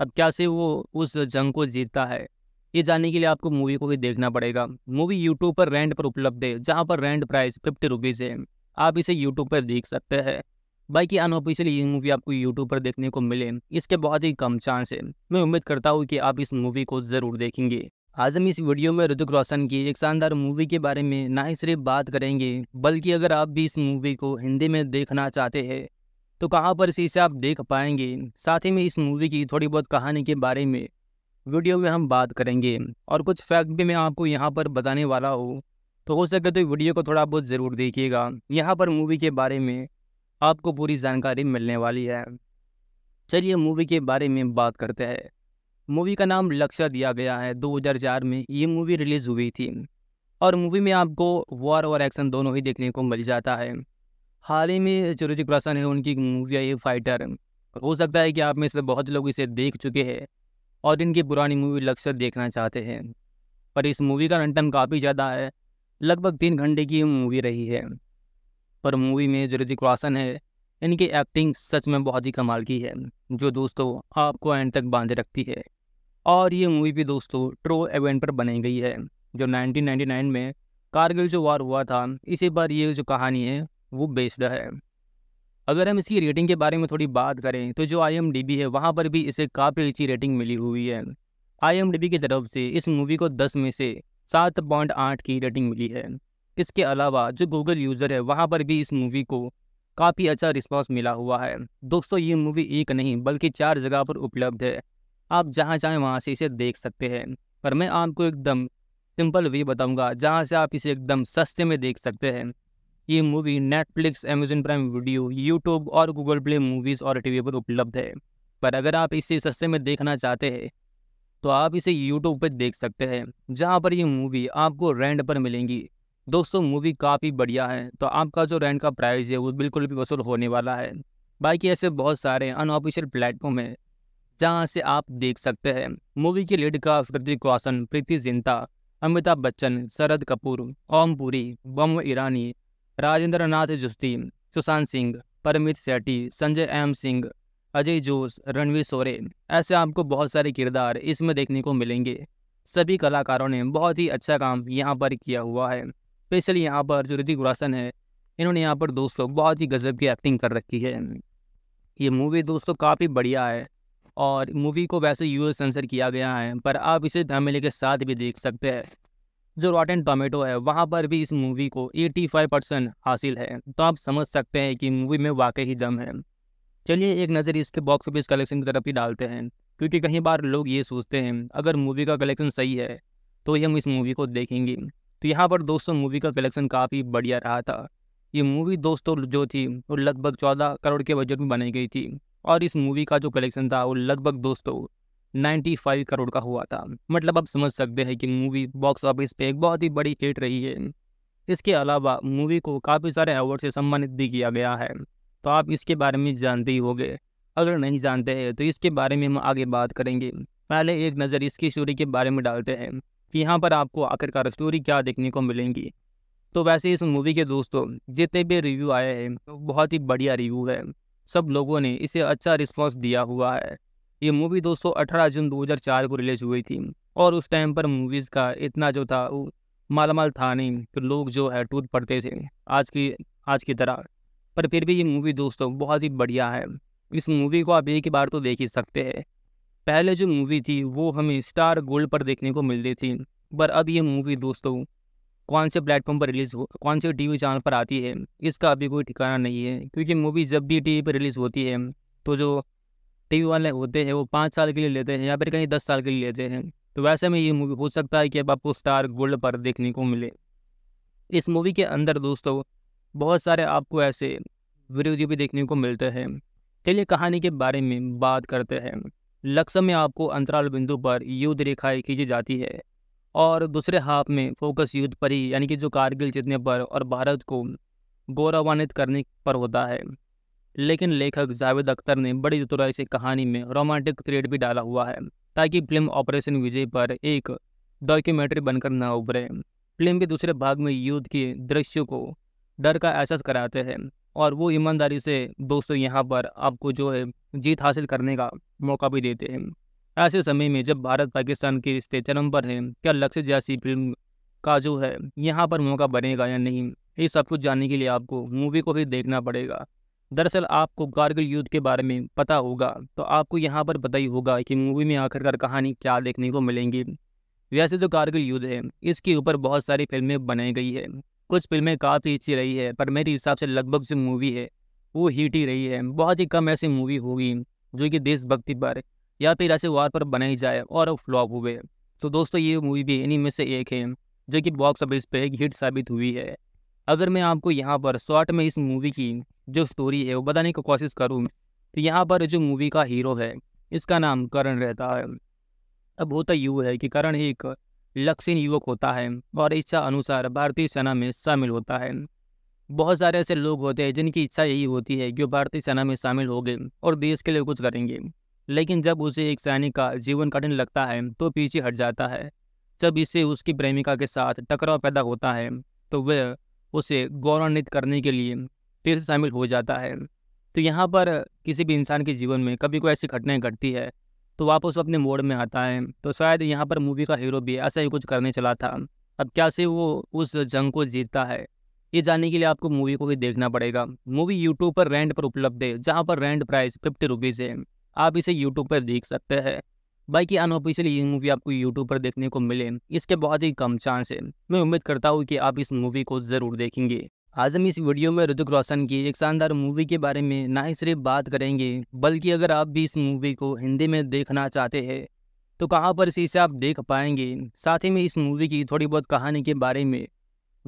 अब क्या से वो उस जंग को जीतता है ये जानने के लिए आपको मूवी को भी देखना पड़ेगा मूवी यूट्यूब पर रेंट पर उपलब्ध है जहाँ पर रेंट प्राइस फिफ्टी रुपीज़ है आप इसे यूट्यूब पर देख सकते हैं बाकी अनऑफिशियली ये मूवी आपको यूट्यूब पर देखने को मिले इसके बहुत ही कम चांस है मैं उम्मीद करता हूँ कि आप इस मूवी को ज़रूर देखेंगे आज हम इस वीडियो में ऋतिक रोशन की एक शानदार मूवी के बारे में ना ही सिर्फ बात करेंगे बल्कि अगर आप भी इस मूवी को हिंदी में देखना चाहते हैं तो कहाँ पर इसे आप देख पाएंगे साथ ही में इस मूवी की थोड़ी बहुत कहानी के बारे में वीडियो में हम बात करेंगे और कुछ फैक्ट भी मैं आपको यहाँ पर बताने वाला हूँ तो हो सके तो वीडियो को थोड़ा बहुत ज़रूर देखिएगा यहाँ पर मूवी के बारे में आपको पूरी जानकारी मिलने वाली है चलिए मूवी के बारे में बात करते हैं मूवी का नाम लक्ष्य दिया गया है 2004 में ये मूवी रिलीज़ हुई थी और मूवी में आपको वॉर और एक्शन दोनों ही देखने को मिल जाता है हाल ही में जो ऋतिक रोशन है उनकी मूवी आई फाइटर हो सकता है कि आप में से बहुत लोग इसे देख चुके हैं और इनकी पुरानी मूवी लक्ष्य देखना चाहते हैं पर इस मूवी का रन काफ़ी ज़्यादा है लगभग तीन घंटे की मूवी रही है पर मूवी में जो ऋतिक रोशन है इनकी एक्टिंग सच में बहुत ही कमाल की है जो दोस्तों आपको एंड तक बांधे रखती है और ये मूवी भी दोस्तों ट्रो इवेंट पर बनाई गई है जो 1999 में कारगिल जो वार हुआ था इसी पर ये जो कहानी है वो बेस्ड है अगर हम इसकी रेटिंग के बारे में थोड़ी बात करें तो जो आई है वहाँ पर भी इसे काफ़ी अच्छी रेटिंग मिली हुई है आई की तरफ से इस मूवी को दस में से सात पॉइंट आठ की रेटिंग मिली है इसके अलावा जो गूगल यूज़र है वहाँ पर भी इस मूवी को काफ़ी अच्छा रिस्पॉन्स मिला हुआ है दोस्तों ये मूवी एक नहीं बल्कि चार जगह पर उपलब्ध है आप जहाँ चाहें वहाँ से इसे देख सकते हैं पर मैं आपको एकदम सिंपल वे बताऊंगा जहाँ से आप इसे एकदम सस्ते में देख सकते हैं ये movie Netflix Amazon prime video YouTube और गूगल प्ले मूवीज़ और टीवी पर उपलब्ध है पर अगर आप इसे सस्ते में देखना चाहते हैं तो आप इसे यूट्यूब पर देख सकते हैं जहाँ पर ये मूवी आपको रेंट पर मिलेंगी दोस्तों मूवी काफ़ी बढ़िया है तो आपका जो रेंट का प्राइस है वो बिल्कुल भी वसूल होने वाला है बाकी ऐसे बहुत सारे अनऑफिशियल प्लेटफॉर्म हैं जहाँ से आप देख सकते हैं मूवी की लीड का स्मृति रोशन प्रीति जिंता अमिताभ बच्चन शरद कपूर ओम पुरी बम ईरानी राजेंद्र नाथ जुस्ती सुशांत सिंह परमित सेठी संजय एम सिंह अजय जोश रणवीर सोरे ऐसे आपको बहुत सारे किरदार इसमें देखने को मिलेंगे सभी कलाकारों ने बहुत ही अच्छा काम यहाँ पर किया हुआ है स्पेशली यहाँ पर जो ऋतिक रोशन है इन्होंने यहाँ पर दोस्तों बहुत ही गजब की एक्टिंग कर रखी है ये मूवी दोस्तों काफ़ी बढ़िया है और मूवी को वैसे यू सेंसर किया गया है पर आप इसे फैमिली के साथ भी देख सकते हैं जो रॉटन टोमेटो है वहाँ पर भी इस मूवी को 85 परसेंट हासिल है तो आप समझ सकते हैं कि मूवी में वाकई ही दम है चलिए एक नज़र इसके बॉक्स ऑफिस कलेक्शन की तरफ ही डालते हैं क्योंकि कई बार लोग ये सोचते हैं अगर मूवी का कलेक्शन सही है तो ही हम इस मूवी को देखेंगे तो यहाँ पर दोस्तों मूवी का कलेक्शन काफ़ी बढ़िया रहा था ये मूवी दोस्तों जो थी वो लगभग चौदह करोड़ के बजट में बनाई गई थी और इस मूवी का जो कलेक्शन था वो लगभग दोस्तों नाइन्टी फाइव करोड़ का हुआ था मतलब आप समझ सकते हैं कि मूवी बॉक्स ऑफिस पे एक बहुत ही बड़ी हिट रही है इसके अलावा मूवी को काफ़ी सारे अवार्ड से सम्मानित भी किया गया है तो आप इसके बारे में जानते ही होंगे अगर नहीं जानते हैं तो इसके बारे में हम आगे बात करेंगे पहले एक नज़र इसकी स्टोरी के बारे में डालते हैं कि यहाँ पर आपको आखिरकार स्टोरी क्या देखने को मिलेंगी तो वैसे इस मूवी के दोस्तों जितने भी रिव्यू आए हैं तो बहुत ही बढ़िया रिव्यू है सब लोगों ने इसे अच्छा रिस्पॉन्स दिया हुआ है ये मूवी दोस्तों अठारह जून 2004 को रिलीज हुई थी और उस टाइम पर मूवीज़ का इतना जो था वो मालामाल था नहीं तो लोग जो है टूट पड़ते थे आज की आज की तरह पर फिर भी ये मूवी दोस्तों बहुत ही बढ़िया है इस मूवी को आप एक ही बार तो देख ही सकते हैं पहले जो मूवी थी वो हमें स्टार गोल्ड पर देखने को मिलती थी पर अब ये मूवी दोस्तों कौन से प्लेटफॉर्म पर रिलीज़ हो कौन से टीवी चैनल पर आती है इसका अभी कोई ठिकाना नहीं है क्योंकि मूवी जब भी टीवी पर रिलीज़ होती है तो जो टीवी वाले होते हैं वो पाँच साल के लिए लेते हैं या फिर कहीं दस साल के लिए लेते हैं तो वैसे में ये मूवी हो सकता है कि अब आपको स्टार गोल्ड पर देखने को मिले इस मूवी के अंदर दोस्तों बहुत सारे आपको ऐसे वीडियो भी देखने को मिलते हैं चलिए कहानी के बारे में बात करते हैं लक्ष्य में आपको अंतराल बिंदु पर युद्ध रेखाएं खींची जाती है और दूसरे हाफ में फोकस युद्ध पर ही यानी कि जो कारगिल जीतने पर और भारत को गौरवान्वित करने पर होता है लेकिन लेखक जावेद अख्तर ने बड़ी चतुराई से कहानी में रोमांटिक थ्रेड भी डाला हुआ है ताकि फिल्म ऑपरेशन विजय पर एक डॉक्यूमेंट्री बनकर न उभरे फिल्म के दूसरे भाग में युद्ध के दृश्य को डर का एहसास कराते हैं और वो ईमानदारी से दोस्तों यहाँ पर आपको जो है जीत हासिल करने का मौका भी देते हैं ऐसे समय में जब भारत पाकिस्तान के रिश्ते चरम पर हैं क्या लक्ष्य जैसी फिल्म का जो है यहाँ पर मौका बनेगा या नहीं ये सब कुछ जानने के लिए आपको मूवी को भी देखना पड़ेगा दरअसल आपको कारगिल युद्ध के बारे में पता होगा तो आपको यहाँ पर पता ही होगा कि मूवी में आखिरकार कहानी क्या देखने को मिलेंगी वैसे जो तो कारगिल युद्ध है इसके ऊपर बहुत सारी फिल्में बनाई गई है कुछ फिल्में काफ़ी अच्छी रही है पर मेरे हिसाब से लगभग जो मूवी है वो हिट ही रही है बहुत ही कम ऐसी मूवी होगी जो कि देशभक्ति पर या फिर ऐसे वार पर बनाई जाए और फ्लॉप हुए तो दोस्तों ये मूवी भी इन्हीं में से एक है जो कि बॉक्स ऑफिस पे एक हिट साबित हुई है अगर मैं आपको यहाँ पर शॉर्ट में इस मूवी की जो स्टोरी है वो बताने की कोशिश करूँ तो यहाँ पर जो मूवी का हीरो है इसका नाम करण रहता है अब होता यूँ है कि करण एक लक्षण युवक होता है और इच्छा अनुसार भारतीय सेना में शामिल होता है बहुत सारे ऐसे लोग होते हैं जिनकी इच्छा यही होती है कि वो भारतीय सेना में शामिल हो गए और देश के लिए कुछ करेंगे लेकिन जब उसे एक सैनिक का जीवन कठिन लगता है तो पीछे हट जाता है जब इसे उसकी प्रेमिका के साथ टकराव पैदा होता है तो वह उसे गौरवान्वित करने के लिए फिर से शामिल हो जाता है तो यहाँ पर किसी भी इंसान के जीवन में कभी कोई ऐसी घटनाएं घटती है तो वापस अपने मोड़ में आता है तो शायद यहाँ पर मूवी का हीरो भी ऐसा ही कुछ करने चला था अब क्या से वो उस जंग को जीतता है ये जानने के लिए आपको मूवी को भी देखना पड़ेगा मूवी यूट्यूब पर रेंट पर उपलब्ध है जहाँ पर रेंट प्राइस फिफ्टी रुपीज़ है आप इसे यूट्यूब पर देख सकते हैं बाकी अनऑफिशियली ये मूवी आपको यूट्यूब पर देखने को मिले इसके बहुत ही कम चांस है मैं उम्मीद करता हूँ कि आप इस मूवी को ज़रूर देखेंगे आज हम इस वीडियो में ऋतिक रोशन की एक शानदार मूवी के बारे में ना ही सिर्फ बात करेंगे बल्कि अगर आप भी इस मूवी को हिंदी में देखना चाहते हैं तो कहाँ पर इसे आप देख पाएंगे साथ ही में इस मूवी की थोड़ी बहुत कहानी के बारे में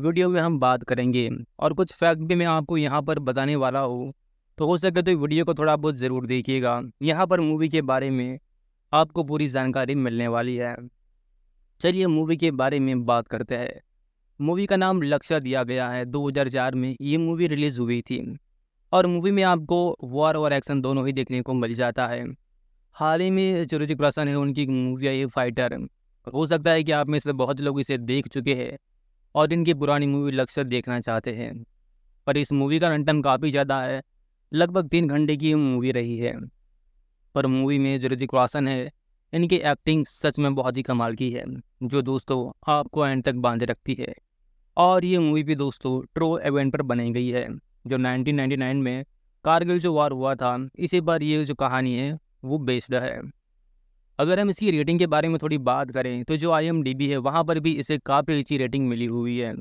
वीडियो में हम बात करेंगे और कुछ फैक्ट भी मैं आपको यहाँ पर बताने वाला हूँ तो हो सके तो वीडियो को थोड़ा बहुत ज़रूर देखिएगा यहाँ पर मूवी के बारे में आपको पूरी जानकारी मिलने वाली है चलिए मूवी के बारे में बात करते हैं मूवी का नाम लक्ष्य दिया गया है 2004 में ये मूवी रिलीज़ हुई थी और मूवी में आपको वॉर और एक्शन दोनों ही देखने को मिल जाता है हाल ही में जो ऋतिक रोशन है उनकी मूवी आई फाइटर हो सकता है कि आप में से बहुत लोग इसे देख चुके हैं और इनकी पुरानी मूवी लक्सर देखना चाहते हैं पर इस मूवी का रंटन काफ़ी ज़्यादा है लगभग तीन घंटे की मूवी रही है पर मूवी में जो ऋतिक रोशन है इनकी एक्टिंग सच में बहुत ही कमाल की है जो दोस्तों आपको एंड तक बांधे रखती है और ये मूवी भी दोस्तों ट्रो एवेंट पर बनाई गई है जो 1999 में कारगिल जो वार हुआ था इसी पर ये जो कहानी है वो बेस्ड है अगर हम इसकी रेटिंग के बारे में थोड़ी बात करें तो जो आई है वहाँ पर भी इसे काफ़ी अच्छी रेटिंग मिली हुई है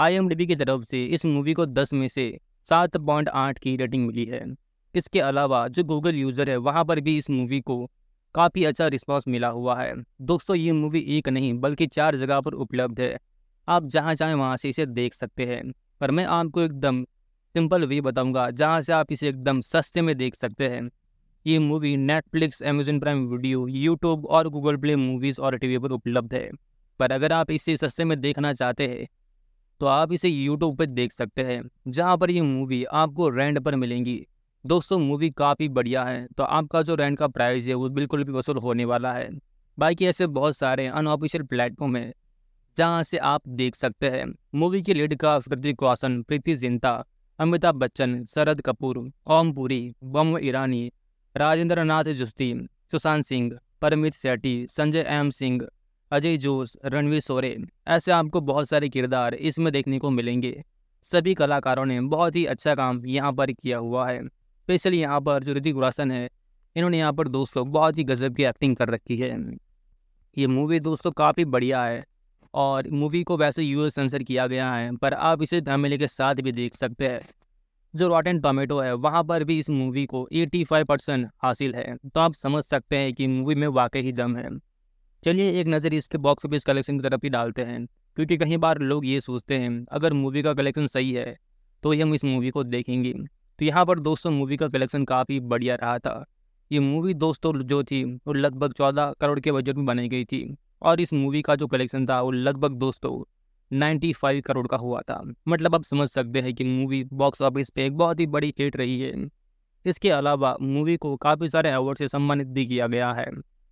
आई की तरफ से इस मूवी को दस में से सात पॉइंट आठ की रेटिंग मिली है इसके अलावा जो गूगल यूज़र है वहाँ पर भी इस मूवी को काफ़ी अच्छा रिस्पांस मिला हुआ है दोस्तों ये मूवी एक नहीं बल्कि चार जगह पर उपलब्ध है आप जहाँ चाहें वहाँ से इसे देख सकते हैं पर मैं आपको एकदम सिंपल वे बताऊँगा जहाँ से आप इसे एकदम सस्ते में देख सकते हैं ये movie Netflix Amazon prime video YouTube और गूगल प्ले मूवीज़ और टीवी पर उपलब्ध है पर अगर आप इसे सस्ते में देखना चाहते हैं तो आप इसे यूट्यूब पर देख सकते हैं जहाँ पर ये मूवी आपको रेंट पर मिलेंगी दोस्तों मूवी काफ़ी बढ़िया है तो आपका जो रेंट का प्राइस है वो बिल्कुल भी वसूल होने वाला है बाकी ऐसे बहुत सारे अनऑफिशियल प्लेटफॉर्म हैं जहाँ से आप देख सकते हैं मूवी की लीड का ऋतिक रोशन प्रीति जिंता अमिताभ बच्चन शरद कपूर ओम पुरी बम ईरानी राजेंद्र नाथ जुस्ती सुशांत सिंह परमित सेठी संजय एम सिंह अजय जोश रणवीर सोरे ऐसे आपको बहुत सारे किरदार इसमें देखने को मिलेंगे सभी कलाकारों ने बहुत ही अच्छा काम यहाँ पर किया हुआ है स्पेशली यहाँ पर जो ऋतिक रोशन है इन्होंने यहाँ पर दोस्तों बहुत ही गजब की एक्टिंग कर रखी है ये मूवी दोस्तों काफ़ी बढ़िया है और मूवी को वैसे यूएस सेंसर किया गया है पर आप इसे फैमिली के साथ भी देख सकते हैं जो एंड टोमेटो है वहाँ पर भी इस मूवी को 85 परसेंट हासिल है तो आप समझ सकते हैं कि मूवी में वाकई ही दम है चलिए एक नज़र इसके बॉक्स ऑफिस कलेक्शन की तरफ ही डालते हैं क्योंकि कहीं बार लोग ये सोचते हैं अगर मूवी का कलेक्शन सही है तो ही हम इस मूवी को देखेंगे तो यहाँ पर दोस्तों मूवी का कलेक्शन काफ़ी बढ़िया रहा था ये मूवी दोस्तों जो थी वो लगभग चौदह करोड़ के बजट में बनाई गई थी और इस मूवी का जो कलेक्शन था वो लगभग दोस्तों 95 करोड़ का हुआ था मतलब आप समझ सकते हैं कि मूवी बॉक्स ऑफिस पे एक बहुत ही बड़ी हिट रही है इसके अलावा मूवी को काफ़ी सारे अवार्ड से सम्मानित भी किया गया है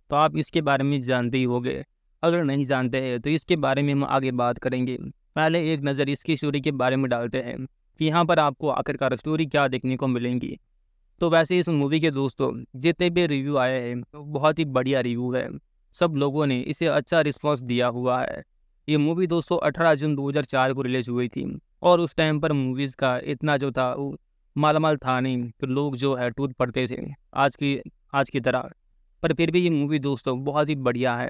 तो आप इसके बारे में जानते ही होंगे अगर नहीं जानते हैं तो इसके बारे में हम आगे बात करेंगे पहले एक नज़र इसकी स्टोरी के बारे में डालते हैं कि यहाँ पर आपको आखिरकार स्टोरी क्या देखने को मिलेंगी तो वैसे इस मूवी के दोस्तों जितने भी रिव्यू आए हैं तो बहुत ही बढ़िया रिव्यू है सब लोगों ने इसे अच्छा रिस्पॉन्स दिया हुआ है ये मूवी दोस्तों अठारह जून 2004 को रिलीज हुई थी और उस टाइम पर मूवीज़ का इतना जो था वो मालामाल था नहीं तो लोग जो है टूट पड़ते थे आज की आज की तरह पर फिर भी ये मूवी दोस्तों बहुत ही बढ़िया है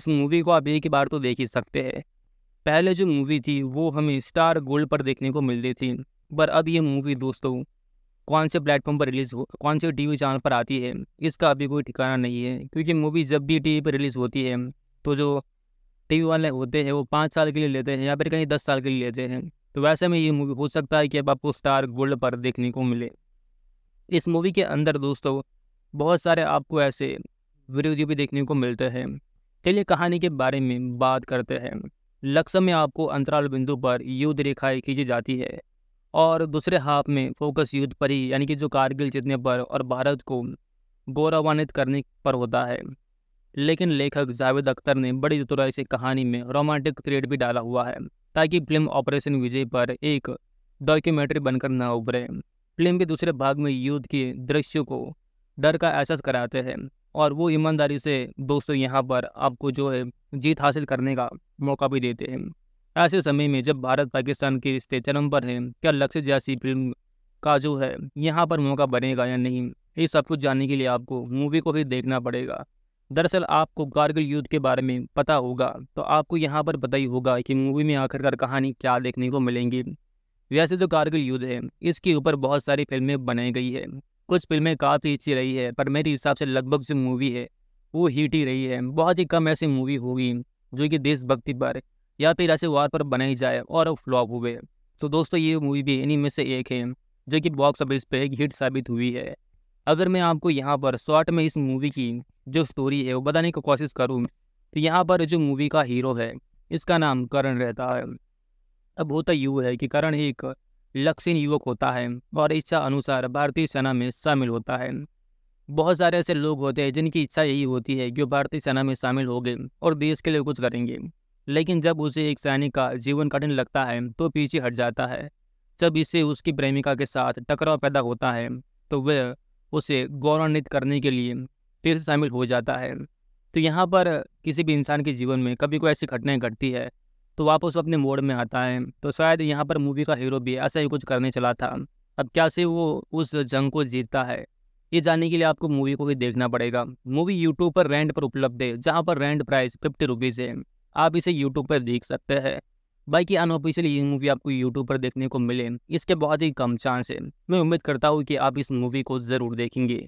इस मूवी को आप एक ही बार तो देख ही सकते हैं पहले जो मूवी थी वो हमें स्टार गोल्ड पर देखने को मिलती थी पर अब ये मूवी दोस्तों कौन से प्लेटफॉर्म पर रिलीज़ हो कौन से टीवी चैनल पर आती है इसका अभी कोई ठिकाना नहीं है क्योंकि मूवी जब भी टीवी पर रिलीज़ होती है तो जो टीवी वाले होते हैं वो पाँच साल के लिए लेते हैं या फिर कहीं दस साल के लिए लेते हैं तो वैसे में ये मूवी हो सकता है कि अब आपको स्टार गोल्ड पर देखने को मिले इस मूवी के अंदर दोस्तों बहुत सारे आपको ऐसे वीडियो भी देखने को मिलते हैं चलिए कहानी के बारे में बात करते हैं लक्ष्य में आपको अंतराल बिंदु पर युद्ध रेखाएँ खींची जाती है और दूसरे हाफ में फोकस युद्ध पर ही यानी कि जो कारगिल जीतने पर और भारत को गौरवान्वित करने पर होता है लेकिन लेखक जावेद अख्तर ने बड़ी चतुराई से कहानी में रोमांटिक थ्रेड भी डाला हुआ है ताकि फिल्म ऑपरेशन विजय पर एक डॉक्यूमेंट्री बनकर न उभरे फिल्म के दूसरे भाग में युद्ध के दृश्य को डर का एहसास कराते हैं और वो ईमानदारी से दोस्तों यहाँ पर आपको जो है जीत हासिल करने का मौका भी देते हैं ऐसे समय में जब भारत पाकिस्तान के रिश्ते चरम पर हैं क्या लक्ष्य जैसी फिल्म का जो है यहाँ पर मौका बनेगा या नहीं ये सब कुछ जानने के लिए आपको मूवी को ही देखना पड़ेगा दरअसल आपको कारगिल युद्ध के बारे में पता होगा तो आपको यहाँ पर पता ही होगा कि मूवी में आखिरकार कहानी क्या देखने को मिलेंगी वैसे तो कारगिल युद्ध है इसके ऊपर बहुत सारी फिल्में बनाई गई है कुछ फिल्में काफ़ी अच्छी रही है पर मेरे हिसाब से लगभग जो मूवी है वो हिट ही रही है बहुत ही कम ऐसी मूवी होगी जो कि देशभक्ति पर या फिर ऐसे वार पर बनाई जाए और फ्लॉप हुए तो दोस्तों ये मूवी भी इन्हीं में से एक है जो कि बॉक्स ऑफिस पर एक हिट साबित हुई है अगर मैं आपको यहाँ पर शॉर्ट में इस मूवी की जो स्टोरी है वो बताने की को कोशिश करूँ तो यहाँ पर जो मूवी का हीरो है इसका नाम करण रहता है अब होता यू है कि करण एक लक्षण युवक होता है और इच्छा अनुसार भारतीय सेना में शामिल होता है बहुत सारे ऐसे लोग होते हैं जिनकी इच्छा यही होती है कि वो भारतीय सेना में शामिल हो गए और देश के लिए कुछ करेंगे लेकिन जब उसे एक सैनिक का जीवन कठिन लगता है तो पीछे हट जाता है जब इसे उसकी प्रेमिका के साथ टकराव पैदा होता है तो वह उसे गौरवान्वित करने के लिए फिर से शामिल हो जाता है तो यहाँ पर किसी भी इंसान के जीवन में कभी कोई ऐसी घटनाएं घटती है तो वापस अपने मोड़ में आता है तो शायद यहाँ पर मूवी का हीरो भी ऐसा ही कुछ करने चला था अब क्या से वो उस जंग को जीतता है ये जानने के लिए आपको मूवी को भी देखना पड़ेगा मूवी यूट्यूब पर रेंट पर उपलब्ध है जहाँ पर रेंट प्राइस फिफ्टी रुपीज़ है आप इसे यूट्यूब पर देख सकते हैं बाई की अनऑफिशियल ये मूवी आपको यूट्यूब पर देखने को मिले इसके बहुत ही कम चांस है मैं उम्मीद करता हूँ कि आप इस मूवी को ज़रूर देखेंगे